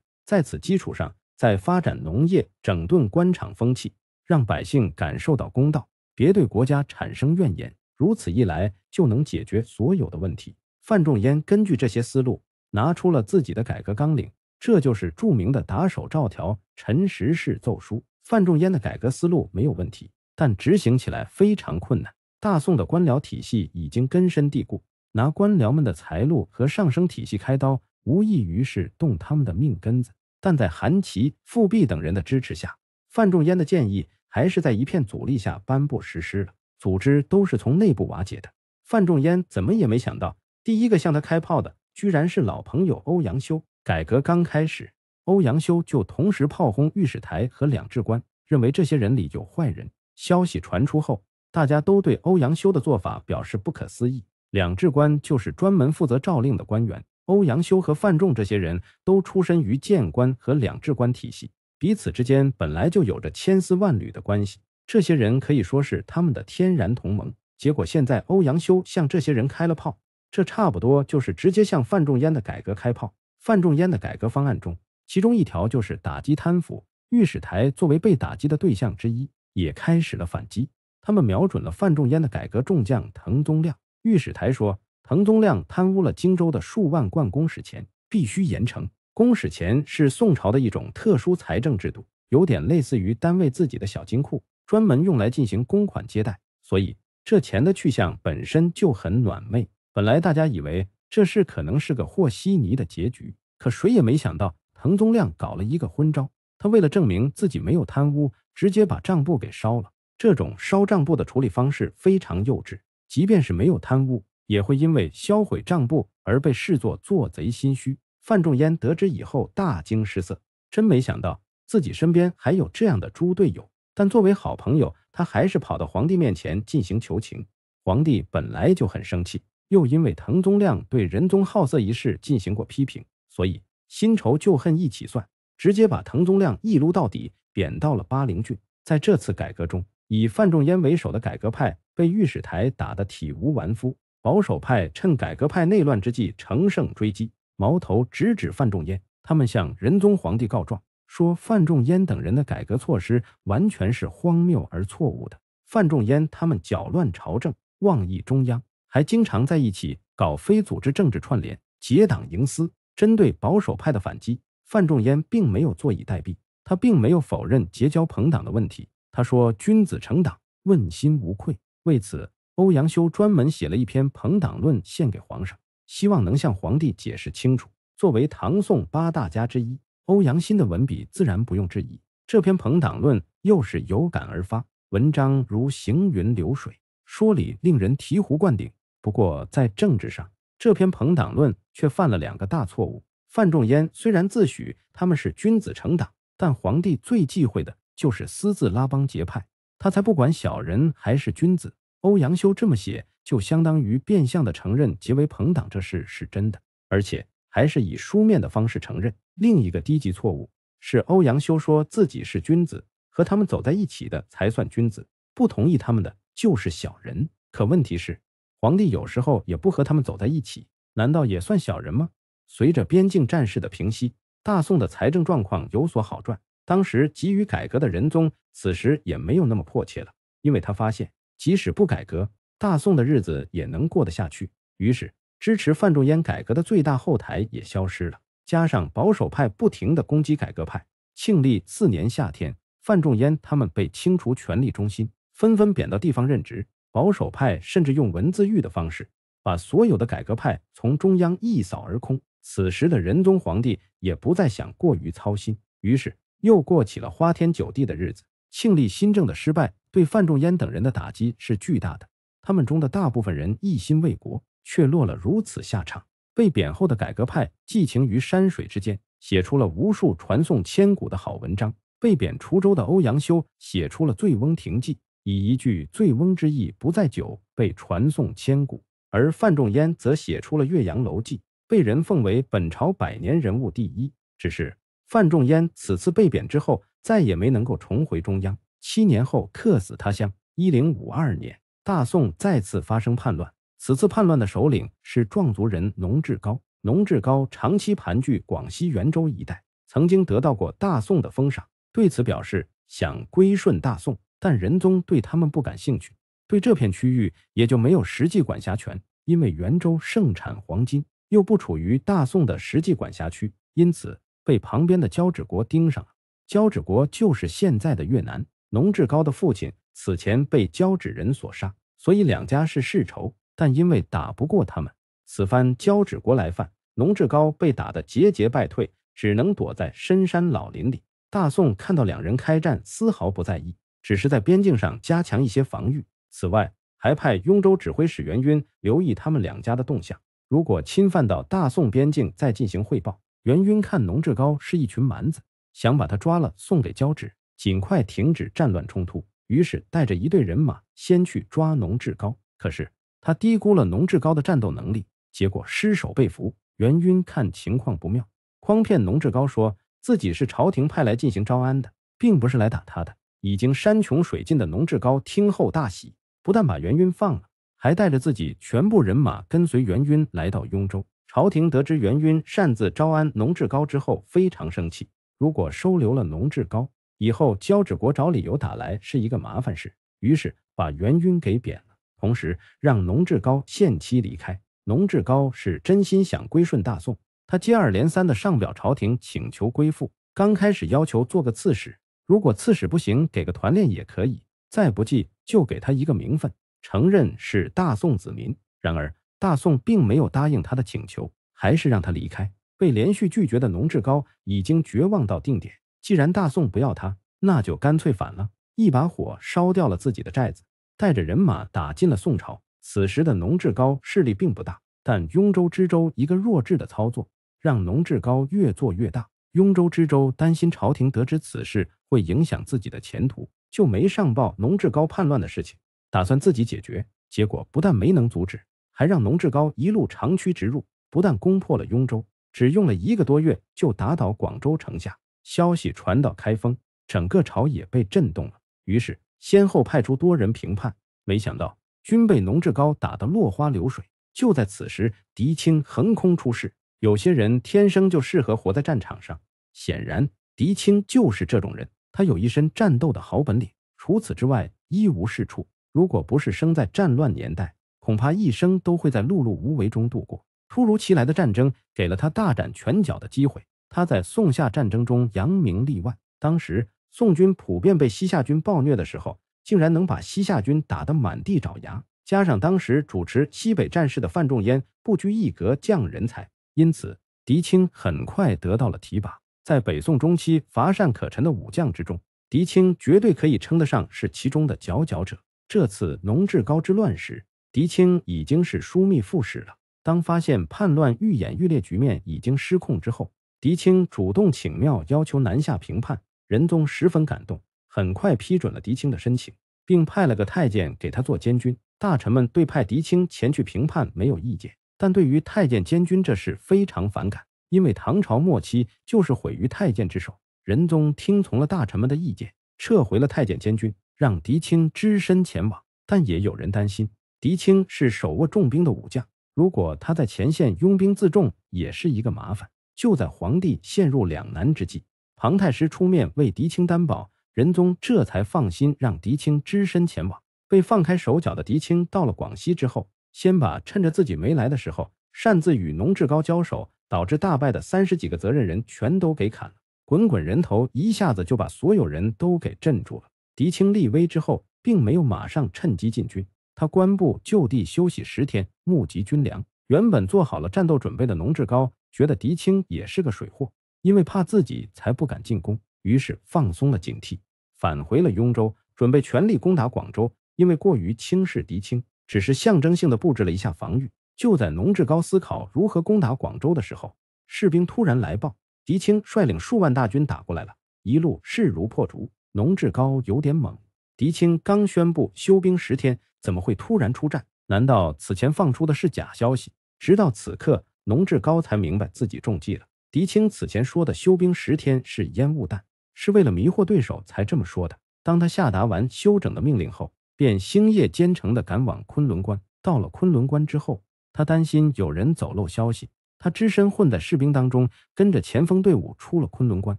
在此基础上，再发展农业，整顿官场风气，让百姓感受到公道，别对国家产生怨言。如此一来，就能解决所有的问题。范仲淹根据这些思路。拿出了自己的改革纲领，这就是著名的打手赵条陈十事奏疏。范仲淹的改革思路没有问题，但执行起来非常困难。大宋的官僚体系已经根深蒂固，拿官僚们的财路和上升体系开刀，无异于是动他们的命根子。但在韩琦、富弼等人的支持下，范仲淹的建议还是在一片阻力下颁布实施了。组织都是从内部瓦解的。范仲淹怎么也没想到，第一个向他开炮的。居然是老朋友欧阳修。改革刚开始，欧阳修就同时炮轰御史台和两制官，认为这些人里有坏人。消息传出后，大家都对欧阳修的做法表示不可思议。两制官就是专门负责诏令的官员，欧阳修和范仲这些人都出身于谏官和两制官体系，彼此之间本来就有着千丝万缕的关系，这些人可以说是他们的天然同盟。结果现在欧阳修向这些人开了炮。这差不多就是直接向范仲淹的改革开炮。范仲淹的改革方案中，其中一条就是打击贪腐，御史台作为被打击的对象之一，也开始了反击。他们瞄准了范仲淹的改革，众将滕宗亮。御史台说，滕宗亮贪污了荆州的数万贯公使钱，必须严惩。公使钱是宋朝的一种特殊财政制度，有点类似于单位自己的小金库，专门用来进行公款接待，所以这钱的去向本身就很暖昧。本来大家以为这事可能是个和稀泥的结局，可谁也没想到，滕宗亮搞了一个昏招。他为了证明自己没有贪污，直接把账簿给烧了。这种烧账簿的处理方式非常幼稚，即便是没有贪污，也会因为销毁账簿而被视作做贼心虚。范仲淹得知以后大惊失色，真没想到自己身边还有这样的猪队友。但作为好朋友，他还是跑到皇帝面前进行求情。皇帝本来就很生气。又因为滕宗亮对仁宗好色一事进行过批评，所以新仇旧恨一起算，直接把滕宗亮一撸到底，贬到了巴陵郡。在这次改革中，以范仲淹为首的改革派被御史台打得体无完肤。保守派趁改革派内乱之际，乘胜追击，矛头直指范仲淹。他们向仁宗皇帝告状，说范仲淹等人的改革措施完全是荒谬而错误的，范仲淹他们搅乱朝政，妄议中央。还经常在一起搞非组织政治串联、结党营私。针对保守派的反击，范仲淹并没有坐以待毙，他并没有否认结交朋党的问题。他说：“君子成党，问心无愧。”为此，欧阳修专门写了一篇《朋党论》献给皇上，希望能向皇帝解释清楚。作为唐宋八大家之一，欧阳新的文笔自然不用质疑。这篇《朋党论》又是有感而发，文章如行云流水，说理令人醍醐灌顶。不过，在政治上，这篇朋党论却犯了两个大错误。范仲淹虽然自诩他们是君子成党，但皇帝最忌讳的就是私自拉帮结派，他才不管小人还是君子。欧阳修这么写，就相当于变相的承认结为朋党这事是真的，而且还是以书面的方式承认。另一个低级错误是欧阳修说自己是君子，和他们走在一起的才算君子，不同意他们的就是小人。可问题是。皇帝有时候也不和他们走在一起，难道也算小人吗？随着边境战事的平息，大宋的财政状况有所好转。当时急于改革的仁宗，此时也没有那么迫切了，因为他发现即使不改革，大宋的日子也能过得下去。于是，支持范仲淹改革的最大后台也消失了。加上保守派不停的攻击改革派，庆历四年夏天，范仲淹他们被清除权力中心，纷纷贬到地方任职。保守派甚至用文字狱的方式，把所有的改革派从中央一扫而空。此时的仁宗皇帝也不再想过于操心，于是又过起了花天酒地的日子。庆历新政的失败，对范仲淹等人的打击是巨大的。他们中的大部分人一心为国，却落了如此下场。被贬后的改革派寄情于山水之间，写出了无数传颂千古的好文章。被贬滁州的欧阳修写出了《醉翁亭记》。以一句“醉翁之意不在酒”被传颂千古，而范仲淹则写出了《岳阳楼记》，被人奉为本朝百年人物第一。只是范仲淹此次被贬之后，再也没能够重回中央。七年后，客死他乡。一零五二年，大宋再次发生叛乱，此次叛乱的首领是壮族人农志高。农志高长期盘踞广西元州一带，曾经得到过大宋的封赏，对此表示想归顺大宋。但仁宗对他们不感兴趣，对这片区域也就没有实际管辖权。因为元州盛产黄金，又不处于大宋的实际管辖区，因此被旁边的交趾国盯上了。交趾国就是现在的越南。农志高的父亲此前被交趾人所杀，所以两家是世仇。但因为打不过他们，此番交趾国来犯，农志高被打得节节败退，只能躲在深山老林里。大宋看到两人开战，丝毫不在意。只是在边境上加强一些防御，此外还派雍州指挥使袁晕留意他们两家的动向。如果侵犯到大宋边境，再进行汇报。袁晕看农志高是一群蛮子，想把他抓了送给交趾，尽快停止战乱冲突。于是带着一队人马先去抓农志高。可是他低估了农志高的战斗能力，结果失手被俘。袁晕看情况不妙，诓骗农志高说自己是朝廷派来进行招安的，并不是来打他的。已经山穷水尽的农志高听后大喜，不但把袁晕放了，还带着自己全部人马跟随袁晕来到雍州。朝廷得知袁晕擅自招安农志高之后，非常生气。如果收留了农志高，以后交趾国找理由打来是一个麻烦事，于是把袁晕给贬了，同时让农志高限期离开。农志高是真心想归顺大宋，他接二连三的上表朝廷请求归附，刚开始要求做个刺史。如果刺史不行，给个团练也可以；再不济，就给他一个名分，承认是大宋子民。然而，大宋并没有答应他的请求，还是让他离开。被连续拒绝的农志高已经绝望到定点。既然大宋不要他，那就干脆反了，一把火烧掉了自己的寨子，带着人马打进了宋朝。此时的农志高势力并不大，但雍州知州一个弱智的操作，让农志高越做越大。雍州知州担心朝廷得知此事。会影响自己的前途，就没上报农志高叛乱的事情，打算自己解决。结果不但没能阻止，还让农志高一路长驱直入，不但攻破了雍州，只用了一个多月就打倒广州城下。消息传到开封，整个朝野被震动了。于是先后派出多人评判。没想到均被农志高打得落花流水。就在此时，狄青横空出世。有些人天生就适合活在战场上，显然狄青就是这种人。他有一身战斗的好本领，除此之外一无是处。如果不是生在战乱年代，恐怕一生都会在碌碌无为中度过。突如其来的战争给了他大展拳脚的机会。他在宋夏战争中扬名立万。当时宋军普遍被西夏军暴虐的时候，竟然能把西夏军打得满地找牙。加上当时主持西北战事的范仲淹不拘一格降人才，因此狄青很快得到了提拔。在北宋中期乏善可陈的武将之中，狄青绝对可以称得上是其中的佼佼者。这次农志高之乱时，狄青已经是枢密副使了。当发现叛乱愈演愈烈，局面已经失控之后，狄青主动请庙要求南下平叛。仁宗十分感动，很快批准了狄青的申请，并派了个太监给他做监军。大臣们对派狄青前去平叛没有意见，但对于太监监军这事非常反感。因为唐朝末期就是毁于太监之手，仁宗听从了大臣们的意见，撤回了太监监军，让狄青只身前往。但也有人担心，狄青是手握重兵的武将，如果他在前线拥兵自重，也是一个麻烦。就在皇帝陷入两难之际，庞太师出面为狄青担保，仁宗这才放心让狄青只身前往。被放开手脚的狄青到了广西之后，先把趁着自己没来的时候，擅自与农志高交手。导致大败的三十几个责任人全都给砍了，滚滚人头一下子就把所有人都给镇住了。狄青立威之后，并没有马上趁机进军，他官部就地休息十天，募集军粮。原本做好了战斗准备的农志高，觉得狄青也是个水货，因为怕自己才不敢进攻，于是放松了警惕，返回了雍州，准备全力攻打广州。因为过于轻视狄青，只是象征性的布置了一下防御。就在农志高思考如何攻打广州的时候，士兵突然来报，狄青率领数万大军打过来了，一路势如破竹。农志高有点懵，狄青刚宣布休兵十天，怎么会突然出战？难道此前放出的是假消息？直到此刻，农志高才明白自己中计了。狄青此前说的休兵十天是烟雾弹，是为了迷惑对手才这么说的。当他下达完休整的命令后，便星夜兼程地赶往昆仑关。到了昆仑关之后，他担心有人走漏消息，他只身混在士兵当中，跟着前锋队伍出了昆仑关，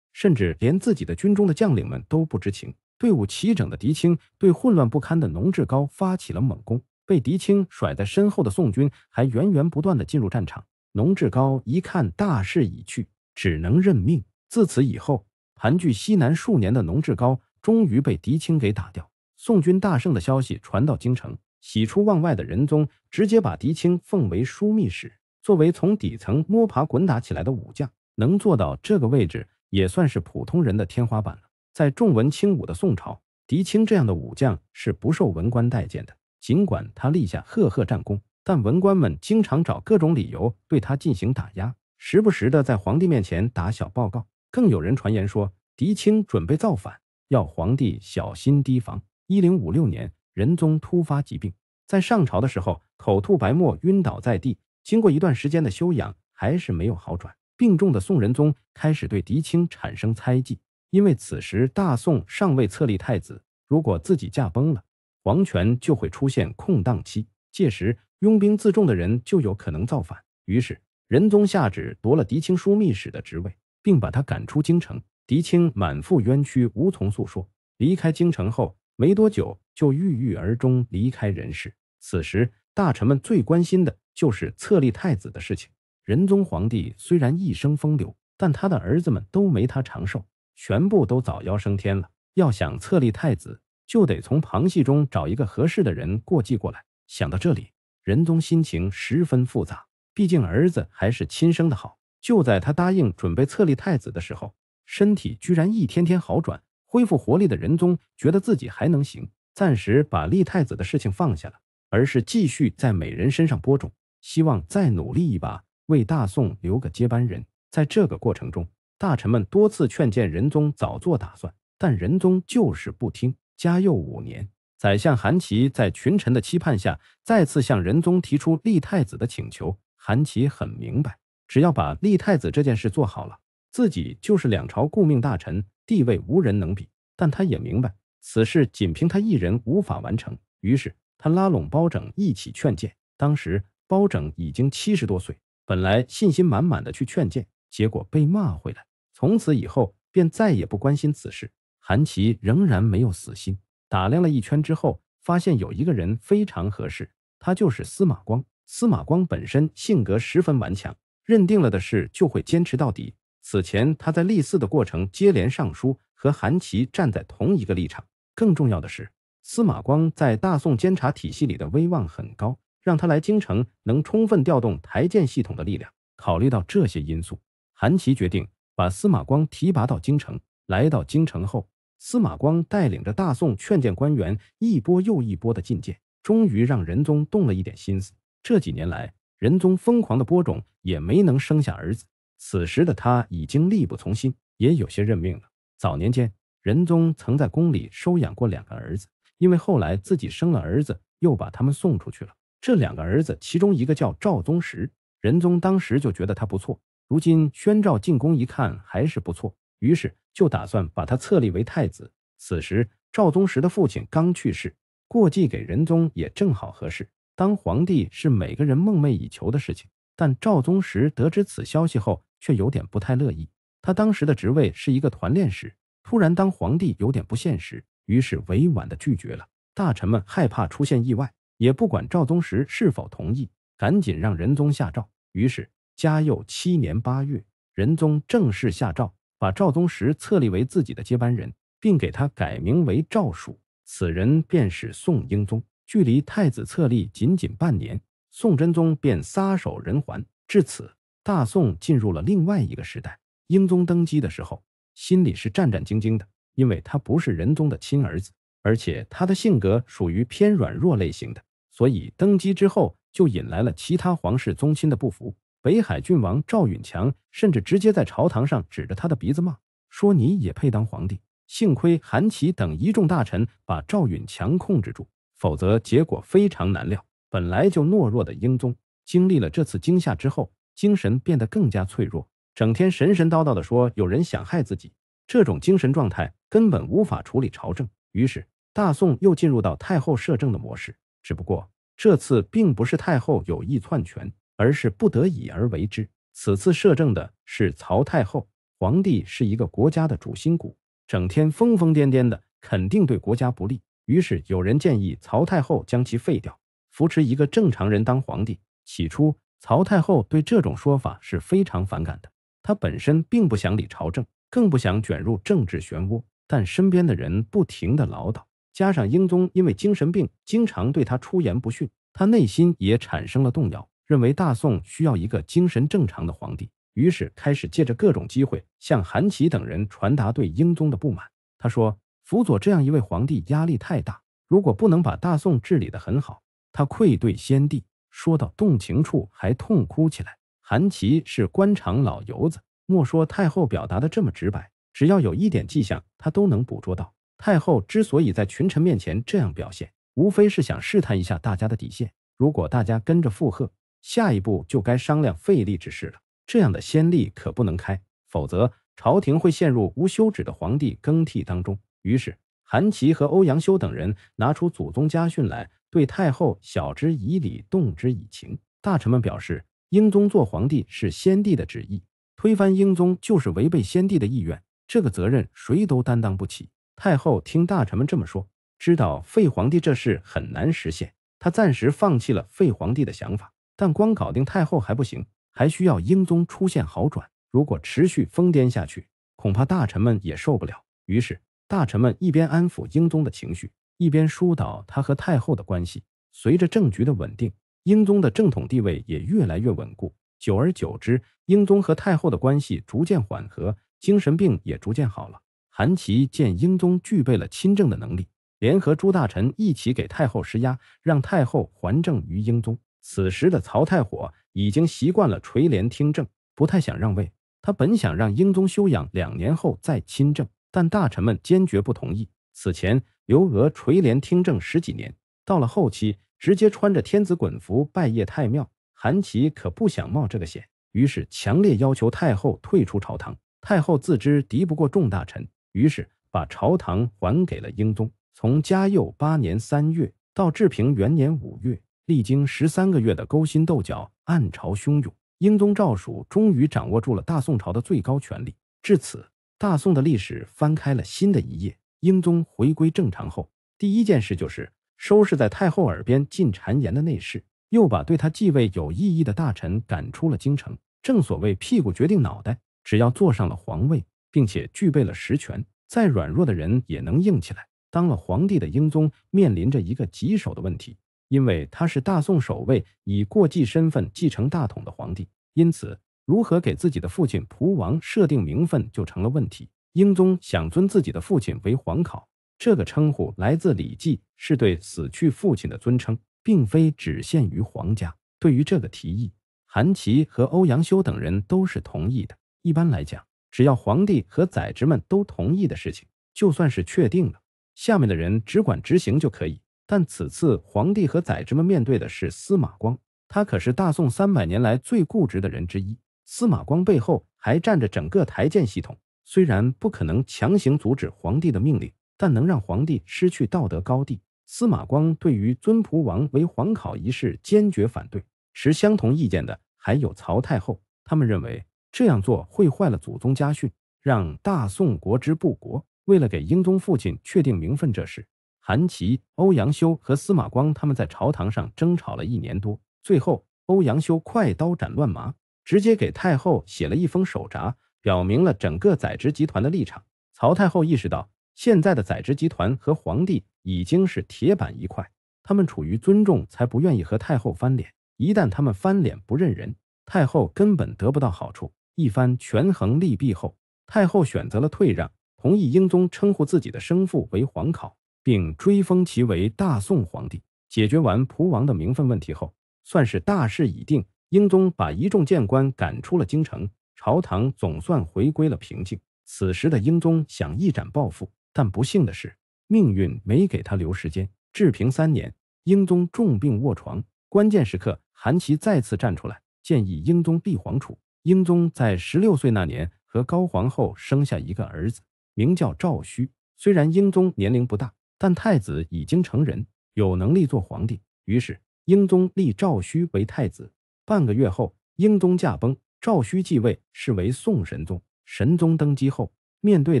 甚至连自己的军中的将领们都不知情。队伍齐整的狄青对混乱不堪的农志高发起了猛攻，被狄青甩在身后的宋军还源源不断的进入战场。农志高一看大势已去，只能认命。自此以后，盘踞西南数年的农志高终于被狄青给打掉。宋军大胜的消息传到京城。喜出望外的仁宗直接把狄青奉为枢密使。作为从底层摸爬滚打起来的武将，能做到这个位置，也算是普通人的天花板了。在重文轻武的宋朝，狄青这样的武将是不受文官待见的。尽管他立下赫赫战功，但文官们经常找各种理由对他进行打压，时不时的在皇帝面前打小报告。更有人传言说狄青准备造反，要皇帝小心提防。一零五六年。仁宗突发疾病，在上朝的时候口吐白沫，晕倒在地。经过一段时间的休养，还是没有好转。病重的宋仁宗开始对狄青产生猜忌，因为此时大宋尚未册立太子，如果自己驾崩了，皇权就会出现空档期，届时拥兵自重的人就有可能造反。于是仁宗下旨夺了狄青枢密使的职位，并把他赶出京城。狄青满腹冤屈，无从诉说。离开京城后。没多久就郁郁而终，离开人世。此时大臣们最关心的就是册立太子的事情。仁宗皇帝虽然一生风流，但他的儿子们都没他长寿，全部都早夭升天了。要想册立太子，就得从旁系中找一个合适的人过继过来。想到这里，仁宗心情十分复杂。毕竟儿子还是亲生的好。就在他答应准备册立太子的时候，身体居然一天天好转。恢复活力的仁宗觉得自己还能行，暂时把立太子的事情放下了，而是继续在美人身上播种，希望再努力一把，为大宋留个接班人。在这个过程中，大臣们多次劝谏仁宗早做打算，但仁宗就是不听。嘉佑五年，宰相韩琦在群臣的期盼下，再次向仁宗提出立太子的请求。韩琦很明白，只要把立太子这件事做好了，自己就是两朝顾命大臣。地位无人能比，但他也明白此事仅凭他一人无法完成，于是他拉拢包拯一起劝谏。当时包拯已经七十多岁，本来信心满满的去劝谏，结果被骂回来。从此以后便再也不关心此事。韩琦仍然没有死心，打量了一圈之后，发现有一个人非常合适，他就是司马光。司马光本身性格十分顽强，认定了的事就会坚持到底。此前，他在立嗣的过程接连上书，和韩琦站在同一个立场。更重要的是，司马光在大宋监察体系里的威望很高，让他来京城能充分调动台谏系统的力量。考虑到这些因素，韩琦决定把司马光提拔到京城。来到京城后，司马光带领着大宋劝谏官员一波又一波的进谏，终于让仁宗动了一点心思。这几年来，仁宗疯狂的播种，也没能生下儿子。此时的他已经力不从心，也有些认命了。早年间，仁宗曾在宫里收养过两个儿子，因为后来自己生了儿子，又把他们送出去了。这两个儿子，其中一个叫赵宗实，仁宗当时就觉得他不错。如今宣召进宫一看，还是不错，于是就打算把他册立为太子。此时，赵宗实的父亲刚去世，过继给仁宗也正好合适。当皇帝是每个人梦寐以求的事情。但赵宗实得知此消息后，却有点不太乐意。他当时的职位是一个团练使，突然当皇帝有点不现实，于是委婉的拒绝了。大臣们害怕出现意外，也不管赵宗实是否同意，赶紧让仁宗下诏。于是嘉佑七年八月，仁宗正式下诏，把赵宗实册立为自己的接班人，并给他改名为赵曙。此人便是宋英宗。距离太子册立仅仅半年。宋真宗便撒手人寰，至此，大宋进入了另外一个时代。英宗登基的时候，心里是战战兢兢的，因为他不是仁宗的亲儿子，而且他的性格属于偏软弱类型的，所以登基之后就引来了其他皇室宗亲的不服。北海郡王赵允强甚至直接在朝堂上指着他的鼻子骂，说你也配当皇帝？幸亏韩琦等一众大臣把赵允强控制住，否则结果非常难料。本来就懦弱的英宗，经历了这次惊吓之后，精神变得更加脆弱，整天神神叨叨的说有人想害自己。这种精神状态根本无法处理朝政，于是大宋又进入到太后摄政的模式。只不过这次并不是太后有意篡权，而是不得已而为之。此次摄政的是曹太后，皇帝是一个国家的主心骨，整天疯疯癫癫的，肯定对国家不利。于是有人建议曹太后将其废掉。扶持一个正常人当皇帝。起初，曹太后对这种说法是非常反感的。她本身并不想理朝政，更不想卷入政治漩涡。但身边的人不停的唠叨，加上英宗因为精神病，经常对她出言不逊，他内心也产生了动摇，认为大宋需要一个精神正常的皇帝。于是，开始借着各种机会向韩琦等人传达对英宗的不满。他说：“辅佐这样一位皇帝压力太大，如果不能把大宋治理得很好。”他愧对先帝，说到动情处还痛哭起来。韩琦是官场老油子，莫说太后表达的这么直白，只要有一点迹象，他都能捕捉到。太后之所以在群臣面前这样表现，无非是想试探一下大家的底线。如果大家跟着附和，下一步就该商量废立之事了。这样的先例可不能开，否则朝廷会陷入无休止的皇帝更替当中。于是，韩琦和欧阳修等人拿出祖宗家训来。对太后晓之以理，动之以情。大臣们表示，英宗做皇帝是先帝的旨意，推翻英宗就是违背先帝的意愿，这个责任谁都担当不起。太后听大臣们这么说，知道废皇帝这事很难实现，她暂时放弃了废皇帝的想法。但光搞定太后还不行，还需要英宗出现好转。如果持续疯癫下去，恐怕大臣们也受不了。于是，大臣们一边安抚英宗的情绪。一边疏导他和太后的关系，随着政局的稳定，英宗的正统地位也越来越稳固。久而久之，英宗和太后的关系逐渐缓和，精神病也逐渐好了。韩琦见英宗具备了亲政的能力，联合朱大臣一起给太后施压，让太后还政于英宗。此时的曹太火已经习惯了垂帘听政，不太想让位。他本想让英宗休养两年后再亲政，但大臣们坚决不同意。此前。刘娥垂帘听政十几年，到了后期，直接穿着天子衮服拜谒太庙。韩琦可不想冒这个险，于是强烈要求太后退出朝堂。太后自知敌不过众大臣，于是把朝堂还给了英宗。从嘉佑八年三月到治平元年五月，历经十三个月的勾心斗角、暗潮汹涌，英宗赵曙终于掌握住了大宋朝的最高权力。至此，大宋的历史翻开了新的一页。英宗回归正常后，第一件事就是收拾在太后耳边进谗言的内侍，又把对他继位有异议的大臣赶出了京城。正所谓屁股决定脑袋，只要坐上了皇位，并且具备了实权，再软弱的人也能硬起来。当了皇帝的英宗面临着一个棘手的问题，因为他是大宋首位以过继身份继承大统的皇帝，因此如何给自己的父亲蒲王设定名分就成了问题。英宗想尊自己的父亲为皇考，这个称呼来自《礼记》，是对死去父亲的尊称，并非只限于皇家。对于这个提议，韩琦和欧阳修等人都是同意的。一般来讲，只要皇帝和宰执们都同意的事情，就算是确定了，下面的人只管执行就可以。但此次皇帝和宰执们面对的是司马光，他可是大宋三百年来最固执的人之一。司马光背后还站着整个台谏系统。虽然不可能强行阻止皇帝的命令，但能让皇帝失去道德高地。司马光对于尊仆王为皇考一事坚决反对，持相同意见的还有曹太后。他们认为这样做会坏了祖宗家训，让大宋国之不国。为了给英宗父亲确定名分，这事，韩琦、欧阳修和司马光他们在朝堂上争吵了一年多，最后欧阳修快刀斩乱麻，直接给太后写了一封手札。表明了整个宰执集团的立场。曹太后意识到，现在的宰执集团和皇帝已经是铁板一块，他们处于尊重才不愿意和太后翻脸。一旦他们翻脸不认人，太后根本得不到好处。一番权衡利弊后，太后选择了退让，同意英宗称呼自己的生父为皇考，并追封其为大宋皇帝。解决完濮王的名分问题后，算是大势已定。英宗把一众谏官赶出了京城。朝堂总算回归了平静。此时的英宗想一展抱负，但不幸的是，命运没给他留时间。治平三年，英宗重病卧床，关键时刻，韩琦再次站出来，建议英宗立皇储。英宗在十六岁那年和高皇后生下一个儿子，名叫赵顼。虽然英宗年龄不大，但太子已经成人，有能力做皇帝。于是，英宗立赵顼为太子。半个月后，英宗驾崩。赵顼继位是为宋神宗。神宗登基后，面对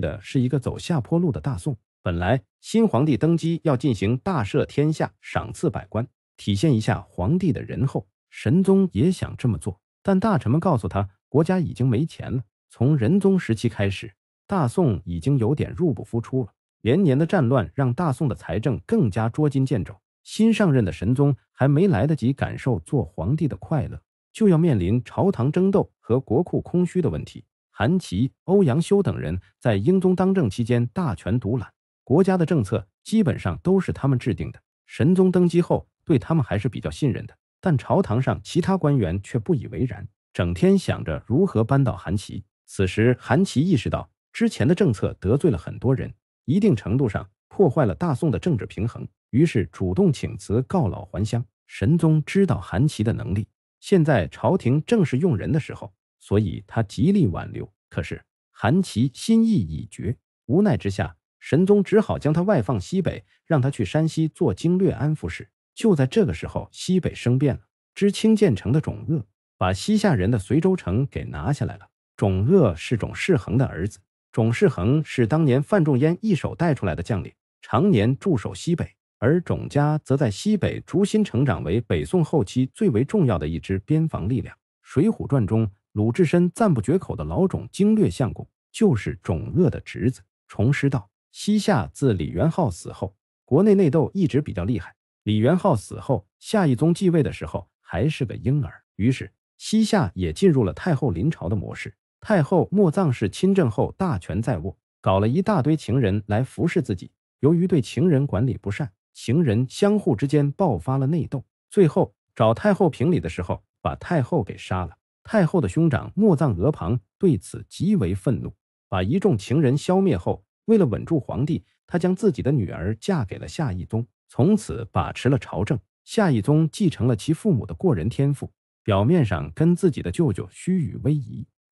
的是一个走下坡路的大宋。本来新皇帝登基要进行大赦天下、赏赐百官，体现一下皇帝的仁厚。神宗也想这么做，但大臣们告诉他，国家已经没钱了。从仁宗时期开始，大宋已经有点入不敷出了。连年的战乱让大宋的财政更加捉襟见肘。新上任的神宗还没来得及感受做皇帝的快乐。就要面临朝堂争斗和国库空虚的问题。韩琦、欧阳修等人在英宗当政期间大权独揽，国家的政策基本上都是他们制定的。神宗登基后，对他们还是比较信任的，但朝堂上其他官员却不以为然，整天想着如何扳倒韩琦。此时，韩琦意识到之前的政策得罪了很多人，一定程度上破坏了大宋的政治平衡，于是主动请辞，告老还乡。神宗知道韩琦的能力。现在朝廷正是用人的时候，所以他极力挽留。可是韩琦心意已决，无奈之下，神宗只好将他外放西北，让他去山西做经略安抚使。就在这个时候，西北生变了，知青建成的种鄂把西夏人的随州城给拿下来了。种鄂是种世恒的儿子，种世恒是当年范仲淹一手带出来的将领，常年驻守西北。而种家则在西北逐新成长为北宋后期最为重要的一支边防力量。《水浒传》中，鲁智深赞不绝口的老种经略相公，就是种鄂的侄子。重师道，西夏自李元昊死后，国内内斗一直比较厉害。李元昊死后，夏一宗继位的时候还是个婴儿，于是西夏也进入了太后临朝的模式。太后莫藏氏亲政后，大权在握，搞了一大堆情人来服侍自己。由于对情人管理不善，情人相互之间爆发了内斗，最后找太后评理的时候，把太后给杀了。太后的兄长莫葬额旁对此极为愤怒，把一众情人消灭后，为了稳住皇帝，他将自己的女儿嫁给了夏一宗，从此把持了朝政。夏一宗继承了其父母的过人天赋，表面上跟自己的舅舅虚与委蛇，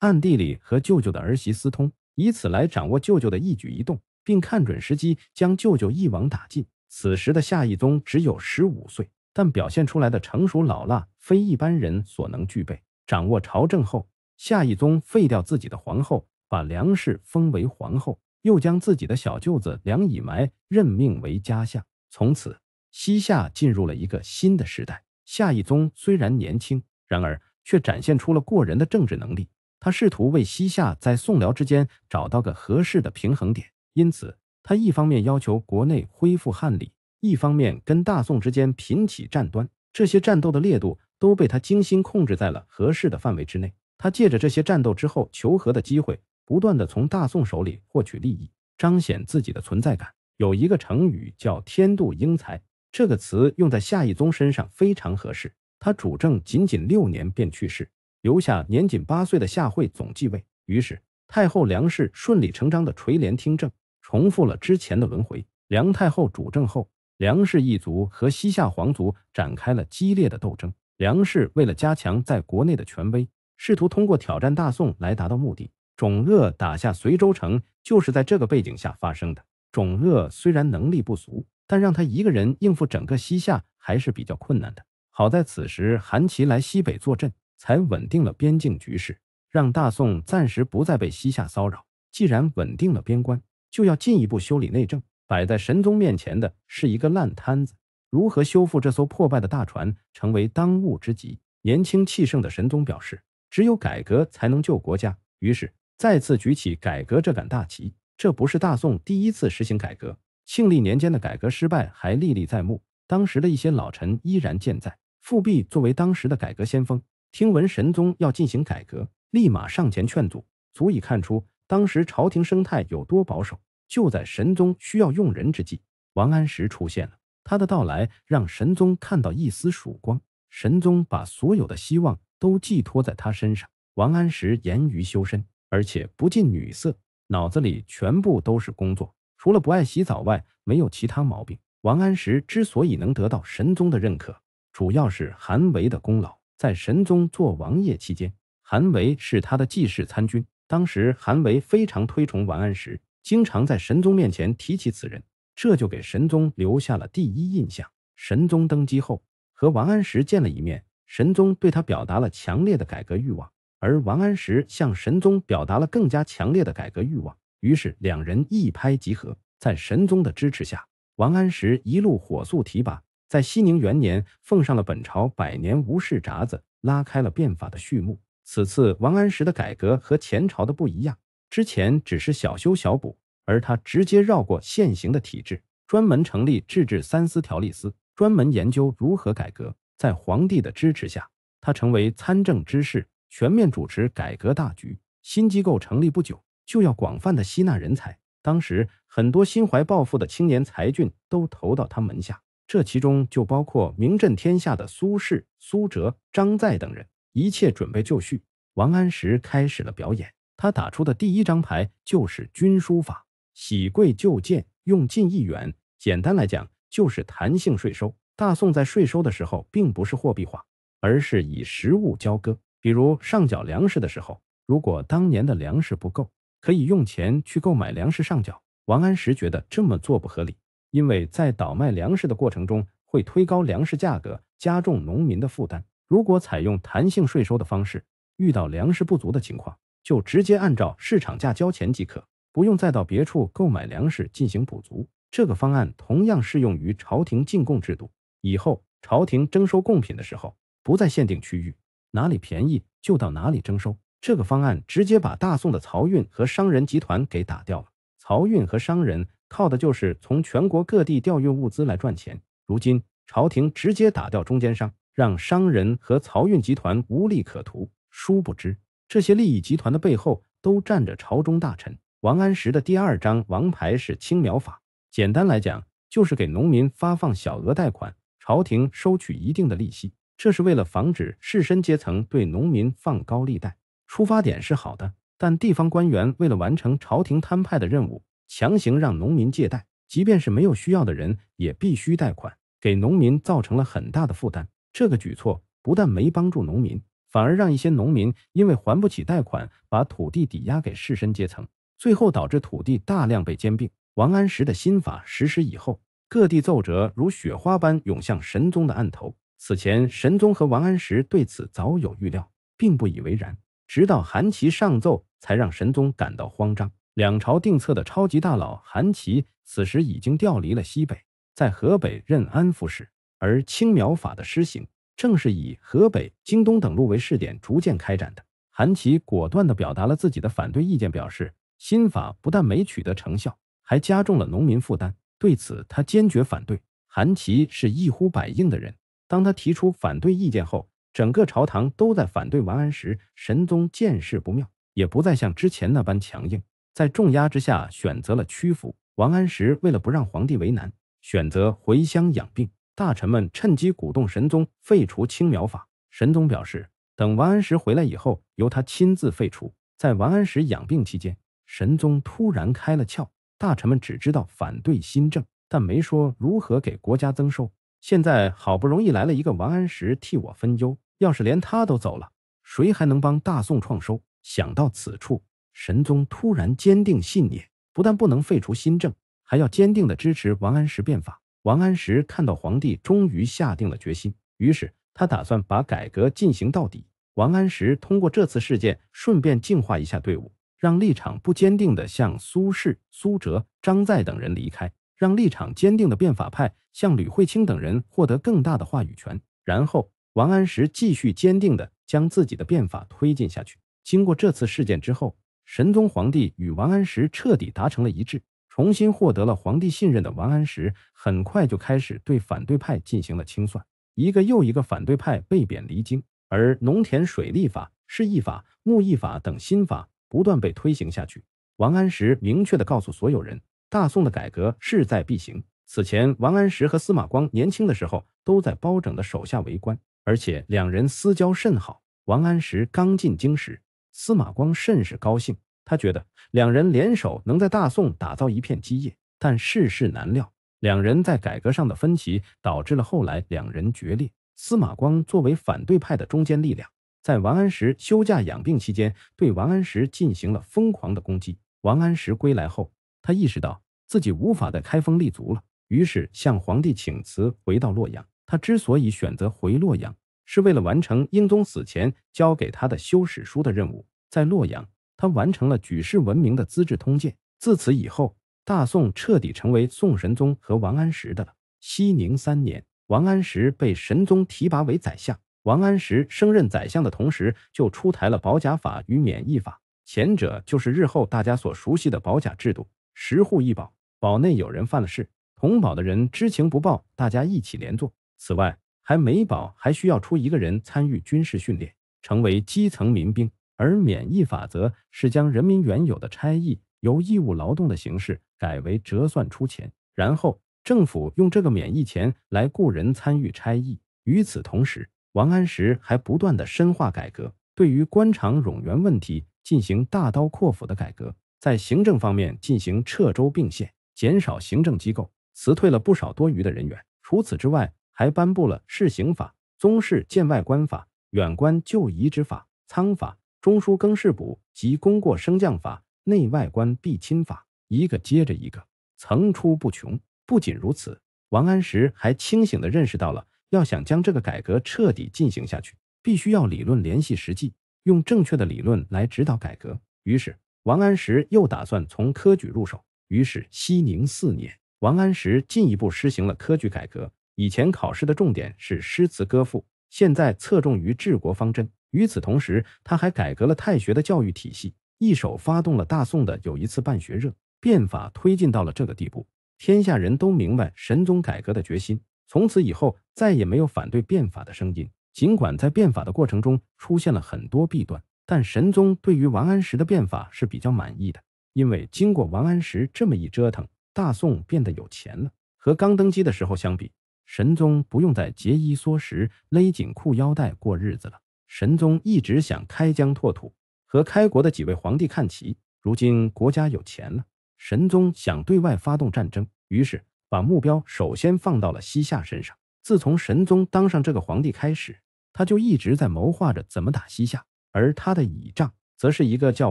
暗地里和舅舅的儿媳私通，以此来掌握舅舅的一举一动，并看准时机将舅舅一网打尽。此时的夏一宗只有十五岁，但表现出来的成熟老辣非一般人所能具备。掌握朝政后，夏一宗废掉自己的皇后，把梁氏封为皇后，又将自己的小舅子梁以埋任命为家相。从此，西夏进入了一个新的时代。夏一宗虽然年轻，然而却展现出了过人的政治能力。他试图为西夏在宋辽之间找到个合适的平衡点，因此。他一方面要求国内恢复汉礼，一方面跟大宋之间频起战端，这些战斗的烈度都被他精心控制在了合适的范围之内。他借着这些战斗之后求和的机会，不断的从大宋手里获取利益，彰显自己的存在感。有一个成语叫“天妒英才”，这个词用在夏义宗身上非常合适。他主政仅仅六年便去世，留下年仅八岁的夏惠总继位，于是太后梁氏顺理成章的垂帘听政。重复了之前的轮回。梁太后主政后，梁氏一族和西夏皇族展开了激烈的斗争。梁氏为了加强在国内的权威，试图通过挑战大宋来达到目的。种恶打下随州城，就是在这个背景下发生的。种恶虽然能力不俗，但让他一个人应付整个西夏还是比较困难的。好在此时韩琦来西北坐镇，才稳定了边境局势，让大宋暂时不再被西夏骚扰。既然稳定了边关，就要进一步修理内政，摆在神宗面前的是一个烂摊子，如何修复这艘破败的大船成为当务之急。年轻气盛的神宗表示，只有改革才能救国家，于是再次举起改革这杆大旗。这不是大宋第一次实行改革，庆历年间的改革失败还历历在目，当时的一些老臣依然健在。富弼作为当时的改革先锋，听闻神宗要进行改革，立马上前劝阻，足以看出。当时朝廷生态有多保守？就在神宗需要用人之际，王安石出现了。他的到来让神宗看到一丝曙光。神宗把所有的希望都寄托在他身上。王安石严于修身，而且不近女色，脑子里全部都是工作。除了不爱洗澡外，没有其他毛病。王安石之所以能得到神宗的认可，主要是韩维的功劳。在神宗做王爷期间，韩维是他的继室参军。当时，韩维非常推崇王安石，经常在神宗面前提起此人，这就给神宗留下了第一印象。神宗登基后，和王安石见了一面，神宗对他表达了强烈的改革欲望，而王安石向神宗表达了更加强烈的改革欲望，于是两人一拍即合，在神宗的支持下，王安石一路火速提拔，在熙宁元年奉上了本朝百年无事札子，拉开了变法的序幕。此次王安石的改革和前朝的不一样，之前只是小修小补，而他直接绕过现行的体制，专门成立治治三司条例司，专门研究如何改革。在皇帝的支持下，他成为参政之士，全面主持改革大局。新机构成立不久，就要广泛的吸纳人才，当时很多心怀抱负的青年才俊都投到他门下，这其中就包括名震天下的苏轼、苏辙、张载等人。一切准备就绪，王安石开始了表演。他打出的第一张牌就是军书法，喜贵就贱，用近一元。简单来讲，就是弹性税收。大宋在税收的时候，并不是货币化，而是以实物交割。比如上缴粮食的时候，如果当年的粮食不够，可以用钱去购买粮食上缴。王安石觉得这么做不合理，因为在倒卖粮食的过程中，会推高粮食价格，加重农民的负担。如果采用弹性税收的方式，遇到粮食不足的情况，就直接按照市场价交钱即可，不用再到别处购买粮食进行补足。这个方案同样适用于朝廷进贡制度，以后朝廷征收贡品的时候不再限定区域，哪里便宜就到哪里征收。这个方案直接把大宋的漕运和商人集团给打掉了。漕运和商人靠的就是从全国各地调运物资来赚钱，如今朝廷直接打掉中间商。让商人和漕运集团无利可图，殊不知这些利益集团的背后都站着朝中大臣。王安石的第二张王牌是青苗法，简单来讲就是给农民发放小额贷款，朝廷收取一定的利息。这是为了防止士绅阶层对农民放高利贷，出发点是好的。但地方官员为了完成朝廷摊派的任务，强行让农民借贷，即便是没有需要的人也必须贷款，给农民造成了很大的负担。这个举措不但没帮助农民，反而让一些农民因为还不起贷款，把土地抵押给士绅阶层，最后导致土地大量被兼并。王安石的新法实施以后，各地奏折如雪花般涌向神宗的案头。此前，神宗和王安石对此早有预料，并不以为然。直到韩琦上奏，才让神宗感到慌张。两朝定策的超级大佬韩琦，此时已经调离了西北，在河北任安抚使。而青苗法的施行，正是以河北、京东等路为试点，逐渐开展的。韩琦果断地表达了自己的反对意见，表示新法不但没取得成效，还加重了农民负担，对此他坚决反对。韩琦是一呼百应的人，当他提出反对意见后，整个朝堂都在反对王安石。神宗见势不妙，也不再像之前那般强硬，在重压之下选择了屈服。王安石为了不让皇帝为难，选择回乡养病。大臣们趁机鼓动神宗废除青苗法。神宗表示，等王安石回来以后，由他亲自废除。在王安石养病期间，神宗突然开了窍。大臣们只知道反对新政，但没说如何给国家增收。现在好不容易来了一个王安石替我分忧，要是连他都走了，谁还能帮大宋创收？想到此处，神宗突然坚定信念：不但不能废除新政，还要坚定地支持王安石变法。王安石看到皇帝终于下定了决心，于是他打算把改革进行到底。王安石通过这次事件，顺便净化一下队伍，让立场不坚定的像苏轼、苏辙、张载等人离开，让立场坚定的变法派像吕惠卿等人获得更大的话语权。然后，王安石继续坚定的将自己的变法推进下去。经过这次事件之后，神宗皇帝与王安石彻底达成了一致。重新获得了皇帝信任的王安石，很快就开始对反对派进行了清算，一个又一个反对派被贬离京，而农田水利法、市役法、牧役法等新法不断被推行下去。王安石明确地告诉所有人，大宋的改革势在必行。此前，王安石和司马光年轻的时候都在包拯的手下为官，而且两人私交甚好。王安石刚进京时，司马光甚是高兴，他觉得。两人联手能在大宋打造一片基业，但世事难料，两人在改革上的分歧导致了后来两人决裂。司马光作为反对派的中坚力量，在王安石休假养病期间，对王安石进行了疯狂的攻击。王安石归来后，他意识到自己无法在开封立足了，于是向皇帝请辞，回到洛阳。他之所以选择回洛阳，是为了完成英宗死前交给他的修史书的任务。在洛阳。他完成了举世闻名的《资治通鉴》，自此以后，大宋彻底成为宋神宗和王安石的了。熙宁三年，王安石被神宗提拔为宰相。王安石升任宰相的同时，就出台了保甲法与免役法，前者就是日后大家所熟悉的保甲制度，十户一保，保内有人犯了事，同保的人知情不报，大家一起连坐。此外，还没保还需要出一个人参与军事训练，成为基层民兵。而免疫法则是将人民原有的差役由义务劳动的形式改为折算出钱，然后政府用这个免疫钱来雇人参与差役。与此同时，王安石还不断的深化改革，对于官场冗员问题进行大刀阔斧的改革，在行政方面进行撤州并县，减少行政机构，辞退了不少多余的人员。除此之外，还颁布了市刑法、宗室见外官法、远官就移之法、仓法。中书更事补及功过升降法、内外官避亲法，一个接着一个，层出不穷。不仅如此，王安石还清醒地认识到了，要想将这个改革彻底进行下去，必须要理论联系实际，用正确的理论来指导改革。于是，王安石又打算从科举入手。于是，熙宁四年，王安石进一步实行了科举改革。以前考试的重点是诗词歌赋，现在侧重于治国方针。与此同时，他还改革了太学的教育体系，一手发动了大宋的有一次办学热，变法推进到了这个地步，天下人都明白神宗改革的决心。从此以后，再也没有反对变法的声音。尽管在变法的过程中出现了很多弊端，但神宗对于王安石的变法是比较满意的，因为经过王安石这么一折腾，大宋变得有钱了，和刚登基的时候相比，神宗不用再节衣缩食、勒紧裤腰带过日子了。神宗一直想开疆拓土，和开国的几位皇帝看齐。如今国家有钱了，神宗想对外发动战争，于是把目标首先放到了西夏身上。自从神宗当上这个皇帝开始，他就一直在谋划着怎么打西夏，而他的倚仗则是一个叫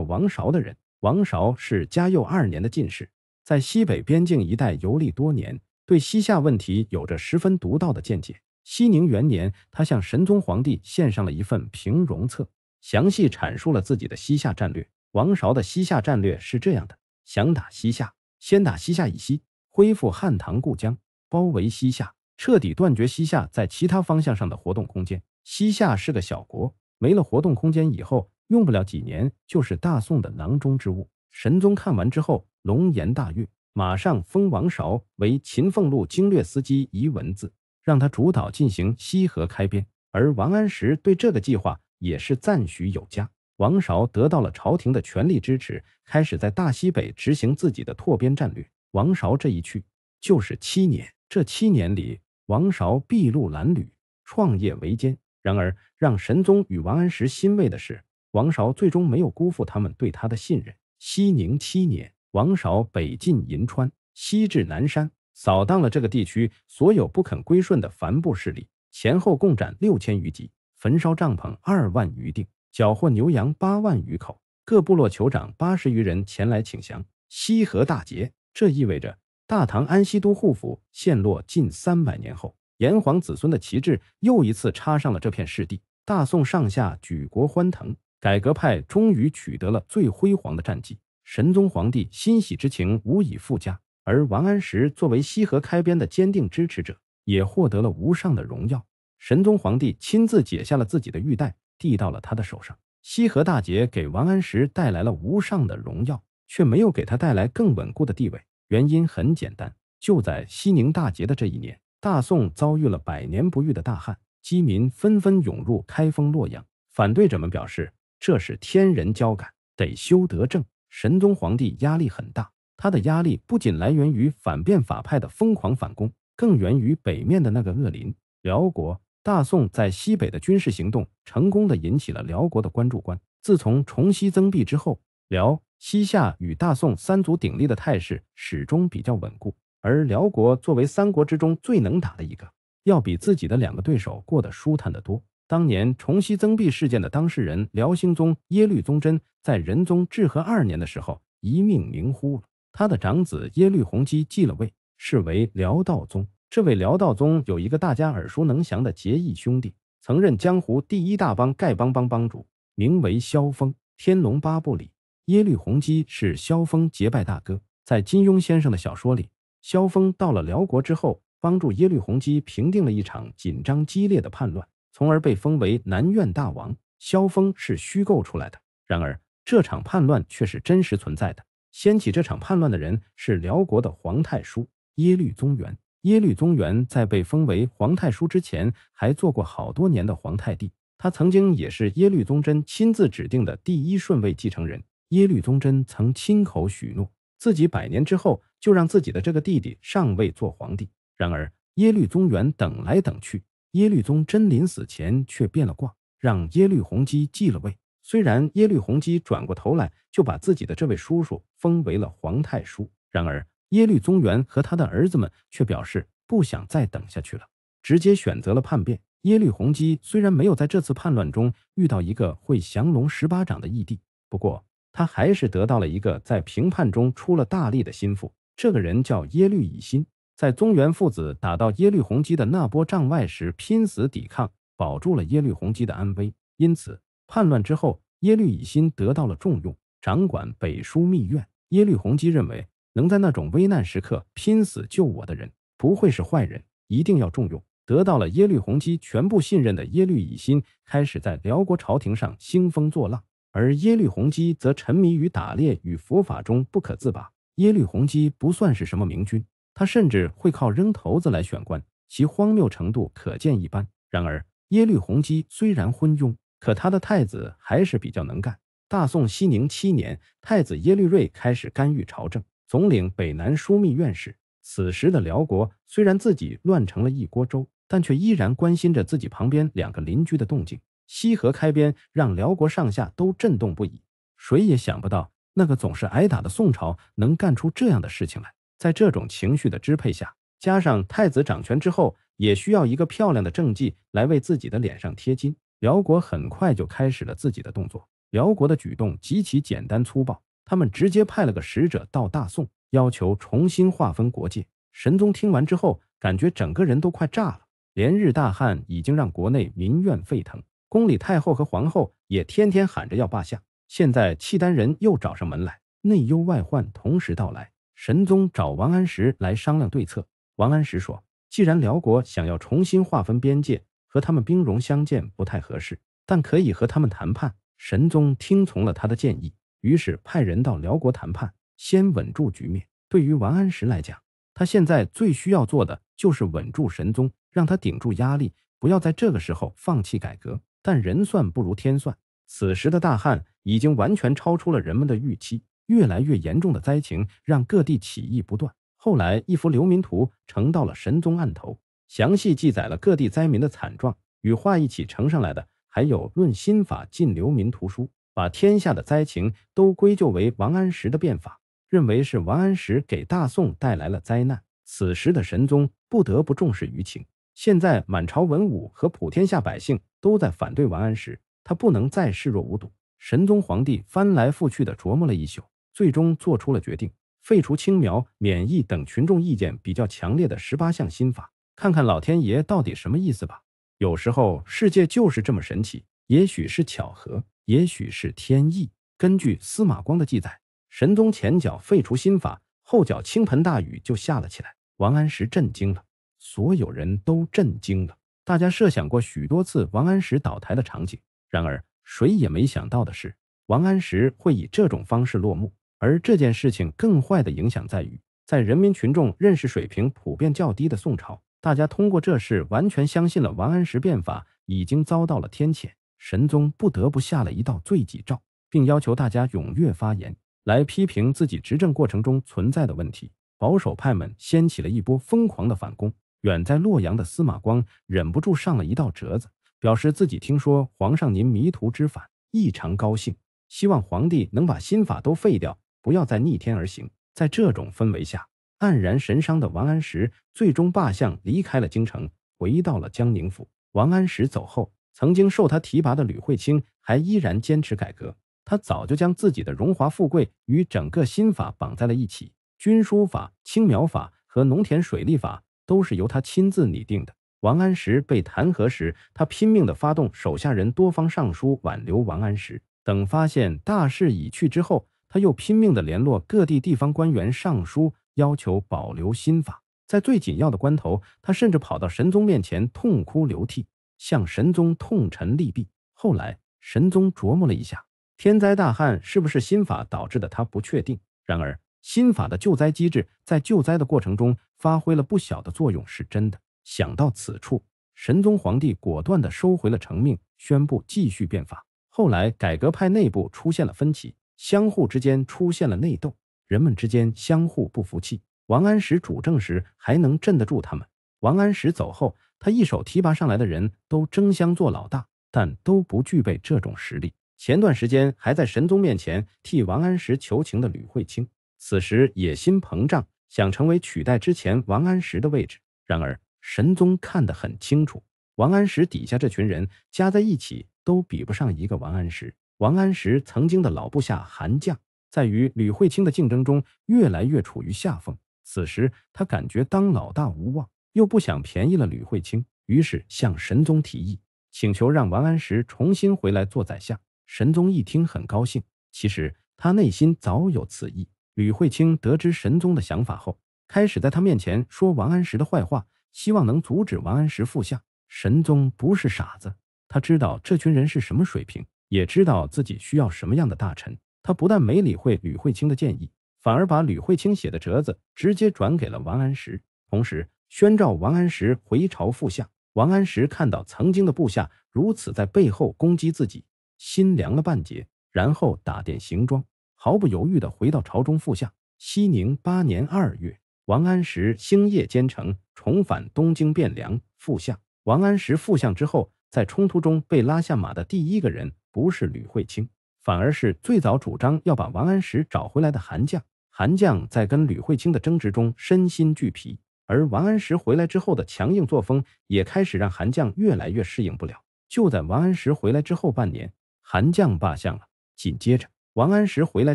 王韶的人。王韶是嘉佑二年的进士，在西北边境一带游历多年，对西夏问题有着十分独到的见解。西宁元年，他向神宗皇帝献上了一份平戎策，详细阐述了自己的西夏战略。王韶的西夏战略是这样的：想打西夏，先打西夏以西，恢复汉唐故疆，包围西夏，彻底断绝西夏在其他方向上的活动空间。西夏是个小国，没了活动空间以后，用不了几年就是大宋的囊中之物。神宗看完之后，龙颜大悦，马上封王韶为秦凤路经略司机，一文字。让他主导进行西河开边，而王安石对这个计划也是赞许有加。王韶得到了朝廷的全力支持，开始在大西北执行自己的拓边战略。王韶这一去就是七年，这七年里，王韶筚路蓝缕，创业维艰。然而，让神宗与王安石欣慰的是，王韶最终没有辜负他们对他的信任。熙宁七年，王韶北进银川，西至南山。扫荡了这个地区所有不肯归顺的凡部势力，前后共斩六千余级，焚烧帐篷二万余锭，缴获牛羊八万余口，各部落酋长八十余人前来请降。西河大捷，这意味着大唐安西都护府陷落近三百年后，炎黄子孙的旗帜又一次插上了这片失地。大宋上下举国欢腾，改革派终于取得了最辉煌的战绩，神宗皇帝欣喜之情无以复加。而王安石作为西河开边的坚定支持者，也获得了无上的荣耀。神宗皇帝亲自解下了自己的玉带，递到了他的手上。西河大捷给王安石带来了无上的荣耀，却没有给他带来更稳固的地位。原因很简单，就在西宁大捷的这一年，大宋遭遇了百年不遇的大旱，饥民纷纷涌入开封、洛阳。反对者们表示，这是天人交感，得修得正。神宗皇帝压力很大。他的压力不仅来源于反变法派的疯狂反攻，更源于北面的那个恶邻——辽国。大宋在西北的军事行动成功的引起了辽国的关注。关自从重熙增辟之后，辽、西夏与大宋三足鼎立的态势始终比较稳固。而辽国作为三国之中最能打的一个，要比自己的两个对手过得舒坦得多。当年重熙增辟事件的当事人辽兴宗耶律宗真，在仁宗至和二年的时候一命呜呼了。他的长子耶律洪基继了位，是为辽道宗。这位辽道宗有一个大家耳熟能详的结义兄弟，曾任江湖第一大帮丐帮帮帮主，名为萧峰。天龙八部里，耶律洪基是萧峰结拜大哥。在金庸先生的小说里，萧峰到了辽国之后，帮助耶律洪基平定了一场紧张激烈的叛乱，从而被封为南院大王。萧峰是虚构出来的，然而这场叛乱却是真实存在的。掀起这场叛乱的人是辽国的皇太叔耶律宗元。耶律宗元在被封为皇太叔之前，还做过好多年的皇太帝。他曾经也是耶律宗真亲自指定的第一顺位继承人。耶律宗真曾亲口许诺，自己百年之后就让自己的这个弟弟上位做皇帝。然而，耶律宗元等来等去，耶律宗真临死前却变了卦，让耶律洪基继了位。虽然耶律洪基转过头来就把自己的这位叔叔封为了皇太叔，然而耶律宗元和他的儿子们却表示不想再等下去了，直接选择了叛变。耶律洪基虽然没有在这次叛乱中遇到一个会降龙十八掌的义弟，不过他还是得到了一个在平叛中出了大力的心腹，这个人叫耶律乙辛，在宗元父子打到耶律洪基的那波帐外时，拼死抵抗，保住了耶律洪基的安危，因此。叛乱之后，耶律乙辛得到了重用，掌管北枢密院。耶律洪基认为，能在那种危难时刻拼死救我的人，不会是坏人，一定要重用。得到了耶律洪基全部信任的耶律乙辛，开始在辽国朝廷上兴风作浪，而耶律洪基则沉迷于打猎与佛法中不可自拔。耶律洪基不算是什么明君，他甚至会靠扔骰子来选官，其荒谬程度可见一斑。然而，耶律洪基虽然昏庸。可他的太子还是比较能干。大宋熙宁七年，太子耶律瑞开始干预朝政，总领北南枢密院事。此时的辽国虽然自己乱成了一锅粥，但却依然关心着自己旁边两个邻居的动静。西河开边让辽国上下都震动不已，谁也想不到那个总是挨打的宋朝能干出这样的事情来。在这种情绪的支配下，加上太子掌权之后，也需要一个漂亮的政绩来为自己的脸上贴金。辽国很快就开始了自己的动作。辽国的举动极其简单粗暴，他们直接派了个使者到大宋，要求重新划分国界。神宗听完之后，感觉整个人都快炸了。连日大旱已经让国内民怨沸腾，宫里太后和皇后也天天喊着要罢相。现在契丹人又找上门来，内忧外患同时到来。神宗找王安石来商量对策。王安石说：“既然辽国想要重新划分边界，”和他们兵戎相见不太合适，但可以和他们谈判。神宗听从了他的建议，于是派人到辽国谈判，先稳住局面。对于王安石来讲，他现在最需要做的就是稳住神宗，让他顶住压力，不要在这个时候放弃改革。但人算不如天算，此时的大旱已经完全超出了人们的预期，越来越严重的灾情让各地起义不断。后来，一幅流民图呈到了神宗案头。详细记载了各地灾民的惨状，与画一起呈上来的还有《论新法禁流民》图书，把天下的灾情都归咎为王安石的变法，认为是王安石给大宋带来了灾难。此时的神宗不得不重视舆情，现在满朝文武和普天下百姓都在反对王安石，他不能再视若无睹。神宗皇帝翻来覆去地琢磨了一宿，最终做出了决定，废除青苗、免疫等群众意见比较强烈的十八项新法。看看老天爷到底什么意思吧。有时候世界就是这么神奇，也许是巧合，也许是天意。根据司马光的记载，神宗前脚废除新法，后脚倾盆大雨就下了起来。王安石震惊了，所有人都震惊了。大家设想过许多次王安石倒台的场景，然而谁也没想到的是，王安石会以这种方式落幕。而这件事情更坏的影响在于，在人民群众认识水平普遍较低的宋朝。大家通过这事完全相信了王安石变法已经遭到了天谴，神宗不得不下了一道罪己诏，并要求大家踊跃发言，来批评自己执政过程中存在的问题。保守派们掀起了一波疯狂的反攻。远在洛阳的司马光忍不住上了一道折子，表示自己听说皇上您迷途知返，异常高兴，希望皇帝能把新法都废掉，不要再逆天而行。在这种氛围下。黯然神伤的王安石最终罢相，离开了京城，回到了江宁府。王安石走后，曾经受他提拔的吕惠卿还依然坚持改革。他早就将自己的荣华富贵与整个新法绑在了一起。军书法、青苗法和农田水利法都是由他亲自拟定的。王安石被弹劾时，他拼命地发动手下人多方上书挽留王安石。等发现大势已去之后，他又拼命地联络各地地方官员上书。要求保留新法，在最紧要的关头，他甚至跑到神宗面前痛哭流涕，向神宗痛陈利弊。后来，神宗琢磨了一下，天灾大旱是不是新法导致的，他不确定。然而，新法的救灾机制在救灾的过程中发挥了不小的作用，是真的。想到此处，神宗皇帝果断地收回了成命，宣布继续变法。后来，改革派内部出现了分歧，相互之间出现了内斗。人们之间相互不服气。王安石主政时还能镇得住他们，王安石走后，他一手提拔上来的人都争相做老大，但都不具备这种实力。前段时间还在神宗面前替王安石求情的吕惠卿，此时野心膨胀，想成为取代之前王安石的位置。然而神宗看得很清楚，王安石底下这群人加在一起都比不上一个王安石。王安石曾经的老部下韩绛。在与吕慧卿的竞争中，越来越处于下风。此时，他感觉当老大无望，又不想便宜了吕慧卿，于是向神宗提议，请求让王安石重新回来做宰相。神宗一听，很高兴。其实他内心早有此意。吕慧卿得知神宗的想法后，开始在他面前说王安石的坏话，希望能阻止王安石复相。神宗不是傻子，他知道这群人是什么水平，也知道自己需要什么样的大臣。他不但没理会吕慧卿的建议，反而把吕慧卿写的折子直接转给了王安石，同时宣召王安石回朝复相。王安石看到曾经的部下如此在背后攻击自己，心凉了半截，然后打点行装，毫不犹豫地回到朝中复相。熙宁八年二月，王安石星夜兼程，重返东京汴梁复相。王安石复相之后，在冲突中被拉下马的第一个人，不是吕慧卿。反而是最早主张要把王安石找回来的韩绛，韩绛在跟吕慧卿的争执中身心俱疲，而王安石回来之后的强硬作风也开始让韩绛越来越适应不了。就在王安石回来之后半年，韩绛罢相了。紧接着，王安石回来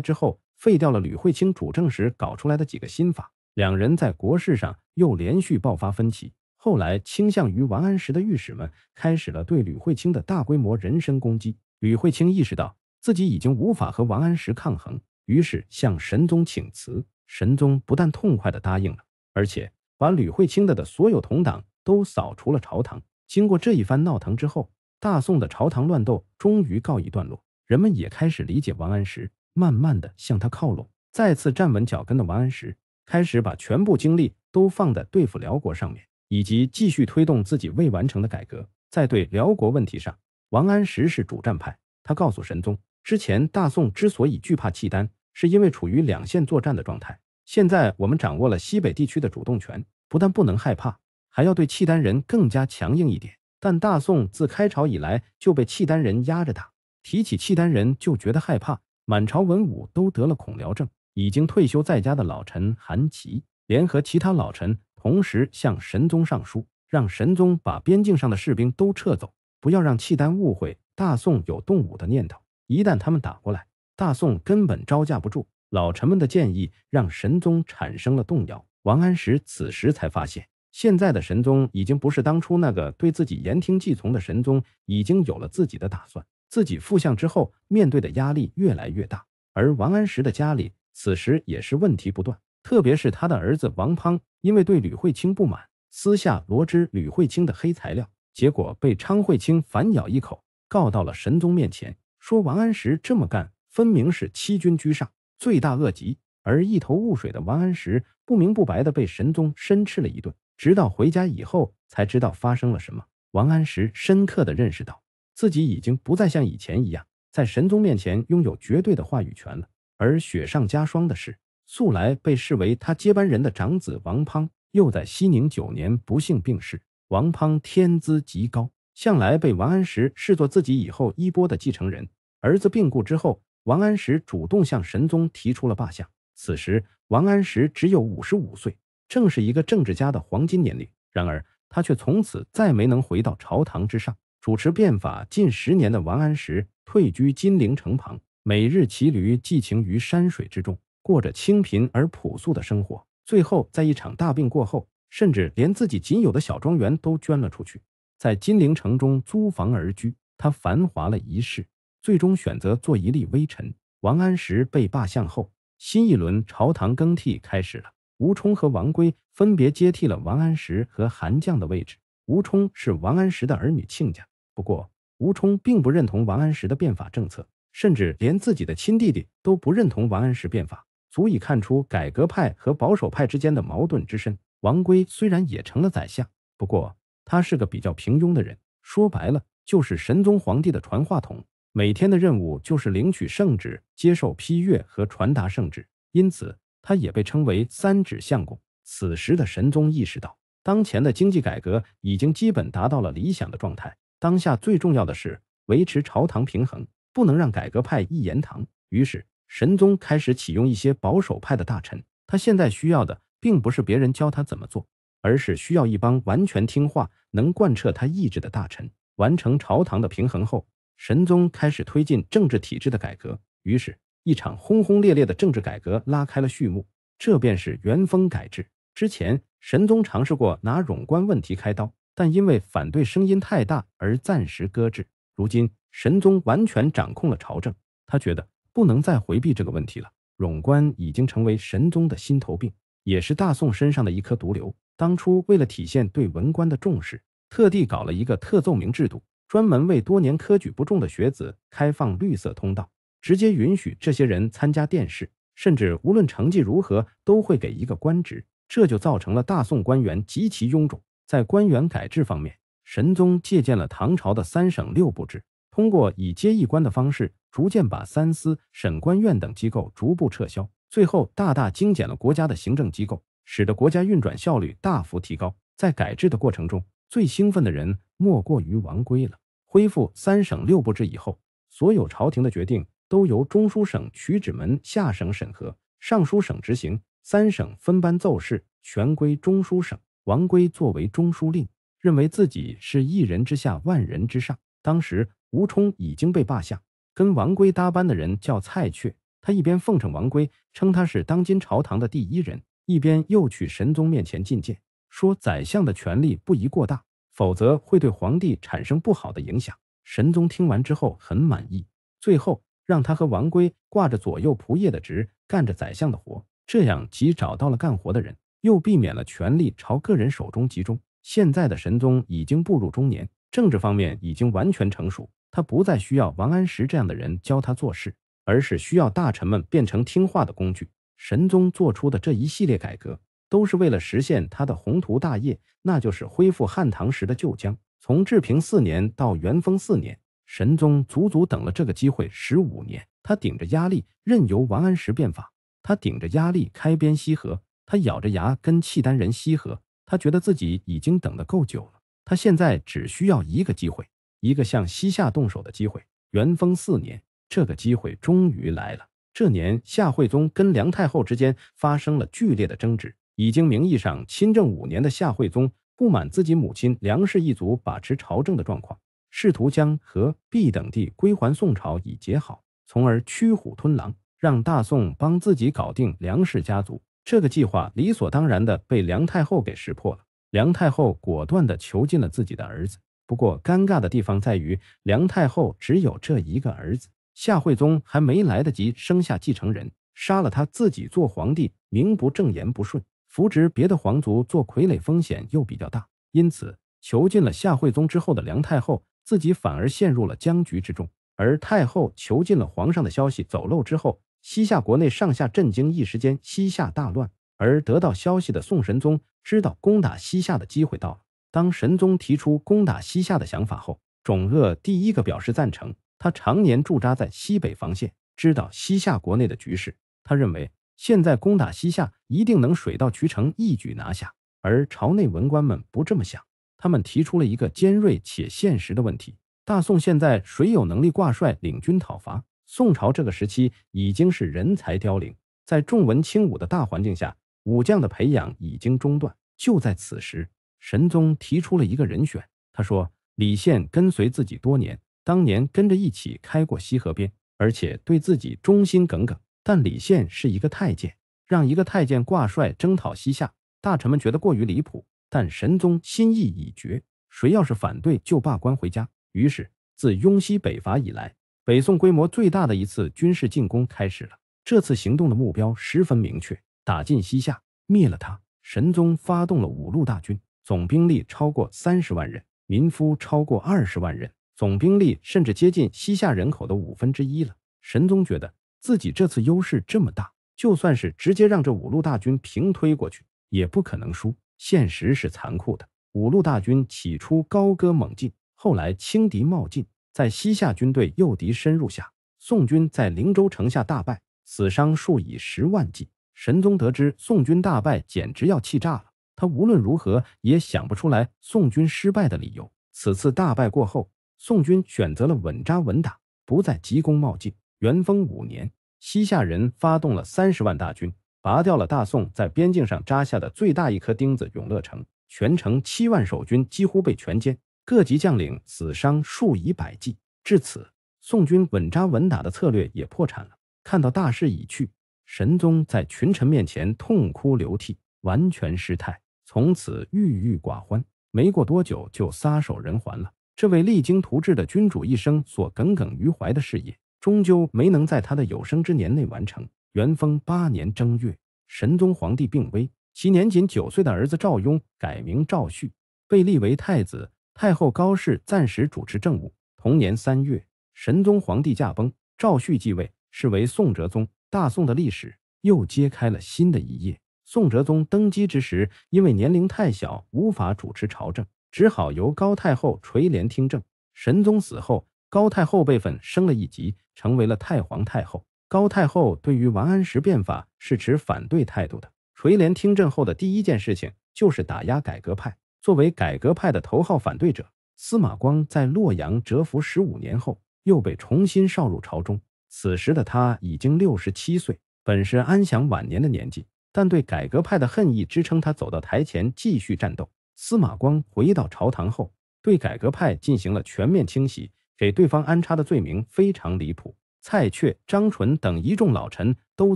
之后废掉了吕慧卿主政时搞出来的几个新法，两人在国事上又连续爆发分歧。后来，倾向于王安石的御史们开始了对吕慧卿的大规模人身攻击。吕慧卿意识到。自己已经无法和王安石抗衡，于是向神宗请辞。神宗不但痛快地答应了，而且把吕惠卿的的所有同党都扫除了朝堂。经过这一番闹腾之后，大宋的朝堂乱斗终于告一段落。人们也开始理解王安石，慢慢地向他靠拢。再次站稳脚跟的王安石，开始把全部精力都放在对付辽国上面，以及继续推动自己未完成的改革。在对辽国问题上，王安石是主战派，他告诉神宗。之前大宋之所以惧怕契丹，是因为处于两线作战的状态。现在我们掌握了西北地区的主动权，不但不能害怕，还要对契丹人更加强硬一点。但大宋自开朝以来就被契丹人压着打，提起契丹人就觉得害怕，满朝文武都得了恐辽症。已经退休在家的老臣韩琦联合其他老臣，同时向神宗上书，让神宗把边境上的士兵都撤走，不要让契丹误会大宋有动武的念头。一旦他们打过来，大宋根本招架不住。老臣们的建议让神宗产生了动摇。王安石此时才发现，现在的神宗已经不是当初那个对自己言听计从的神宗，已经有了自己的打算。自己复相之后，面对的压力越来越大。而王安石的家里此时也是问题不断，特别是他的儿子王滂，因为对吕惠卿不满，私下罗织吕惠卿的黑材料，结果被昌惠卿反咬一口，告到了神宗面前。说王安石这么干，分明是欺君居上，罪大恶极。而一头雾水的王安石，不明不白的被神宗深斥了一顿。直到回家以后，才知道发生了什么。王安石深刻的认识到，自己已经不再像以前一样，在神宗面前拥有绝对的话语权了。而雪上加霜的是，素来被视为他接班人的长子王滂，又在熙宁九年不幸病逝。王滂天资极高。向来被王安石视作自己以后衣钵的继承人，儿子病故之后，王安石主动向神宗提出了罢相。此时，王安石只有五十五岁，正是一个政治家的黄金年龄。然而，他却从此再没能回到朝堂之上，主持变法近十年的王安石退居金陵城旁，每日骑驴寄情于山水之中，过着清贫而朴素的生活。最后，在一场大病过后，甚至连自己仅有的小庄园都捐了出去。在金陵城中租房而居，他繁华了一世，最终选择做一粒微尘。王安石被罢相后，新一轮朝堂更替开始了。吴充和王珪分别接替了王安石和韩绛的位置。吴充是王安石的儿女亲家，不过吴充并不认同王安石的变法政策，甚至连自己的亲弟弟都不认同王安石变法，足以看出改革派和保守派之间的矛盾之深。王珪虽然也成了宰相，不过。他是个比较平庸的人，说白了就是神宗皇帝的传话筒。每天的任务就是领取圣旨、接受批阅和传达圣旨，因此他也被称为“三指相公”。此时的神宗意识到，当前的经济改革已经基本达到了理想的状态，当下最重要的是维持朝堂平衡，不能让改革派一言堂。于是，神宗开始启用一些保守派的大臣。他现在需要的，并不是别人教他怎么做。而是需要一帮完全听话、能贯彻他意志的大臣，完成朝堂的平衡后，神宗开始推进政治体制的改革。于是，一场轰轰烈烈的政治改革拉开了序幕。这便是元丰改制。之前，神宗尝试过拿冗官问题开刀，但因为反对声音太大而暂时搁置。如今，神宗完全掌控了朝政，他觉得不能再回避这个问题了。冗官已经成为神宗的心头病，也是大宋身上的一颗毒瘤。当初为了体现对文官的重视，特地搞了一个特奏明制度，专门为多年科举不中的学子开放绿色通道，直接允许这些人参加殿试，甚至无论成绩如何都会给一个官职。这就造成了大宋官员极其臃肿。在官员改制方面，神宗借鉴了唐朝的三省六部制，通过以接一官的方式，逐渐把三司、审官院等机构逐步撤销，最后大大精简了国家的行政机构。使得国家运转效率大幅提高。在改制的过程中，最兴奋的人莫过于王圭了。恢复三省六部制以后，所有朝廷的决定都由中书省取旨门下省审核，尚书省执行。三省分班奏事，全归中书省。王圭作为中书令，认为自己是一人之下，万人之上。当时吴充已经被罢相，跟王圭搭班的人叫蔡确，他一边奉承王圭，称他是当今朝堂的第一人。一边又去神宗面前进谏，说宰相的权力不宜过大，否则会对皇帝产生不好的影响。神宗听完之后很满意，最后让他和王珪挂着左右仆射的职，干着宰相的活。这样既找到了干活的人，又避免了权力朝个人手中集中。现在的神宗已经步入中年，政治方面已经完全成熟，他不再需要王安石这样的人教他做事，而是需要大臣们变成听话的工具。神宗做出的这一系列改革，都是为了实现他的宏图大业，那就是恢复汉唐时的旧疆。从治平四年到元丰四年，神宗足足等了这个机会十五年。他顶着压力，任由王安石变法；他顶着压力开边西河；他咬着牙跟契丹人西河。他觉得自己已经等得够久了，他现在只需要一个机会，一个向西夏动手的机会。元丰四年，这个机会终于来了。这年，夏惠宗跟梁太后之间发生了剧烈的争执。已经名义上亲政五年的夏惠宗不满自己母亲梁氏一族把持朝政的状况，试图将和、壁等地归还宋朝以结好，从而驱虎吞狼，让大宋帮自己搞定梁氏家族。这个计划理所当然的被梁太后给识破了。梁太后果断的囚禁了自己的儿子。不过，尴尬的地方在于，梁太后只有这一个儿子。夏惠宗还没来得及生下继承人，杀了他自己做皇帝，名不正言不顺；扶植别的皇族做傀儡，风险又比较大。因此，囚禁了夏惠宗之后的梁太后，自己反而陷入了僵局之中。而太后囚禁了皇上的消息走漏之后，西夏国内上下震惊，一时间西夏大乱。而得到消息的宋神宗知道攻打西夏的机会到了。当神宗提出攻打西夏的想法后，种恶第一个表示赞成。他常年驻扎在西北防线，知道西夏国内的局势。他认为现在攻打西夏，一定能水到渠成，一举拿下。而朝内文官们不这么想，他们提出了一个尖锐且现实的问题：大宋现在谁有能力挂帅领军讨伐？宋朝这个时期已经是人才凋零，在重文轻武的大环境下，武将的培养已经中断。就在此时，神宗提出了一个人选，他说：“李宪跟随自己多年。”当年跟着一起开过西河边，而且对自己忠心耿耿。但李宪是一个太监，让一个太监挂帅征讨西夏，大臣们觉得过于离谱。但神宗心意已决，谁要是反对就罢官回家。于是，自雍西北伐以来，北宋规模最大的一次军事进攻开始了。这次行动的目标十分明确：打进西夏，灭了他。神宗发动了五路大军，总兵力超过三十万人，民夫超过二十万人。总兵力甚至接近西夏人口的五分之一了。神宗觉得自己这次优势这么大，就算是直接让这五路大军平推过去，也不可能输。现实是残酷的，五路大军起初高歌猛进，后来轻敌冒进，在西夏军队诱敌深入下，宋军在灵州城下大败，死伤数以十万计。神宗得知宋军大败，简直要气炸了。他无论如何也想不出来宋军失败的理由。此次大败过后。宋军选择了稳扎稳打，不再急功冒进。元丰五年，西夏人发动了三十万大军，拔掉了大宋在边境上扎下的最大一颗钉子——永乐城。全城七万守军几乎被全歼，各级将领死伤数以百计。至此，宋军稳扎稳打的策略也破产了。看到大势已去，神宗在群臣面前痛哭流涕，完全失态，从此郁郁寡欢，没过多久就撒手人寰了。这位励精图治的君主一生所耿耿于怀的事业，终究没能在他的有生之年内完成。元丰八年正月，神宗皇帝病危，其年仅九岁的儿子赵雍改名赵煦，被立为太子。太后高氏暂时主持政务。同年三月，神宗皇帝驾崩，赵煦继位，是为宋哲宗。大宋的历史又揭开了新的一页。宋哲宗登基之时，因为年龄太小，无法主持朝政。只好由高太后垂帘听政。神宗死后，高太后辈分升了一级，成为了太皇太后。高太后对于王安石变法是持反对态度的。垂帘听政后的第一件事情就是打压改革派。作为改革派的头号反对者，司马光在洛阳蛰伏十五年后，又被重新召入朝中。此时的他已经六十七岁，本是安享晚年的年纪，但对改革派的恨意支撑他走到台前继续战斗。司马光回到朝堂后，对改革派进行了全面清洗，给对方安插的罪名非常离谱。蔡确、张纯等一众老臣都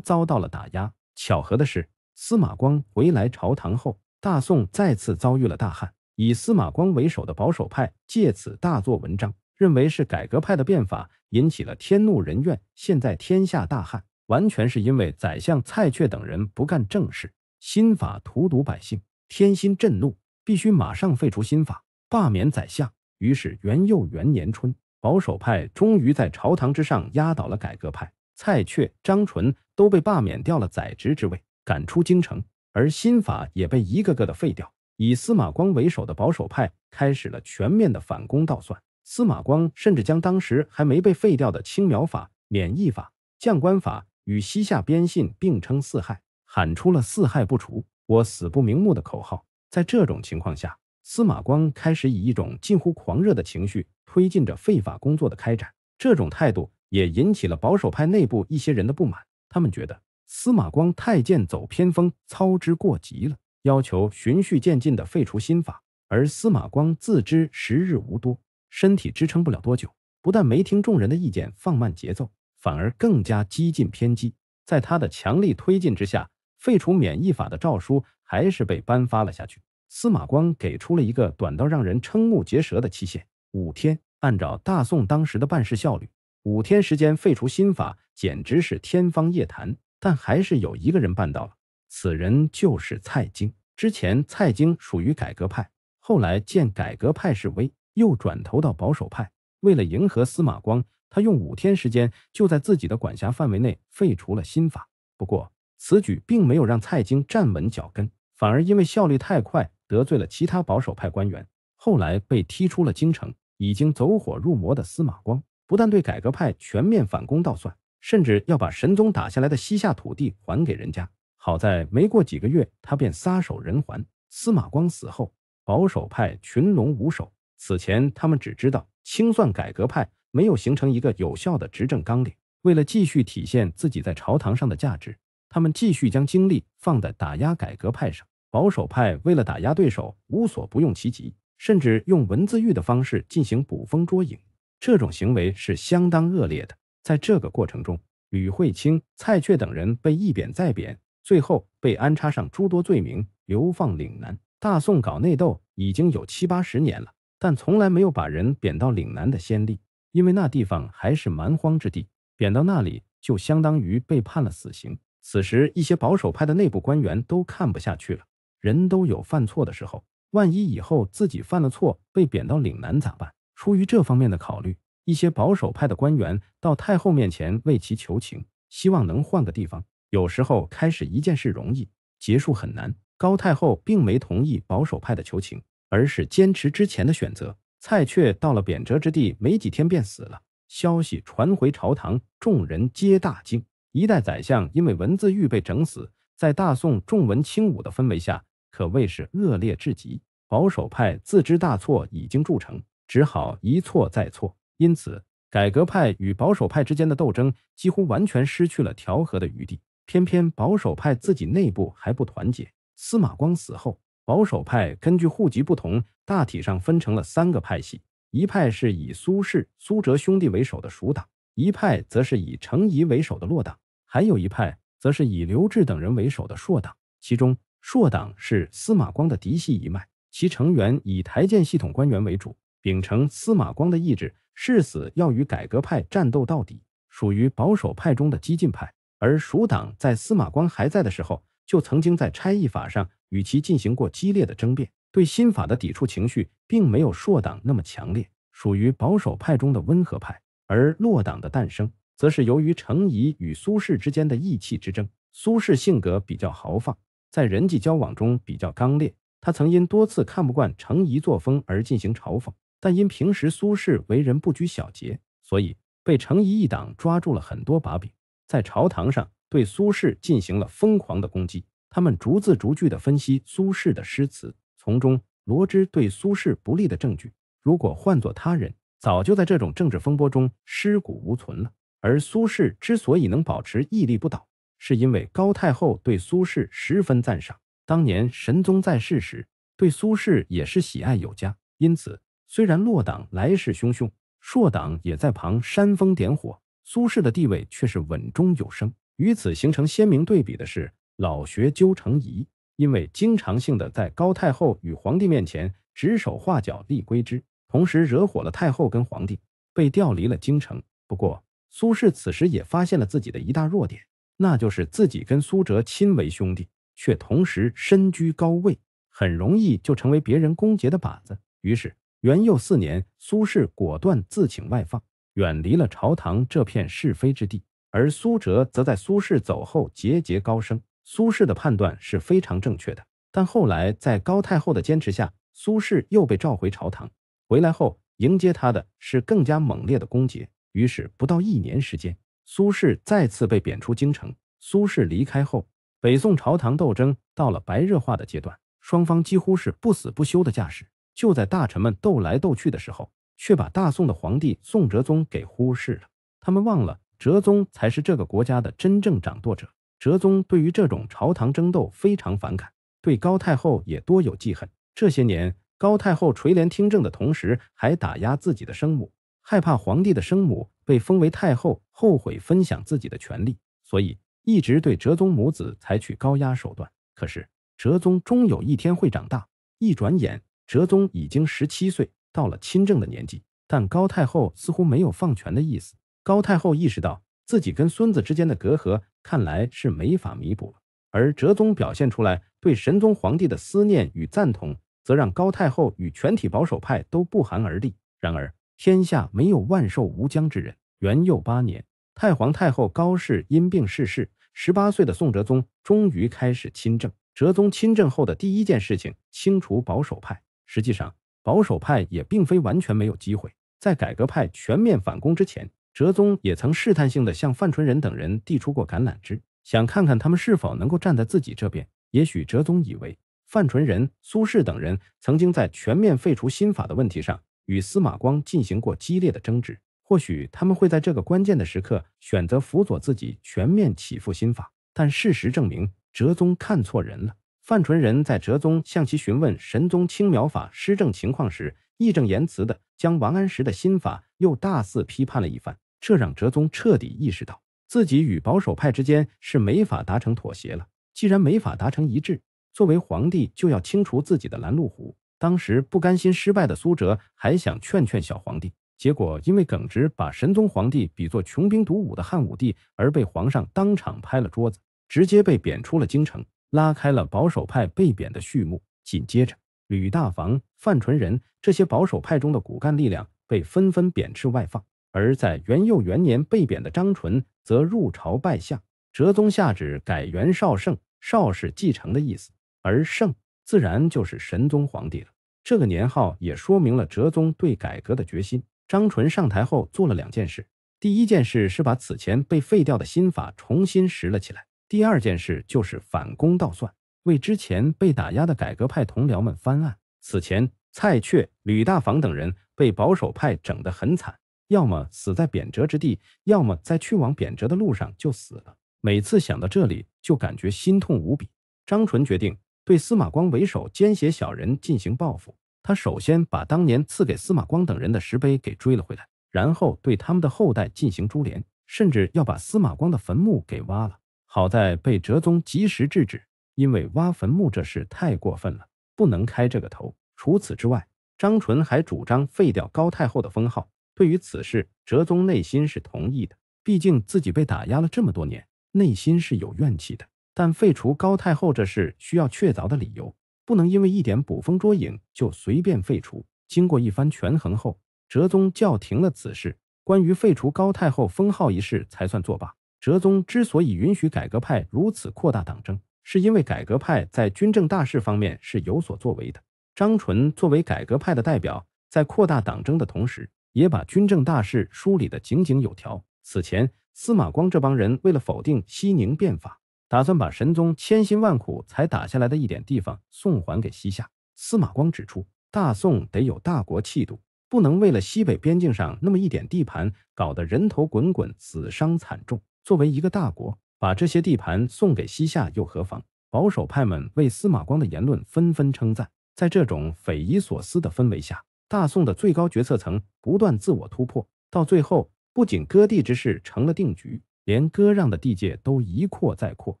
遭到了打压。巧合的是，司马光回来朝堂后，大宋再次遭遇了大旱。以司马光为首的保守派借此大做文章，认为是改革派的变法引起了天怒人怨，现在天下大旱，完全是因为宰相蔡确等人不干正事，新法荼毒百姓，天心震怒。必须马上废除新法，罢免宰相。于是元佑元年春，保守派终于在朝堂之上压倒了改革派。蔡确、张纯都被罢免掉了宰职之位，赶出京城，而新法也被一个个的废掉。以司马光为首的保守派开始了全面的反攻倒算。司马光甚至将当时还没被废掉的青苗法、免役法、将官法与西夏边信并称四害，喊出了“四害不除，我死不瞑目”的口号。在这种情况下，司马光开始以一种近乎狂热的情绪推进着废法工作的开展。这种态度也引起了保守派内部一些人的不满，他们觉得司马光太剑走偏锋、操之过急了，要求循序渐进地废除新法。而司马光自知时日无多，身体支撑不了多久，不但没听众人的意见放慢节奏，反而更加激进偏激。在他的强力推进之下，废除免疫法的诏书。还是被颁发了下去。司马光给出了一个短到让人瞠目结舌的期限：五天。按照大宋当时的办事效率，五天时间废除新法简直是天方夜谭。但还是有一个人办到了，此人就是蔡京。之前蔡京属于改革派，后来见改革派示微，又转投到保守派。为了迎合司马光，他用五天时间就在自己的管辖范围内废除了新法。不过此举并没有让蔡京站稳脚跟。反而因为效率太快，得罪了其他保守派官员，后来被踢出了京城。已经走火入魔的司马光，不但对改革派全面反攻倒算，甚至要把神宗打下来的西夏土地还给人家。好在没过几个月，他便撒手人寰。司马光死后，保守派群龙无首。此前他们只知道清算改革派，没有形成一个有效的执政纲领。为了继续体现自己在朝堂上的价值，他们继续将精力放在打压改革派上。保守派为了打压对手，无所不用其极，甚至用文字狱的方式进行捕风捉影，这种行为是相当恶劣的。在这个过程中，吕惠卿、蔡确等人被一贬再贬，最后被安插上诸多罪名，流放岭南。大宋搞内斗已经有七八十年了，但从来没有把人贬到岭南的先例，因为那地方还是蛮荒之地，贬到那里就相当于被判了死刑。此时，一些保守派的内部官员都看不下去了。人都有犯错的时候，万一以后自己犯了错，被贬到岭南咋办？出于这方面的考虑，一些保守派的官员到太后面前为其求情，希望能换个地方。有时候开始一件事容易，结束很难。高太后并没同意保守派的求情，而是坚持之前的选择。蔡确到了贬谪之地没几天便死了，消息传回朝堂，众人皆大惊。一代宰相因为文字狱被整死，在大宋重文轻武的氛围下。可谓是恶劣至极。保守派自知大错已经铸成，只好一错再错。因此，改革派与保守派之间的斗争几乎完全失去了调和的余地。偏偏保守派自己内部还不团结。司马光死后，保守派根据户籍不同，大体上分成了三个派系：一派是以苏轼、苏辙兄弟为首的蜀党；一派则是以程颐为首的洛党；还有一派则是以刘志等人为首的硕党。其中，朔党是司马光的嫡系一脉，其成员以台谏系统官员为主，秉承司马光的意志，誓死要与改革派战斗到底，属于保守派中的激进派。而蜀党在司马光还在的时候，就曾经在差役法上与其进行过激烈的争辩，对新法的抵触情绪并没有朔党那么强烈，属于保守派中的温和派。而洛党的诞生，则是由于程颐与苏轼之间的义气之争。苏轼性格比较豪放。在人际交往中比较刚烈，他曾因多次看不惯程颐作风而进行嘲讽，但因平时苏轼为人不拘小节，所以被程颐一党抓住了很多把柄，在朝堂上对苏轼进行了疯狂的攻击。他们逐字逐句地分析苏轼的诗词，从中罗织对苏轼不利的证据。如果换作他人，早就在这种政治风波中尸骨无存了。而苏轼之所以能保持屹立不倒，是因为高太后对苏轼十分赞赏，当年神宗在世时对苏轼也是喜爱有加，因此虽然洛党来势汹汹，朔党也在旁煽风点火，苏轼的地位却是稳中有升。与此形成鲜明对比的是，老学究程颐，因为经常性的在高太后与皇帝面前指手画脚、立规之，同时惹火了太后跟皇帝，被调离了京城。不过，苏轼此时也发现了自己的一大弱点。那就是自己跟苏辙亲为兄弟，却同时身居高位，很容易就成为别人攻讦的靶子。于是，元佑四年，苏轼果断自请外放，远离了朝堂这片是非之地。而苏辙则在苏轼走后节节高升。苏轼的判断是非常正确的，但后来在高太后的坚持下，苏轼又被召回朝堂。回来后，迎接他的是更加猛烈的攻讦。于是，不到一年时间。苏轼再次被贬出京城。苏轼离开后，北宋朝堂斗争到了白热化的阶段，双方几乎是不死不休的架势。就在大臣们斗来斗去的时候，却把大宋的皇帝宋哲宗给忽视了。他们忘了，哲宗才是这个国家的真正掌舵者。哲宗对于这种朝堂争斗非常反感，对高太后也多有记恨。这些年，高太后垂帘听政的同时，还打压自己的生母。害怕皇帝的生母被封为太后，后悔分享自己的权利，所以一直对哲宗母子采取高压手段。可是哲宗终有一天会长大，一转眼哲宗已经十七岁，到了亲政的年纪。但高太后似乎没有放权的意思。高太后意识到自己跟孙子之间的隔阂，看来是没法弥补了。而哲宗表现出来对神宗皇帝的思念与赞同，则让高太后与全体保守派都不寒而栗。然而，天下没有万寿无疆之人。元佑八年，太皇太后高氏因病逝世。十八岁的宋哲宗终于开始亲政。哲宗亲政后的第一件事情，清除保守派。实际上，保守派也并非完全没有机会。在改革派全面反攻之前，哲宗也曾试探性地向范纯仁等人递出过橄榄枝，想看看他们是否能够站在自己这边。也许哲宗以为，范纯仁、苏轼等人曾经在全面废除新法的问题上。与司马光进行过激烈的争执，或许他们会在这个关键的时刻选择辅佐自己全面起复新法，但事实证明哲宗看错人了。范纯仁在哲宗向其询问神宗青苗法施政情况时，义正言辞地将王安石的新法又大肆批判了一番，这让哲宗彻底意识到自己与保守派之间是没法达成妥协了。既然没法达成一致，作为皇帝就要清除自己的拦路虎。当时不甘心失败的苏辙还想劝劝小皇帝，结果因为耿直把神宗皇帝比作穷兵黩武的汉武帝，而被皇上当场拍了桌子，直接被贬出了京城，拉开了保守派被贬的序幕。紧接着，吕大防、范纯仁这些保守派中的骨干力量被纷纷贬斥外放，而在元佑元年被贬的张纯则入朝拜相，哲宗下旨改元绍圣，绍是继承的意思，而圣。自然就是神宗皇帝了。这个年号也说明了哲宗对改革的决心。张纯上台后做了两件事：第一件事是把此前被废掉的新法重新拾了起来；第二件事就是反攻倒算，为之前被打压的改革派同僚们翻案。此前，蔡确、吕大防等人被保守派整得很惨，要么死在贬谪之地，要么在去往贬谪的路上就死了。每次想到这里，就感觉心痛无比。张纯决定。对司马光为首奸邪小人进行报复。他首先把当年赐给司马光等人的石碑给追了回来，然后对他们的后代进行株连，甚至要把司马光的坟墓给挖了。好在被哲宗及时制止，因为挖坟墓这事太过分了，不能开这个头。除此之外，张纯还主张废掉高太后的封号。对于此事，哲宗内心是同意的，毕竟自己被打压了这么多年，内心是有怨气的。但废除高太后这事需要确凿的理由，不能因为一点捕风捉影就随便废除。经过一番权衡后，哲宗叫停了此事，关于废除高太后封号一事才算作罢。哲宗之所以允许改革派如此扩大党争，是因为改革派在军政大事方面是有所作为的。张纯作为改革派的代表，在扩大党争的同时，也把军政大事梳理得井井有条。此前，司马光这帮人为了否定熙宁变法。打算把神宗千辛万苦才打下来的一点地方送还给西夏。司马光指出，大宋得有大国气度，不能为了西北边境上那么一点地盘搞得人头滚滚、死伤惨重。作为一个大国，把这些地盘送给西夏又何妨？保守派们为司马光的言论纷纷称赞。在这种匪夷所思的氛围下，大宋的最高决策层不断自我突破，到最后，不仅割地之事成了定局。连割让的地界都一扩再扩，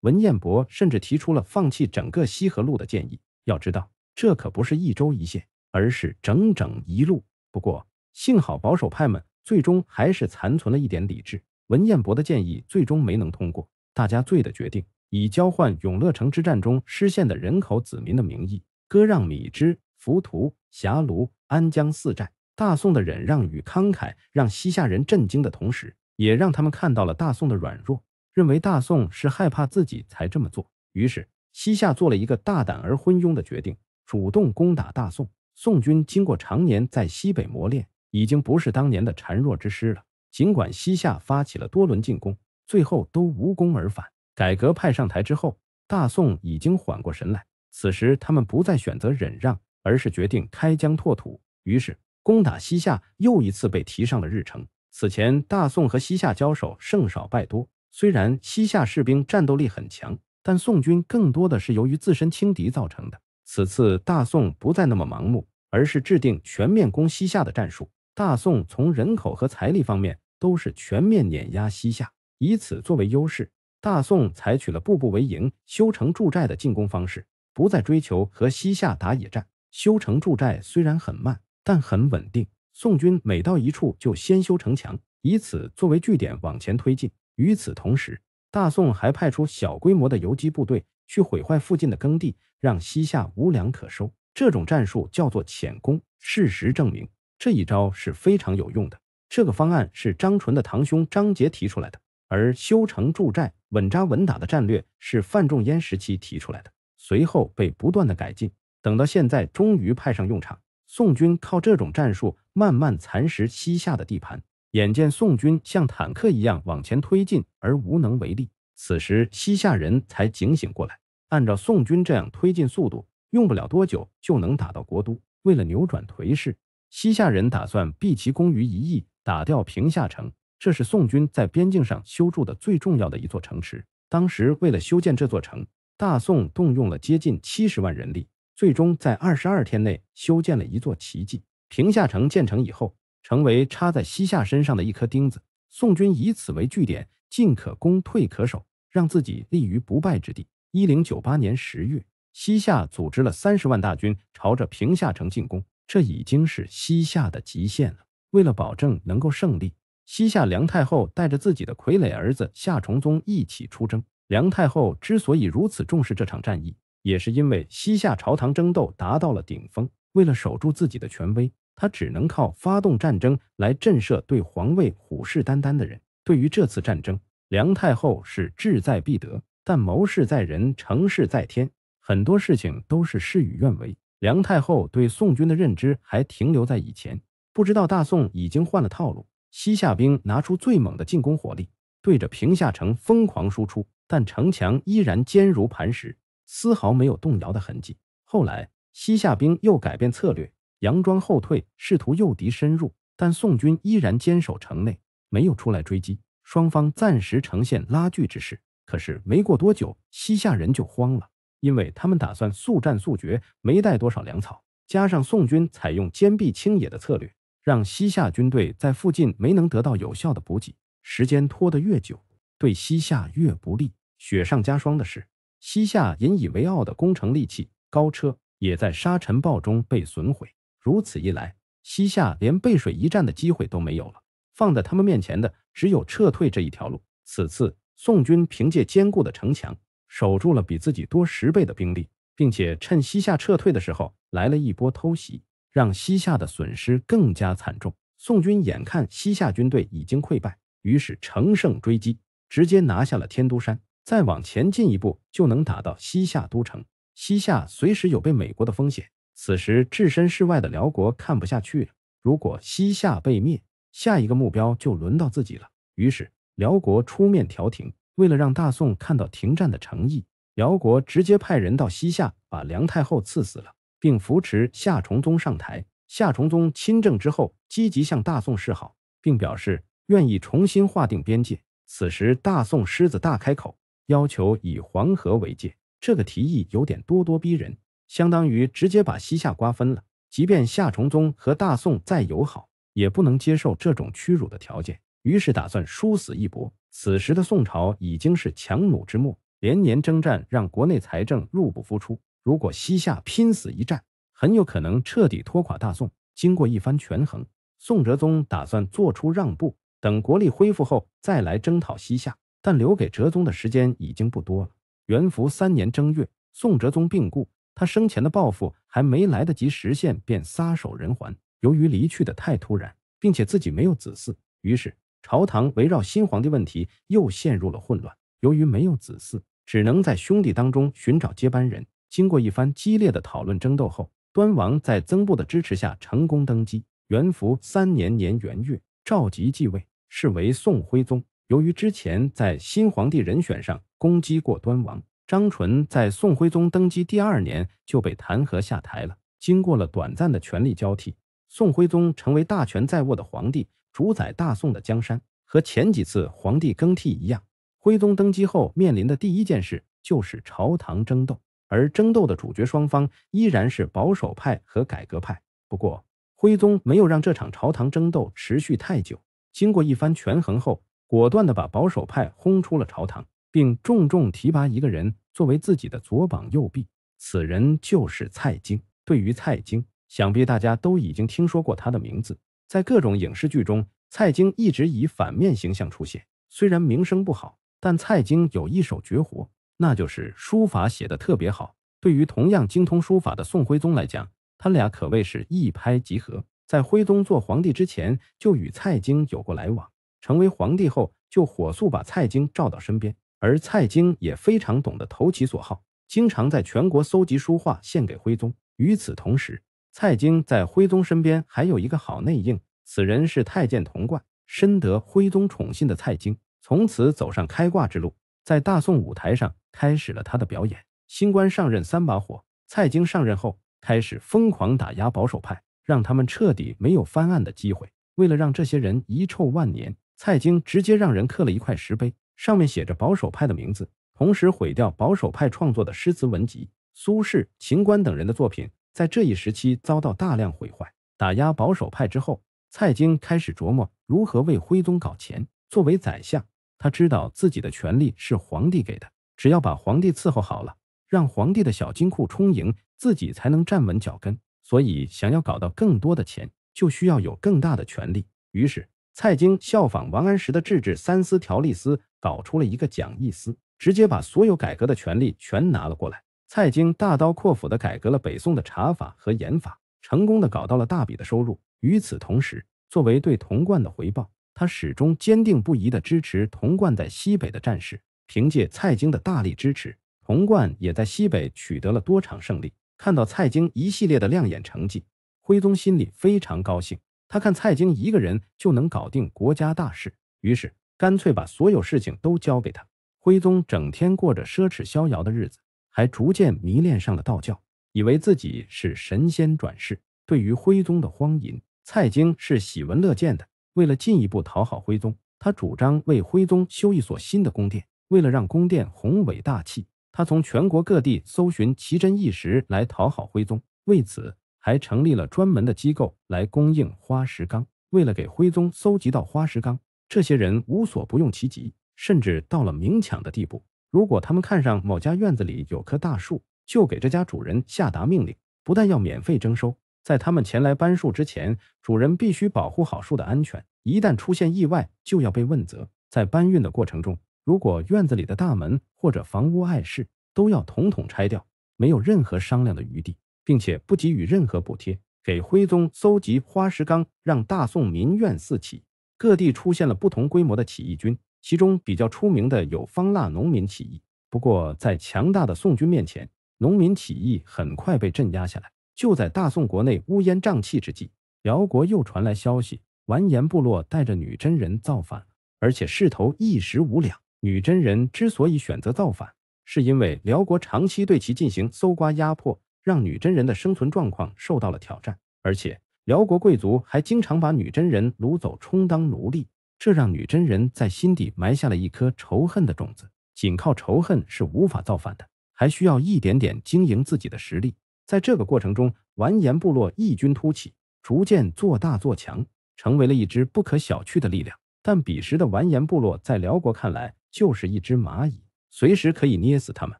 文彦博甚至提出了放弃整个西河路的建议。要知道，这可不是一州一县，而是整整一路。不过，幸好保守派们最终还是残存了一点理智，文彦博的建议最终没能通过。大家最的决定，以交换永乐城之战中失陷的人口、子民的名义，割让米脂、浮屠、霞庐、安江四寨。大宋的忍让与慷慨，让西夏人震惊的同时。也让他们看到了大宋的软弱，认为大宋是害怕自己才这么做。于是西夏做了一个大胆而昏庸的决定，主动攻打大宋。宋军经过常年在西北磨练，已经不是当年的孱弱之师了。尽管西夏发起了多轮进攻，最后都无功而返。改革派上台之后，大宋已经缓过神来，此时他们不再选择忍让，而是决定开疆拓土。于是攻打西夏又一次被提上了日程。此前，大宋和西夏交手胜少败多。虽然西夏士兵战斗力很强，但宋军更多的是由于自身轻敌造成的。此次大宋不再那么盲目，而是制定全面攻西夏的战术。大宋从人口和财力方面都是全面碾压西夏，以此作为优势。大宋采取了步步为营、修城驻寨的进攻方式，不再追求和西夏打野战。修城驻寨虽然很慢，但很稳定。宋军每到一处就先修城墙，以此作为据点往前推进。与此同时，大宋还派出小规模的游击部队去毁坏附近的耕地，让西夏无粮可收。这种战术叫做浅攻。事实证明，这一招是非常有用的。这个方案是张纯的堂兄张杰提出来的，而修城筑寨、稳扎稳打的战略是范仲淹时期提出来的，随后被不断的改进，等到现在终于派上用场。宋军靠这种战术慢慢蚕食西夏的地盘，眼见宋军像坦克一样往前推进而无能为力，此时西夏人才警醒过来。按照宋军这样推进速度，用不了多久就能打到国都。为了扭转颓势，西夏人打算避其攻于一役，打掉平夏城。这是宋军在边境上修筑的最重要的一座城池。当时为了修建这座城，大宋动用了接近七十万人力。最终在二十二天内修建了一座奇迹。平夏城建成以后，成为插在西夏身上的一颗钉子。宋军以此为据点，进可攻，退可守，让自己立于不败之地。一零九八年十月，西夏组织了三十万大军，朝着平夏城进攻。这已经是西夏的极限了。为了保证能够胜利，西夏梁太后带着自己的傀儡儿子夏崇宗一起出征。梁太后之所以如此重视这场战役。也是因为西夏朝堂争斗达到了顶峰，为了守住自己的权威，他只能靠发动战争来震慑对皇位虎视眈眈的人。对于这次战争，梁太后是志在必得，但谋事在人，成事在天，很多事情都是事与愿违。梁太后对宋军的认知还停留在以前，不知道大宋已经换了套路。西夏兵拿出最猛的进攻火力，对着平夏城疯狂输出，但城墙依然坚如磐石。丝毫没有动摇的痕迹。后来，西夏兵又改变策略，佯装后退，试图诱敌深入，但宋军依然坚守城内，没有出来追击。双方暂时呈现拉锯之势。可是没过多久，西夏人就慌了，因为他们打算速战速决，没带多少粮草，加上宋军采用坚壁清野的策略，让西夏军队在附近没能得到有效的补给。时间拖得越久，对西夏越不利。雪上加霜的是。西夏引以为傲的攻城利器高车也在沙尘暴中被损毁，如此一来，西夏连背水一战的机会都没有了。放在他们面前的只有撤退这一条路。此次宋军凭借坚固的城墙，守住了比自己多十倍的兵力，并且趁西夏撤退的时候来了一波偷袭，让西夏的损失更加惨重。宋军眼看西夏军队已经溃败，于是乘胜追击，直接拿下了天都山。再往前进一步，就能打到西夏都城。西夏随时有被美国的风险。此时置身事外的辽国看不下去了。如果西夏被灭，下一个目标就轮到自己了。于是辽国出面调停，为了让大宋看到停战的诚意，辽国直接派人到西夏，把梁太后赐死了，并扶持夏崇宗上台。夏崇宗亲政之后，积极向大宋示好，并表示愿意重新划定边界。此时大宋狮子大开口。要求以黄河为界，这个提议有点咄咄逼人，相当于直接把西夏瓜分了。即便夏崇宗和大宋再友好，也不能接受这种屈辱的条件。于是打算殊死一搏。此时的宋朝已经是强弩之末，连年征战让国内财政入不敷出。如果西夏拼死一战，很有可能彻底拖垮大宋。经过一番权衡，宋哲宗打算做出让步，等国力恢复后再来征讨西夏。但留给哲宗的时间已经不多了。元符三年正月，宋哲宗病故，他生前的抱负还没来得及实现，便撒手人寰。由于离去的太突然，并且自己没有子嗣，于是朝堂围绕新皇帝问题又陷入了混乱。由于没有子嗣，只能在兄弟当中寻找接班人。经过一番激烈的讨论争斗后，端王在曾布的支持下成功登基。元符三年年元月，赵佶继位，是为宋徽宗。由于之前在新皇帝人选上攻击过端王张纯，在宋徽宗登基第二年就被弹劾下台了。经过了短暂的权力交替，宋徽宗成为大权在握的皇帝，主宰大宋的江山。和前几次皇帝更替一样，徽宗登基后面临的第一件事就是朝堂争斗，而争斗的主角双方依然是保守派和改革派。不过，徽宗没有让这场朝堂争斗持续太久，经过一番权衡后。果断的把保守派轰出了朝堂，并重重提拔一个人作为自己的左膀右臂，此人就是蔡京。对于蔡京，想必大家都已经听说过他的名字。在各种影视剧中，蔡京一直以反面形象出现。虽然名声不好，但蔡京有一手绝活，那就是书法写得特别好。对于同样精通书法的宋徽宗来讲，他俩可谓是一拍即合。在徽宗做皇帝之前，就与蔡京有过来往。成为皇帝后，就火速把蔡京召到身边，而蔡京也非常懂得投其所好，经常在全国搜集书画献给徽宗。与此同时，蔡京在徽宗身边还有一个好内应，此人是太监童贯，深得徽宗宠信的蔡京，从此走上开挂之路，在大宋舞台上开始了他的表演。新官上任三把火，蔡京上任后开始疯狂打压保守派，让他们彻底没有翻案的机会。为了让这些人遗臭万年。蔡京直接让人刻了一块石碑，上面写着保守派的名字，同时毁掉保守派创作的诗词文集。苏轼、秦观等人的作品在这一时期遭到大量毁坏。打压保守派之后，蔡京开始琢磨如何为徽宗搞钱。作为宰相，他知道自己的权力是皇帝给的，只要把皇帝伺候好了，让皇帝的小金库充盈，自己才能站稳脚跟。所以，想要搞到更多的钱，就需要有更大的权力。于是。蔡京效仿王安石的“治治三司条例司”，搞出了一个“讲义司”，直接把所有改革的权力全拿了过来。蔡京大刀阔斧的改革了北宋的茶法和盐法，成功的搞到了大笔的收入。与此同时，作为对童贯的回报，他始终坚定不移的支持童贯在西北的战事。凭借蔡京的大力支持，童贯也在西北取得了多场胜利。看到蔡京一系列的亮眼成绩，徽宗心里非常高兴。他看蔡京一个人就能搞定国家大事，于是干脆把所有事情都交给他。徽宗整天过着奢侈逍遥的日子，还逐渐迷恋上了道教，以为自己是神仙转世。对于徽宗的荒淫，蔡京是喜闻乐见的。为了进一步讨好徽宗，他主张为徽宗修一所新的宫殿。为了让宫殿宏伟大气，他从全国各地搜寻奇珍异石来讨好徽宗。为此。还成立了专门的机构来供应花石纲。为了给徽宗搜集到花石纲，这些人无所不用其极，甚至到了明抢的地步。如果他们看上某家院子里有棵大树，就给这家主人下达命令，不但要免费征收，在他们前来搬树之前，主人必须保护好树的安全。一旦出现意外，就要被问责。在搬运的过程中，如果院子里的大门或者房屋碍事，都要统统拆掉，没有任何商量的余地。并且不给予任何补贴，给徽宗搜集花石纲，让大宋民怨四起，各地出现了不同规模的起义军，其中比较出名的有方腊农民起义。不过，在强大的宋军面前，农民起义很快被镇压下来。就在大宋国内乌烟瘴气之际，辽国又传来消息，完颜部落带着女真人造反了，而且势头一时无两。女真人之所以选择造反，是因为辽国长期对其进行搜刮压迫。让女真人的生存状况受到了挑战，而且辽国贵族还经常把女真人掳走充当奴隶，这让女真人在心底埋下了一颗仇恨的种子。仅靠仇恨是无法造反的，还需要一点点经营自己的实力。在这个过程中，完颜部落异军突起，逐渐做大做强，成为了一支不可小觑的力量。但彼时的完颜部落在辽国看来就是一只蚂蚁，随时可以捏死他们。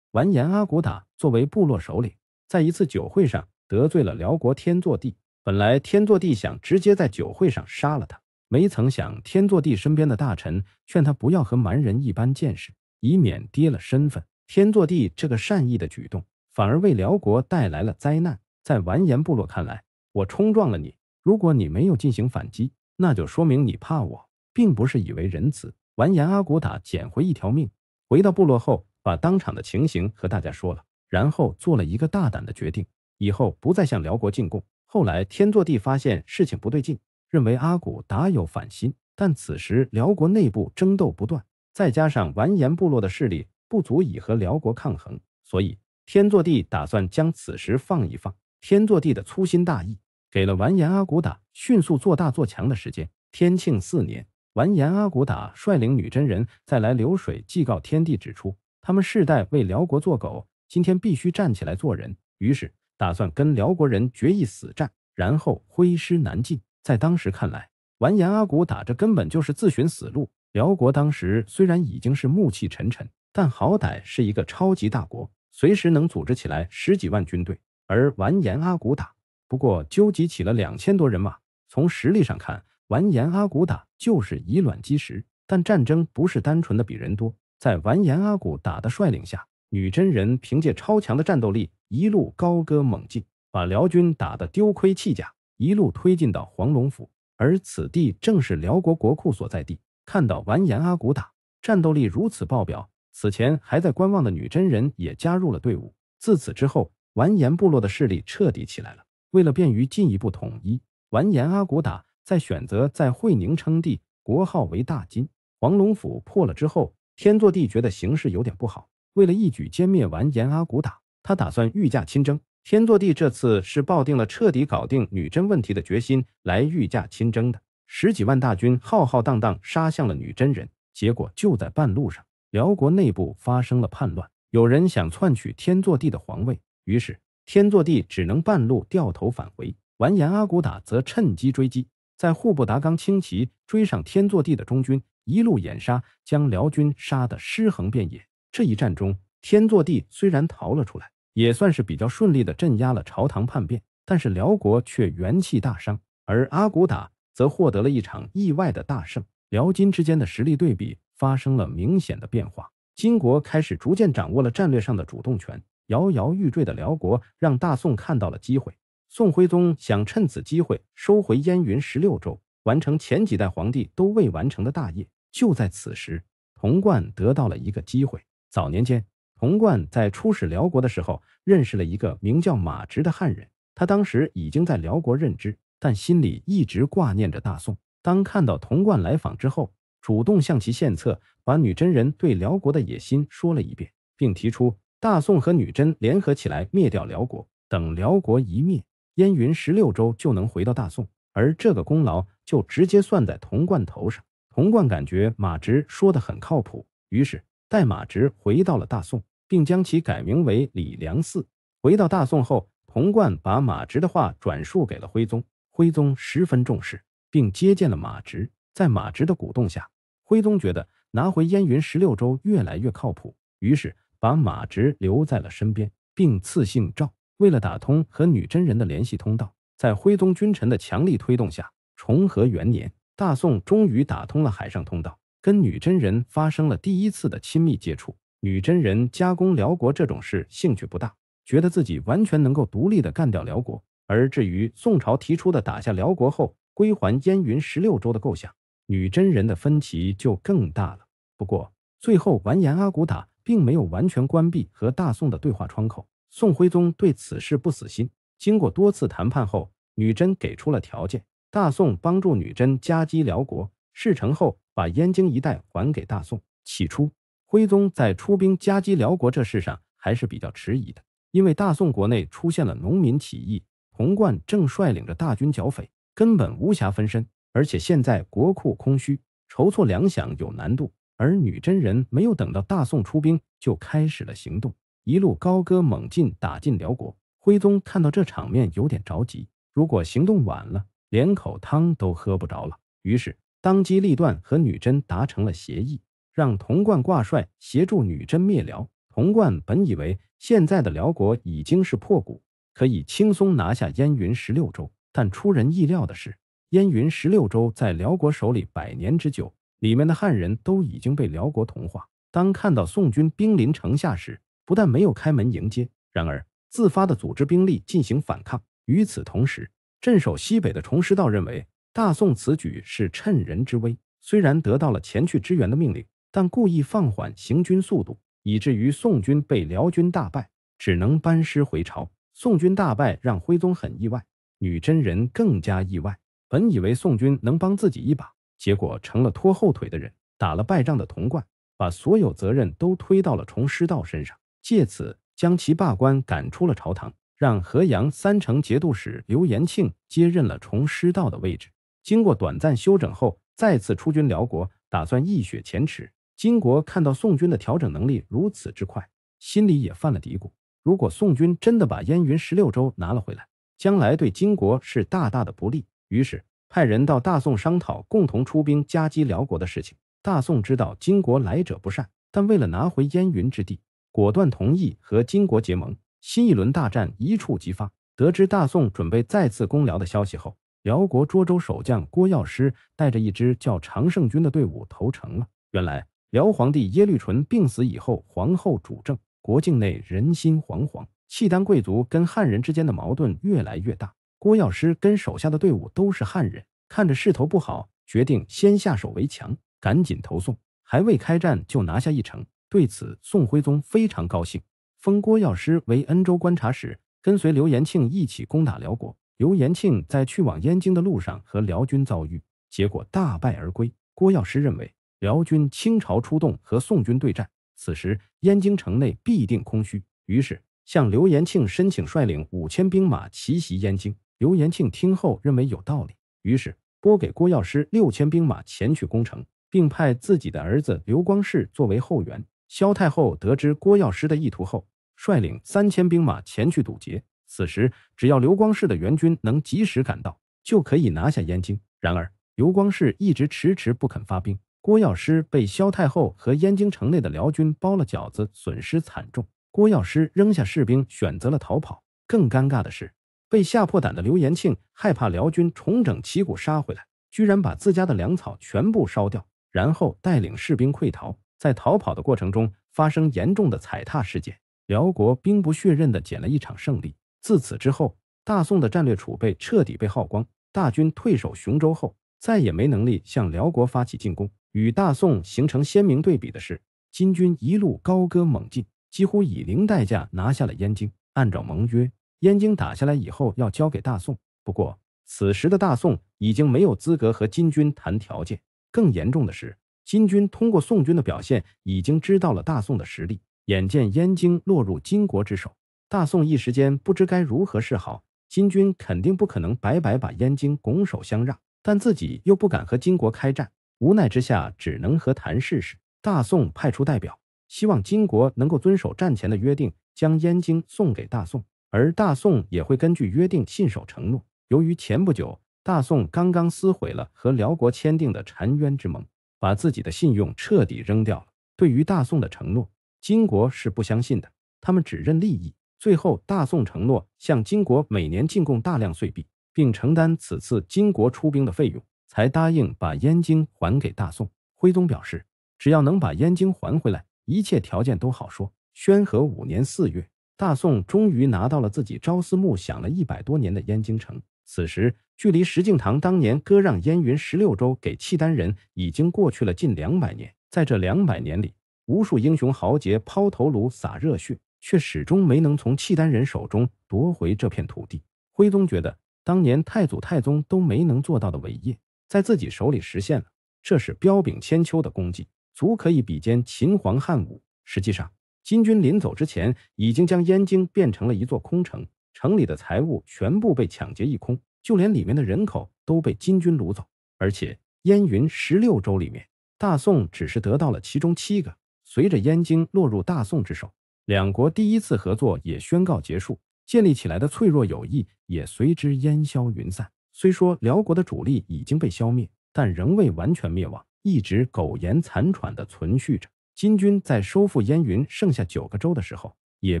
完颜阿骨打作为部落首领。在一次酒会上得罪了辽国天祚帝，本来天祚帝想直接在酒会上杀了他，没曾想天祚帝身边的大臣劝他不要和蛮人一般见识，以免跌了身份。天祚帝这个善意的举动，反而为辽国带来了灾难。在完颜部落看来，我冲撞了你，如果你没有进行反击，那就说明你怕我，并不是以为仁慈。完颜阿骨打捡回一条命，回到部落后，把当场的情形和大家说了。然后做了一个大胆的决定，以后不再向辽国进贡。后来天祚帝发现事情不对劲，认为阿骨打有反心，但此时辽国内部争斗不断，再加上完颜部落的势力不足以和辽国抗衡，所以天祚帝打算将此时放一放。天祚帝的粗心大意，给了完颜阿骨打迅速做大做强的时间。天庆四年，完颜阿骨打率领女真人再来流水，祭告天帝，指出他们世代为辽国做狗。今天必须站起来做人，于是打算跟辽国人决一死战，然后挥师南进。在当时看来，完颜阿骨打这根本就是自寻死路。辽国当时虽然已经是暮气沉沉，但好歹是一个超级大国，随时能组织起来十几万军队。而完颜阿骨打不过纠集起了两千多人马，从实力上看，完颜阿骨打就是以卵击石。但战争不是单纯的比人多，在完颜阿骨打的率领下。女真人凭借超强的战斗力，一路高歌猛进，把辽军打得丢盔弃甲，一路推进到黄龙府，而此地正是辽国国库所在地。看到完颜阿骨打战斗力如此爆表，此前还在观望的女真人也加入了队伍。自此之后，完颜部落的势力彻底起来了。为了便于进一步统一，完颜阿骨打在选择在会宁称帝，国号为大金。黄龙府破了之后，天祚帝觉得形势有点不好。为了一举歼灭完颜阿骨打，他打算御驾亲征。天祚帝这次是抱定了彻底搞定女真问题的决心来御驾亲征的。十几万大军浩浩荡荡杀向了女真人，结果就在半路上，辽国内部发生了叛乱，有人想篡取天祚帝的皇位，于是天祚帝只能半路掉头返回。完颜阿骨打则趁机追击，在户部达纲清骑追上天祚帝的中军，一路掩杀，将辽军杀得尸横遍野。这一战中，天祚帝虽然逃了出来，也算是比较顺利的镇压了朝堂叛变，但是辽国却元气大伤，而阿骨打则获得了一场意外的大胜。辽金之间的实力对比发生了明显的变化，金国开始逐渐掌握了战略上的主动权。摇摇欲坠的辽国让大宋看到了机会。宋徽宗想趁此机会收回燕云十六州，完成前几代皇帝都未完成的大业。就在此时，童贯得到了一个机会。早年间，童贯在出使辽国的时候，认识了一个名叫马直的汉人。他当时已经在辽国任职，但心里一直挂念着大宋。当看到童贯来访之后，主动向其献策，把女真人对辽国的野心说了一遍，并提出大宋和女真联合起来灭掉辽国，等辽国一灭，燕云十六州就能回到大宋，而这个功劳就直接算在童贯头上。童贯感觉马直说的很靠谱，于是。带马直回到了大宋，并将其改名为李良嗣。回到大宋后，童贯把马直的话转述给了徽宗，徽宗十分重视，并接见了马直。在马直的鼓动下，徽宗觉得拿回燕云十六州越来越靠谱，于是把马直留在了身边，并赐姓赵。为了打通和女真人的联系通道，在徽宗君臣的强力推动下，重和元年，大宋终于打通了海上通道。跟女真人发生了第一次的亲密接触。女真人加工辽国这种事兴趣不大，觉得自己完全能够独立的干掉辽国。而至于宋朝提出的打下辽国后归还燕云十六州的构想，女真人的分歧就更大了。不过最后完颜阿骨打并没有完全关闭和大宋的对话窗口。宋徽宗对此事不死心，经过多次谈判后，女真给出了条件：大宋帮助女真夹击辽国，事成后。把燕京一带还给大宋。起初，徽宗在出兵夹击辽国这事上还是比较迟疑的，因为大宋国内出现了农民起义，童贯正率领着大军剿匪，根本无暇分身，而且现在国库空虚，筹措粮饷有难度。而女真人没有等到大宋出兵，就开始了行动，一路高歌猛进，打进辽国。徽宗看到这场面，有点着急，如果行动晚了，连口汤都喝不着了。于是。当机立断，和女真达成了协议，让童贯挂帅，协助女真灭辽。童贯本以为现在的辽国已经是破鼓，可以轻松拿下燕云十六州，但出人意料的是，燕云十六州在辽国手里百年之久，里面的汉人都已经被辽国同化。当看到宋军兵临城下时，不但没有开门迎接，然而自发的组织兵力进行反抗。与此同时，镇守西北的重师道认为。大宋此举是趁人之危，虽然得到了前去支援的命令，但故意放缓行军速度，以至于宋军被辽军大败，只能班师回朝。宋军大败让徽宗很意外，女真人更加意外。本以为宋军能帮自己一把，结果成了拖后腿的人。打了败仗的童贯把所有责任都推到了崇师道身上，借此将其罢官赶出了朝堂，让河阳三城节度使刘延庆接任了崇师道的位置。经过短暂休整后，再次出军辽国，打算一雪前耻。金国看到宋军的调整能力如此之快，心里也犯了嘀咕。如果宋军真的把燕云十六州拿了回来，将来对金国是大大的不利于，是派人到大宋商讨共同出兵夹击辽国的事情。大宋知道金国来者不善，但为了拿回燕云之地，果断同意和金国结盟。新一轮大战一触即发。得知大宋准备再次攻辽的消息后。辽国涿州守将郭药师带着一支叫常胜军的队伍投诚了。原来辽皇帝耶律淳病死以后，皇后主政，国境内人心惶惶，契丹贵族跟汉人之间的矛盾越来越大。郭药师跟手下的队伍都是汉人，看着势头不好，决定先下手为强，赶紧投宋。还未开战就拿下一城，对此宋徽宗非常高兴，封郭药师为恩州观察使，跟随刘延庆一起攻打辽国。刘延庆在去往燕京的路上和辽军遭遇，结果大败而归。郭药师认为辽军倾巢出动和宋军对战，此时燕京城内必定空虚，于是向刘延庆申请率领五千兵马奇袭燕京。刘延庆听后认为有道理，于是拨给郭药师六千兵马前去攻城，并派自己的儿子刘光世作为后援。萧太后得知郭药师的意图后，率领三千兵马前去堵截。此时，只要刘光世的援军能及时赶到，就可以拿下燕京。然而，刘光世一直迟迟不肯发兵。郭药师被萧太后和燕京城内的辽军包了饺子，损失惨重。郭药师扔下士兵，选择了逃跑。更尴尬的是，被吓破胆的刘延庆害怕辽军重整旗鼓杀回来，居然把自家的粮草全部烧掉，然后带领士兵溃逃。在逃跑的过程中，发生严重的踩踏事件。辽国兵不血刃的捡了一场胜利。自此之后，大宋的战略储备彻底被耗光。大军退守雄州后，再也没能力向辽国发起进攻。与大宋形成鲜明对比的是，金军一路高歌猛进，几乎以零代价拿下了燕京。按照盟约，燕京打下来以后要交给大宋。不过，此时的大宋已经没有资格和金军谈条件。更严重的是，金军通过宋军的表现，已经知道了大宋的实力。眼见燕京落入金国之手。大宋一时间不知该如何是好，金军肯定不可能白白把燕京拱手相让，但自己又不敢和金国开战，无奈之下只能和谈试试。大宋派出代表，希望金国能够遵守战前的约定，将燕京送给大宋，而大宋也会根据约定信守承诺。由于前不久大宋刚刚撕毁了和辽国签订的澶渊之盟，把自己的信用彻底扔掉了，对于大宋的承诺，金国是不相信的，他们只认利益。最后，大宋承诺向金国每年进贡大量碎币，并承担此次金国出兵的费用，才答应把燕京还给大宋。徽宗表示，只要能把燕京还回来，一切条件都好说。宣和五年四月，大宋终于拿到了自己朝思暮想了一百多年的燕京城。此时，距离石敬瑭当年割让燕云十六州给契丹人已经过去了近两百年。在这两百年里，无数英雄豪杰抛头颅、洒热血。却始终没能从契丹人手中夺回这片土地。徽宗觉得，当年太祖、太宗都没能做到的伟业，在自己手里实现了，这是彪炳千秋的功绩，足可以比肩秦皇汉武。实际上，金军临走之前，已经将燕京变成了一座空城，城里的财物全部被抢劫一空，就连里面的人口都被金军掳走。而且，燕云十六州里面，大宋只是得到了其中七个。随着燕京落入大宋之手。两国第一次合作也宣告结束，建立起来的脆弱友谊也随之烟消云散。虽说辽国的主力已经被消灭，但仍未完全灭亡，一直苟延残喘地存续着。金军在收复燕云剩下九个州的时候，也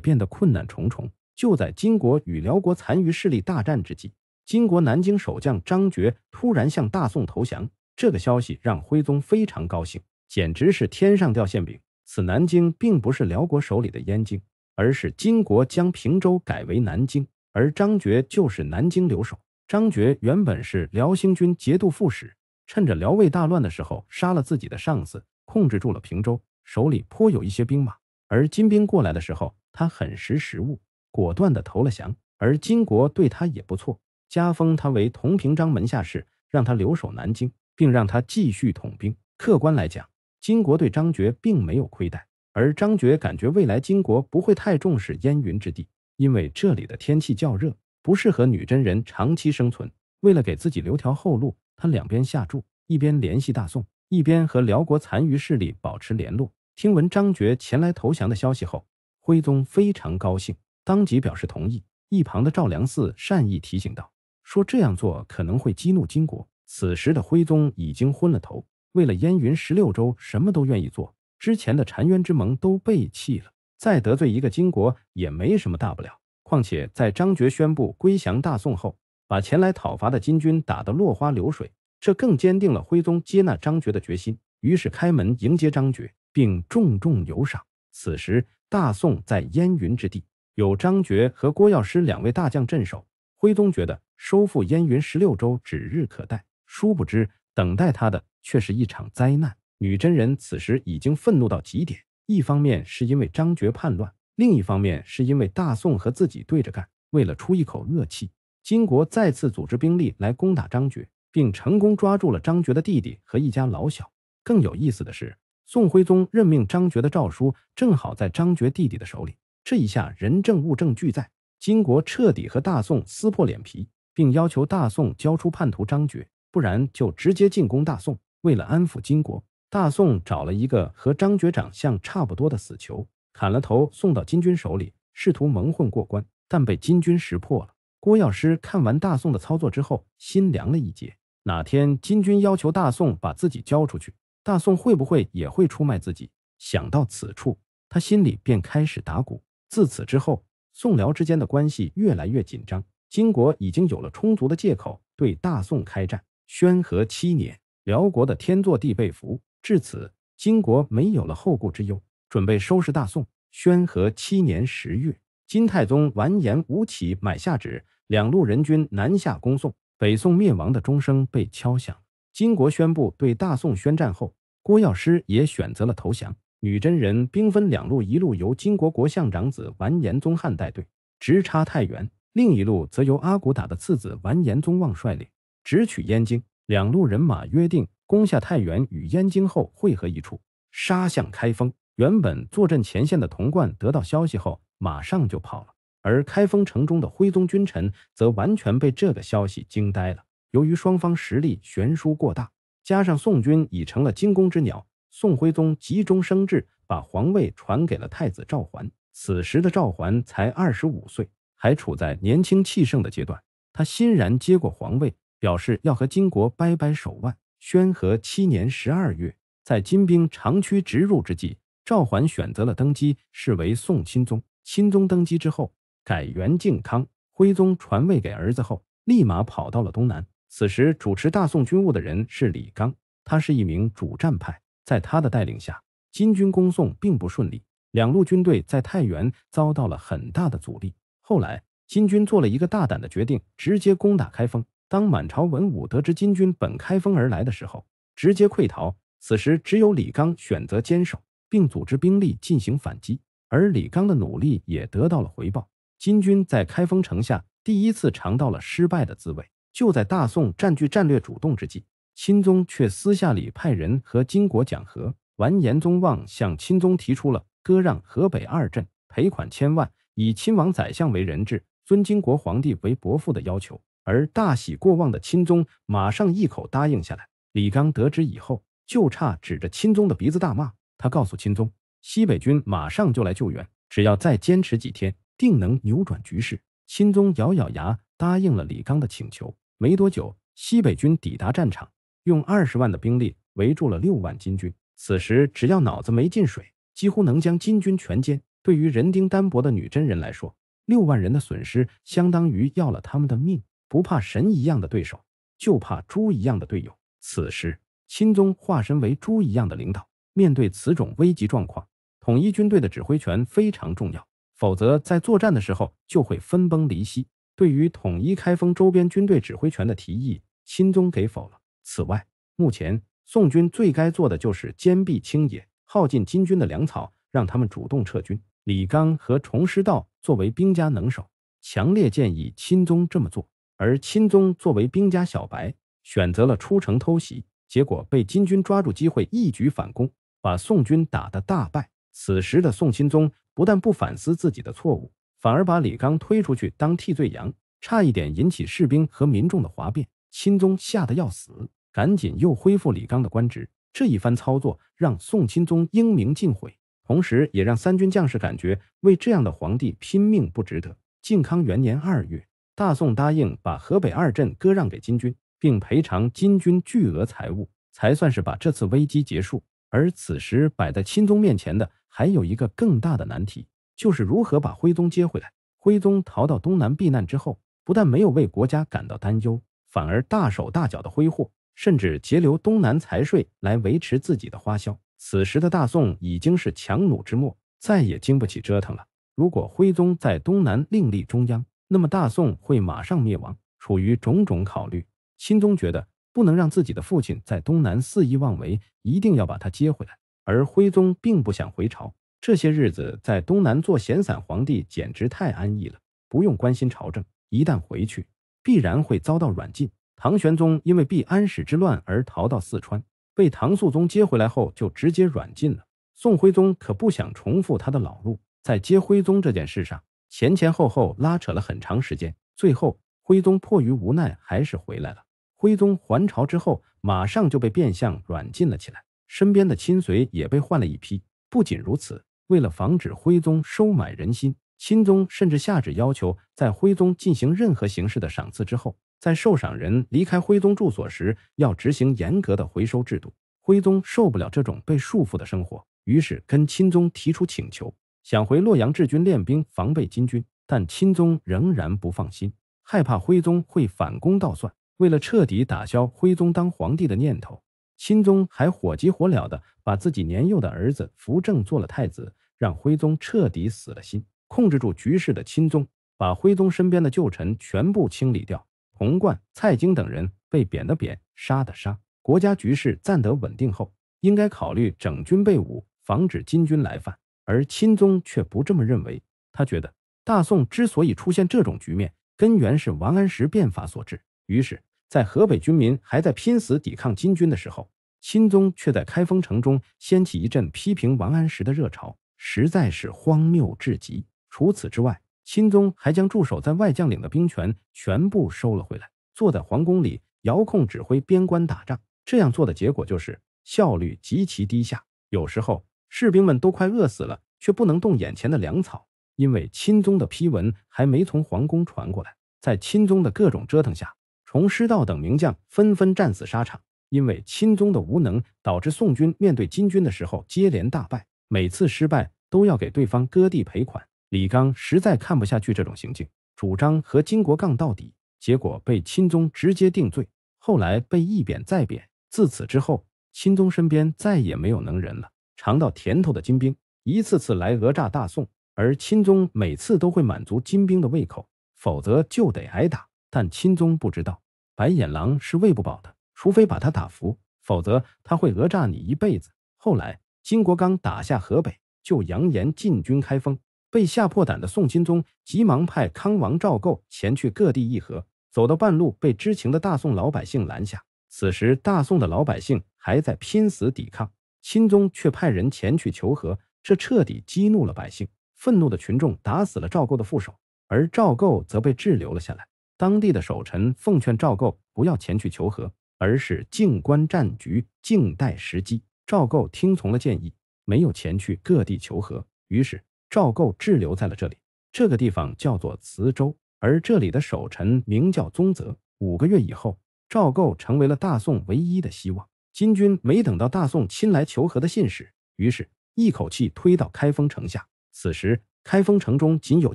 变得困难重重。就在金国与辽国残余势力大战之际，金国南京守将张觉突然向大宋投降，这个消息让徽宗非常高兴，简直是天上掉馅饼。此南京并不是辽国手里的燕京，而是金国将平州改为南京，而张觉就是南京留守。张觉原本是辽兴军节度副使，趁着辽魏大乱的时候，杀了自己的上司，控制住了平州，手里颇有一些兵马。而金兵过来的时候，他很识时务，果断的投了降。而金国对他也不错，加封他为同平章门下士，让他留守南京，并让他继续统兵。客观来讲。金国对张觉并没有亏待，而张觉感觉未来金国不会太重视燕云之地，因为这里的天气较热，不适合女真人长期生存。为了给自己留条后路，他两边下注，一边联系大宋，一边和辽国残余势力保持联络。听闻张觉前来投降的消息后，徽宗非常高兴，当即表示同意。一旁的赵良嗣善意提醒道：“说这样做可能会激怒金国。”此时的徽宗已经昏了头。为了燕云十六州，什么都愿意做。之前的澶渊之盟都背弃了，再得罪一个金国也没什么大不了。况且在张觉宣布归降大宋后，把前来讨伐的金军打得落花流水，这更坚定了徽宗接纳张觉的决心。于是开门迎接张觉，并重重有赏。此时，大宋在燕云之地有张觉和郭药师两位大将镇守，徽宗觉得收复燕云十六州指日可待。殊不知，等待他的。却是一场灾难。女真人此时已经愤怒到极点，一方面是因为张觉叛乱，另一方面是因为大宋和自己对着干。为了出一口恶气，金国再次组织兵力来攻打张觉，并成功抓住了张觉的弟弟和一家老小。更有意思的是，宋徽宗任命张觉的诏书正好在张觉弟弟的手里，这一下人证物证俱在，金国彻底和大宋撕破脸皮，并要求大宋交出叛徒张觉，不然就直接进攻大宋。为了安抚金国，大宋找了一个和张觉长相差不多的死囚，砍了头送到金军手里，试图蒙混过关，但被金军识破了。郭药师看完大宋的操作之后，心凉了一截。哪天金军要求大宋把自己交出去，大宋会不会也会出卖自己？想到此处，他心里便开始打鼓。自此之后，宋辽之间的关系越来越紧张，金国已经有了充足的借口对大宋开战。宣和七年。辽国的天祚帝被俘，至此金国没有了后顾之忧，准备收拾大宋。宣和七年十月，金太宗完颜吴乞买下旨，两路人军南下攻宋。北宋灭亡的钟声被敲响。金国宣布对大宋宣战后，郭药师也选择了投降。女真人兵分两路，一路由金国国相长子完颜宗翰带队，直插太原；另一路则由阿骨打的次子完颜宗望率领，直取燕京。两路人马约定攻下太原与燕京后汇合一处，杀向开封。原本坐镇前线的童贯得到消息后，马上就跑了。而开封城中的徽宗君臣则完全被这个消息惊呆了。由于双方实力悬殊过大，加上宋军已成了惊弓之鸟，宋徽宗急中生智，把皇位传给了太子赵桓。此时的赵桓才二十五岁，还处在年轻气盛的阶段，他欣然接过皇位。表示要和金国掰掰手腕。宣和七年十二月，在金兵长驱直入之际，赵桓选择了登基，视为宋钦宗。钦宗登基之后，改元靖康。徽宗传位给儿子后，立马跑到了东南。此时主持大宋军务的人是李纲，他是一名主战派，在他的带领下，金军攻宋并不顺利，两路军队在太原遭到了很大的阻力。后来，金军做了一个大胆的决定，直接攻打开封。当满朝文武得知金军本开封而来的时候，直接溃逃。此时，只有李纲选择坚守，并组织兵力进行反击。而李纲的努力也得到了回报，金军在开封城下第一次尝到了失败的滋味。就在大宋占据战略主动之际，钦宗却私下里派人和金国讲和。完颜宗望向钦宗提出了割让河北二镇、赔款千万、以亲王、宰相为人质、尊金国皇帝为伯父的要求。而大喜过望的钦宗马上一口答应下来。李刚得知以后，就差指着钦宗的鼻子大骂。他告诉钦宗：“西北军马上就来救援，只要再坚持几天，定能扭转局势。”钦宗咬咬牙答应了李刚的请求。没多久，西北军抵达战场，用二十万的兵力围住了六万金军。此时只要脑子没进水，几乎能将金军全歼。对于人丁单薄的女真人来说，六万人的损失相当于要了他们的命。不怕神一样的对手，就怕猪一样的队友。此时，钦宗化身为猪一样的领导，面对此种危急状况，统一军队的指挥权非常重要，否则在作战的时候就会分崩离析。对于统一开封周边军队指挥权的提议，钦宗给否了。此外，目前宋军最该做的就是坚壁清野，耗尽金军的粮草，让他们主动撤军。李纲和崇师道作为兵家能手，强烈建议钦宗这么做。而钦宗作为兵家小白，选择了出城偷袭，结果被金军抓住机会一举反攻，把宋军打得大败。此时的宋钦宗不但不反思自己的错误，反而把李纲推出去当替罪羊，差一点引起士兵和民众的哗变。钦宗吓得要死，赶紧又恢复李纲的官职。这一番操作让宋钦宗英明尽毁，同时也让三军将士感觉为这样的皇帝拼命不值得。靖康元年二月。大宋答应把河北二镇割让给金军，并赔偿金军巨额财物，才算是把这次危机结束。而此时摆在钦宗面前的还有一个更大的难题，就是如何把徽宗接回来。徽宗逃到东南避难之后，不但没有为国家感到担忧，反而大手大脚的挥霍，甚至截留东南财税来维持自己的花销。此时的大宋已经是强弩之末，再也经不起折腾了。如果徽宗在东南另立中央，那么大宋会马上灭亡。出于种种考虑，钦宗觉得不能让自己的父亲在东南肆意妄为，一定要把他接回来。而徽宗并不想回朝，这些日子在东南做闲散皇帝，简直太安逸了，不用关心朝政。一旦回去，必然会遭到软禁。唐玄宗因为避安史之乱而逃到四川，被唐肃宗接回来后就直接软禁了。宋徽宗可不想重复他的老路，在接徽宗这件事上。前前后后拉扯了很长时间，最后徽宗迫于无奈还是回来了。徽宗还朝之后，马上就被变相软禁了起来，身边的亲随也被换了一批。不仅如此，为了防止徽宗收买人心，钦宗甚至下旨要求，在徽宗进行任何形式的赏赐之后，在受赏人离开徽宗住所时，要执行严格的回收制度。徽宗受不了这种被束缚的生活，于是跟钦宗提出请求。想回洛阳治军练兵，防备金军，但钦宗仍然不放心，害怕徽宗会反攻倒算。为了彻底打消徽宗当皇帝的念头，钦宗还火急火燎地把自己年幼的儿子扶正做了太子，让徽宗彻底死了心。控制住局势的钦宗，把徽宗身边的旧臣全部清理掉，童贯、蔡京等人被贬的贬，杀的杀。国家局势暂得稳定后，应该考虑整军备武，防止金军来犯。而钦宗却不这么认为，他觉得大宋之所以出现这种局面，根源是王安石变法所致。于是，在河北军民还在拼死抵抗金军的时候，钦宗却在开封城中掀起一阵批评王安石的热潮，实在是荒谬至极。除此之外，钦宗还将驻守在外将领的兵权全部收了回来，坐在皇宫里遥控指挥边关打仗。这样做的结果就是效率极其低下，有时候。士兵们都快饿死了，却不能动眼前的粮草，因为钦宗的批文还没从皇宫传过来。在钦宗的各种折腾下，重师道等名将纷纷战死沙场。因为钦宗的无能，导致宋军面对金军的时候接连大败，每次失败都要给对方割地赔款。李纲实在看不下去这种行径，主张和金国杠到底，结果被钦宗直接定罪，后来被一贬再贬。自此之后，钦宗身边再也没有能人了。尝到甜头的金兵一次次来讹诈大宋，而钦宗每次都会满足金兵的胃口，否则就得挨打。但钦宗不知道，白眼狼是喂不饱的，除非把他打服，否则他会讹诈你一辈子。后来，金国刚打下河北，就扬言进军开封。被吓破胆的宋钦宗急忙派康王赵构前去各地议和，走到半路被知情的大宋老百姓拦下。此时，大宋的老百姓还在拼死抵抗。钦宗却派人前去求和，这彻底激怒了百姓。愤怒的群众打死了赵构的副手，而赵构则被滞留了下来。当地的守臣奉劝赵构不要前去求和，而是静观战局，静待时机。赵构听从了建议，没有前去各地求和，于是赵构滞留在了这里。这个地方叫做磁州，而这里的守臣名叫宗泽。五个月以后，赵构成为了大宋唯一的希望。金军没等到大宋亲来求和的信使，于是一口气推到开封城下。此时，开封城中仅有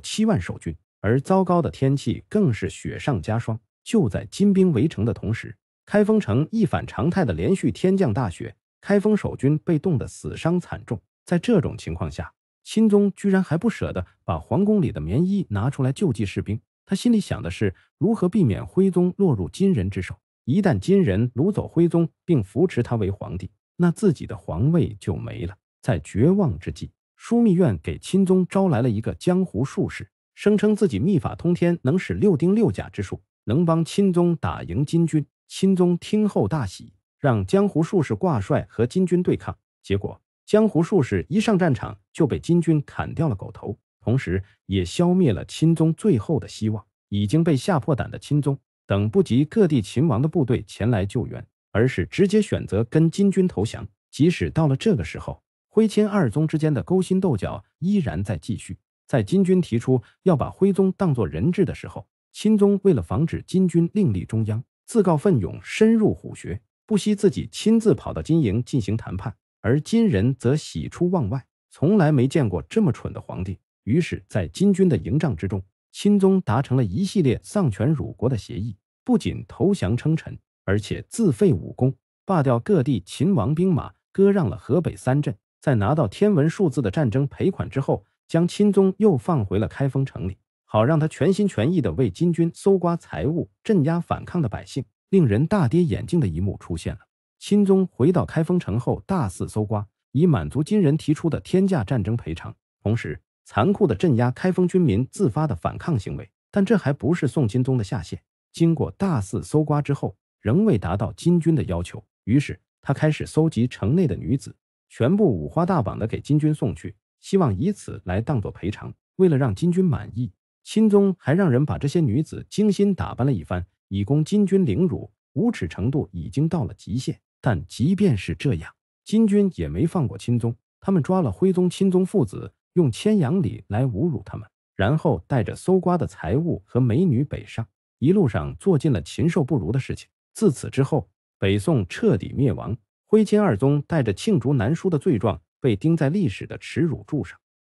七万守军，而糟糕的天气更是雪上加霜。就在金兵围城的同时，开封城一反常态的连续天降大雪，开封守军被冻得死伤惨重。在这种情况下，钦宗居然还不舍得把皇宫里的棉衣拿出来救济士兵，他心里想的是如何避免徽宗落入金人之手。一旦金人掳走徽宗，并扶持他为皇帝，那自己的皇位就没了。在绝望之际，枢密院给钦宗招来了一个江湖术士，声称自己秘法通天，能使六丁六甲之术，能帮钦宗打赢金军。钦宗听后大喜，让江湖术士挂帅和金军对抗。结果，江湖术士一上战场就被金军砍掉了狗头，同时也消灭了钦宗最后的希望。已经被吓破胆的钦宗。等不及各地秦王的部队前来救援，而是直接选择跟金军投降。即使到了这个时候，徽钦二宗之间的勾心斗角依然在继续。在金军提出要把徽宗当作人质的时候，钦宗为了防止金军另立中央，自告奋勇深入虎穴，不惜自己亲自跑到金营进行谈判。而金人则喜出望外，从来没见过这么蠢的皇帝。于是，在金军的营帐之中。钦宗达成了一系列丧权辱国的协议，不仅投降称臣，而且自废武功，罢掉各地秦王兵马，割让了河北三镇。在拿到天文数字的战争赔款之后，将钦宗又放回了开封城里，好让他全心全意的为金军搜刮财物、镇压反抗的百姓。令人大跌眼镜的一幕出现了：钦宗回到开封城后，大肆搜刮，以满足金人提出的天价战争赔偿，同时。残酷的镇压开封军民自发的反抗行为，但这还不是宋钦宗的下限。经过大肆搜刮之后，仍未达到金军的要求，于是他开始搜集城内的女子，全部五花大绑的给金军送去，希望以此来当做赔偿。为了让金军满意，钦宗还让人把这些女子精心打扮了一番，以供金军凌辱，无耻程度已经到了极限。但即便是这样，金军也没放过钦宗，他们抓了徽宗、钦宗父子。用牵羊礼来侮辱他们，然后带着搜刮的财物和美女北上，一路上做尽了禽兽不如的事情。自此之后，北宋彻底灭亡，徽钦二宗带着罄竹难书的罪状被钉在历史的耻辱柱上。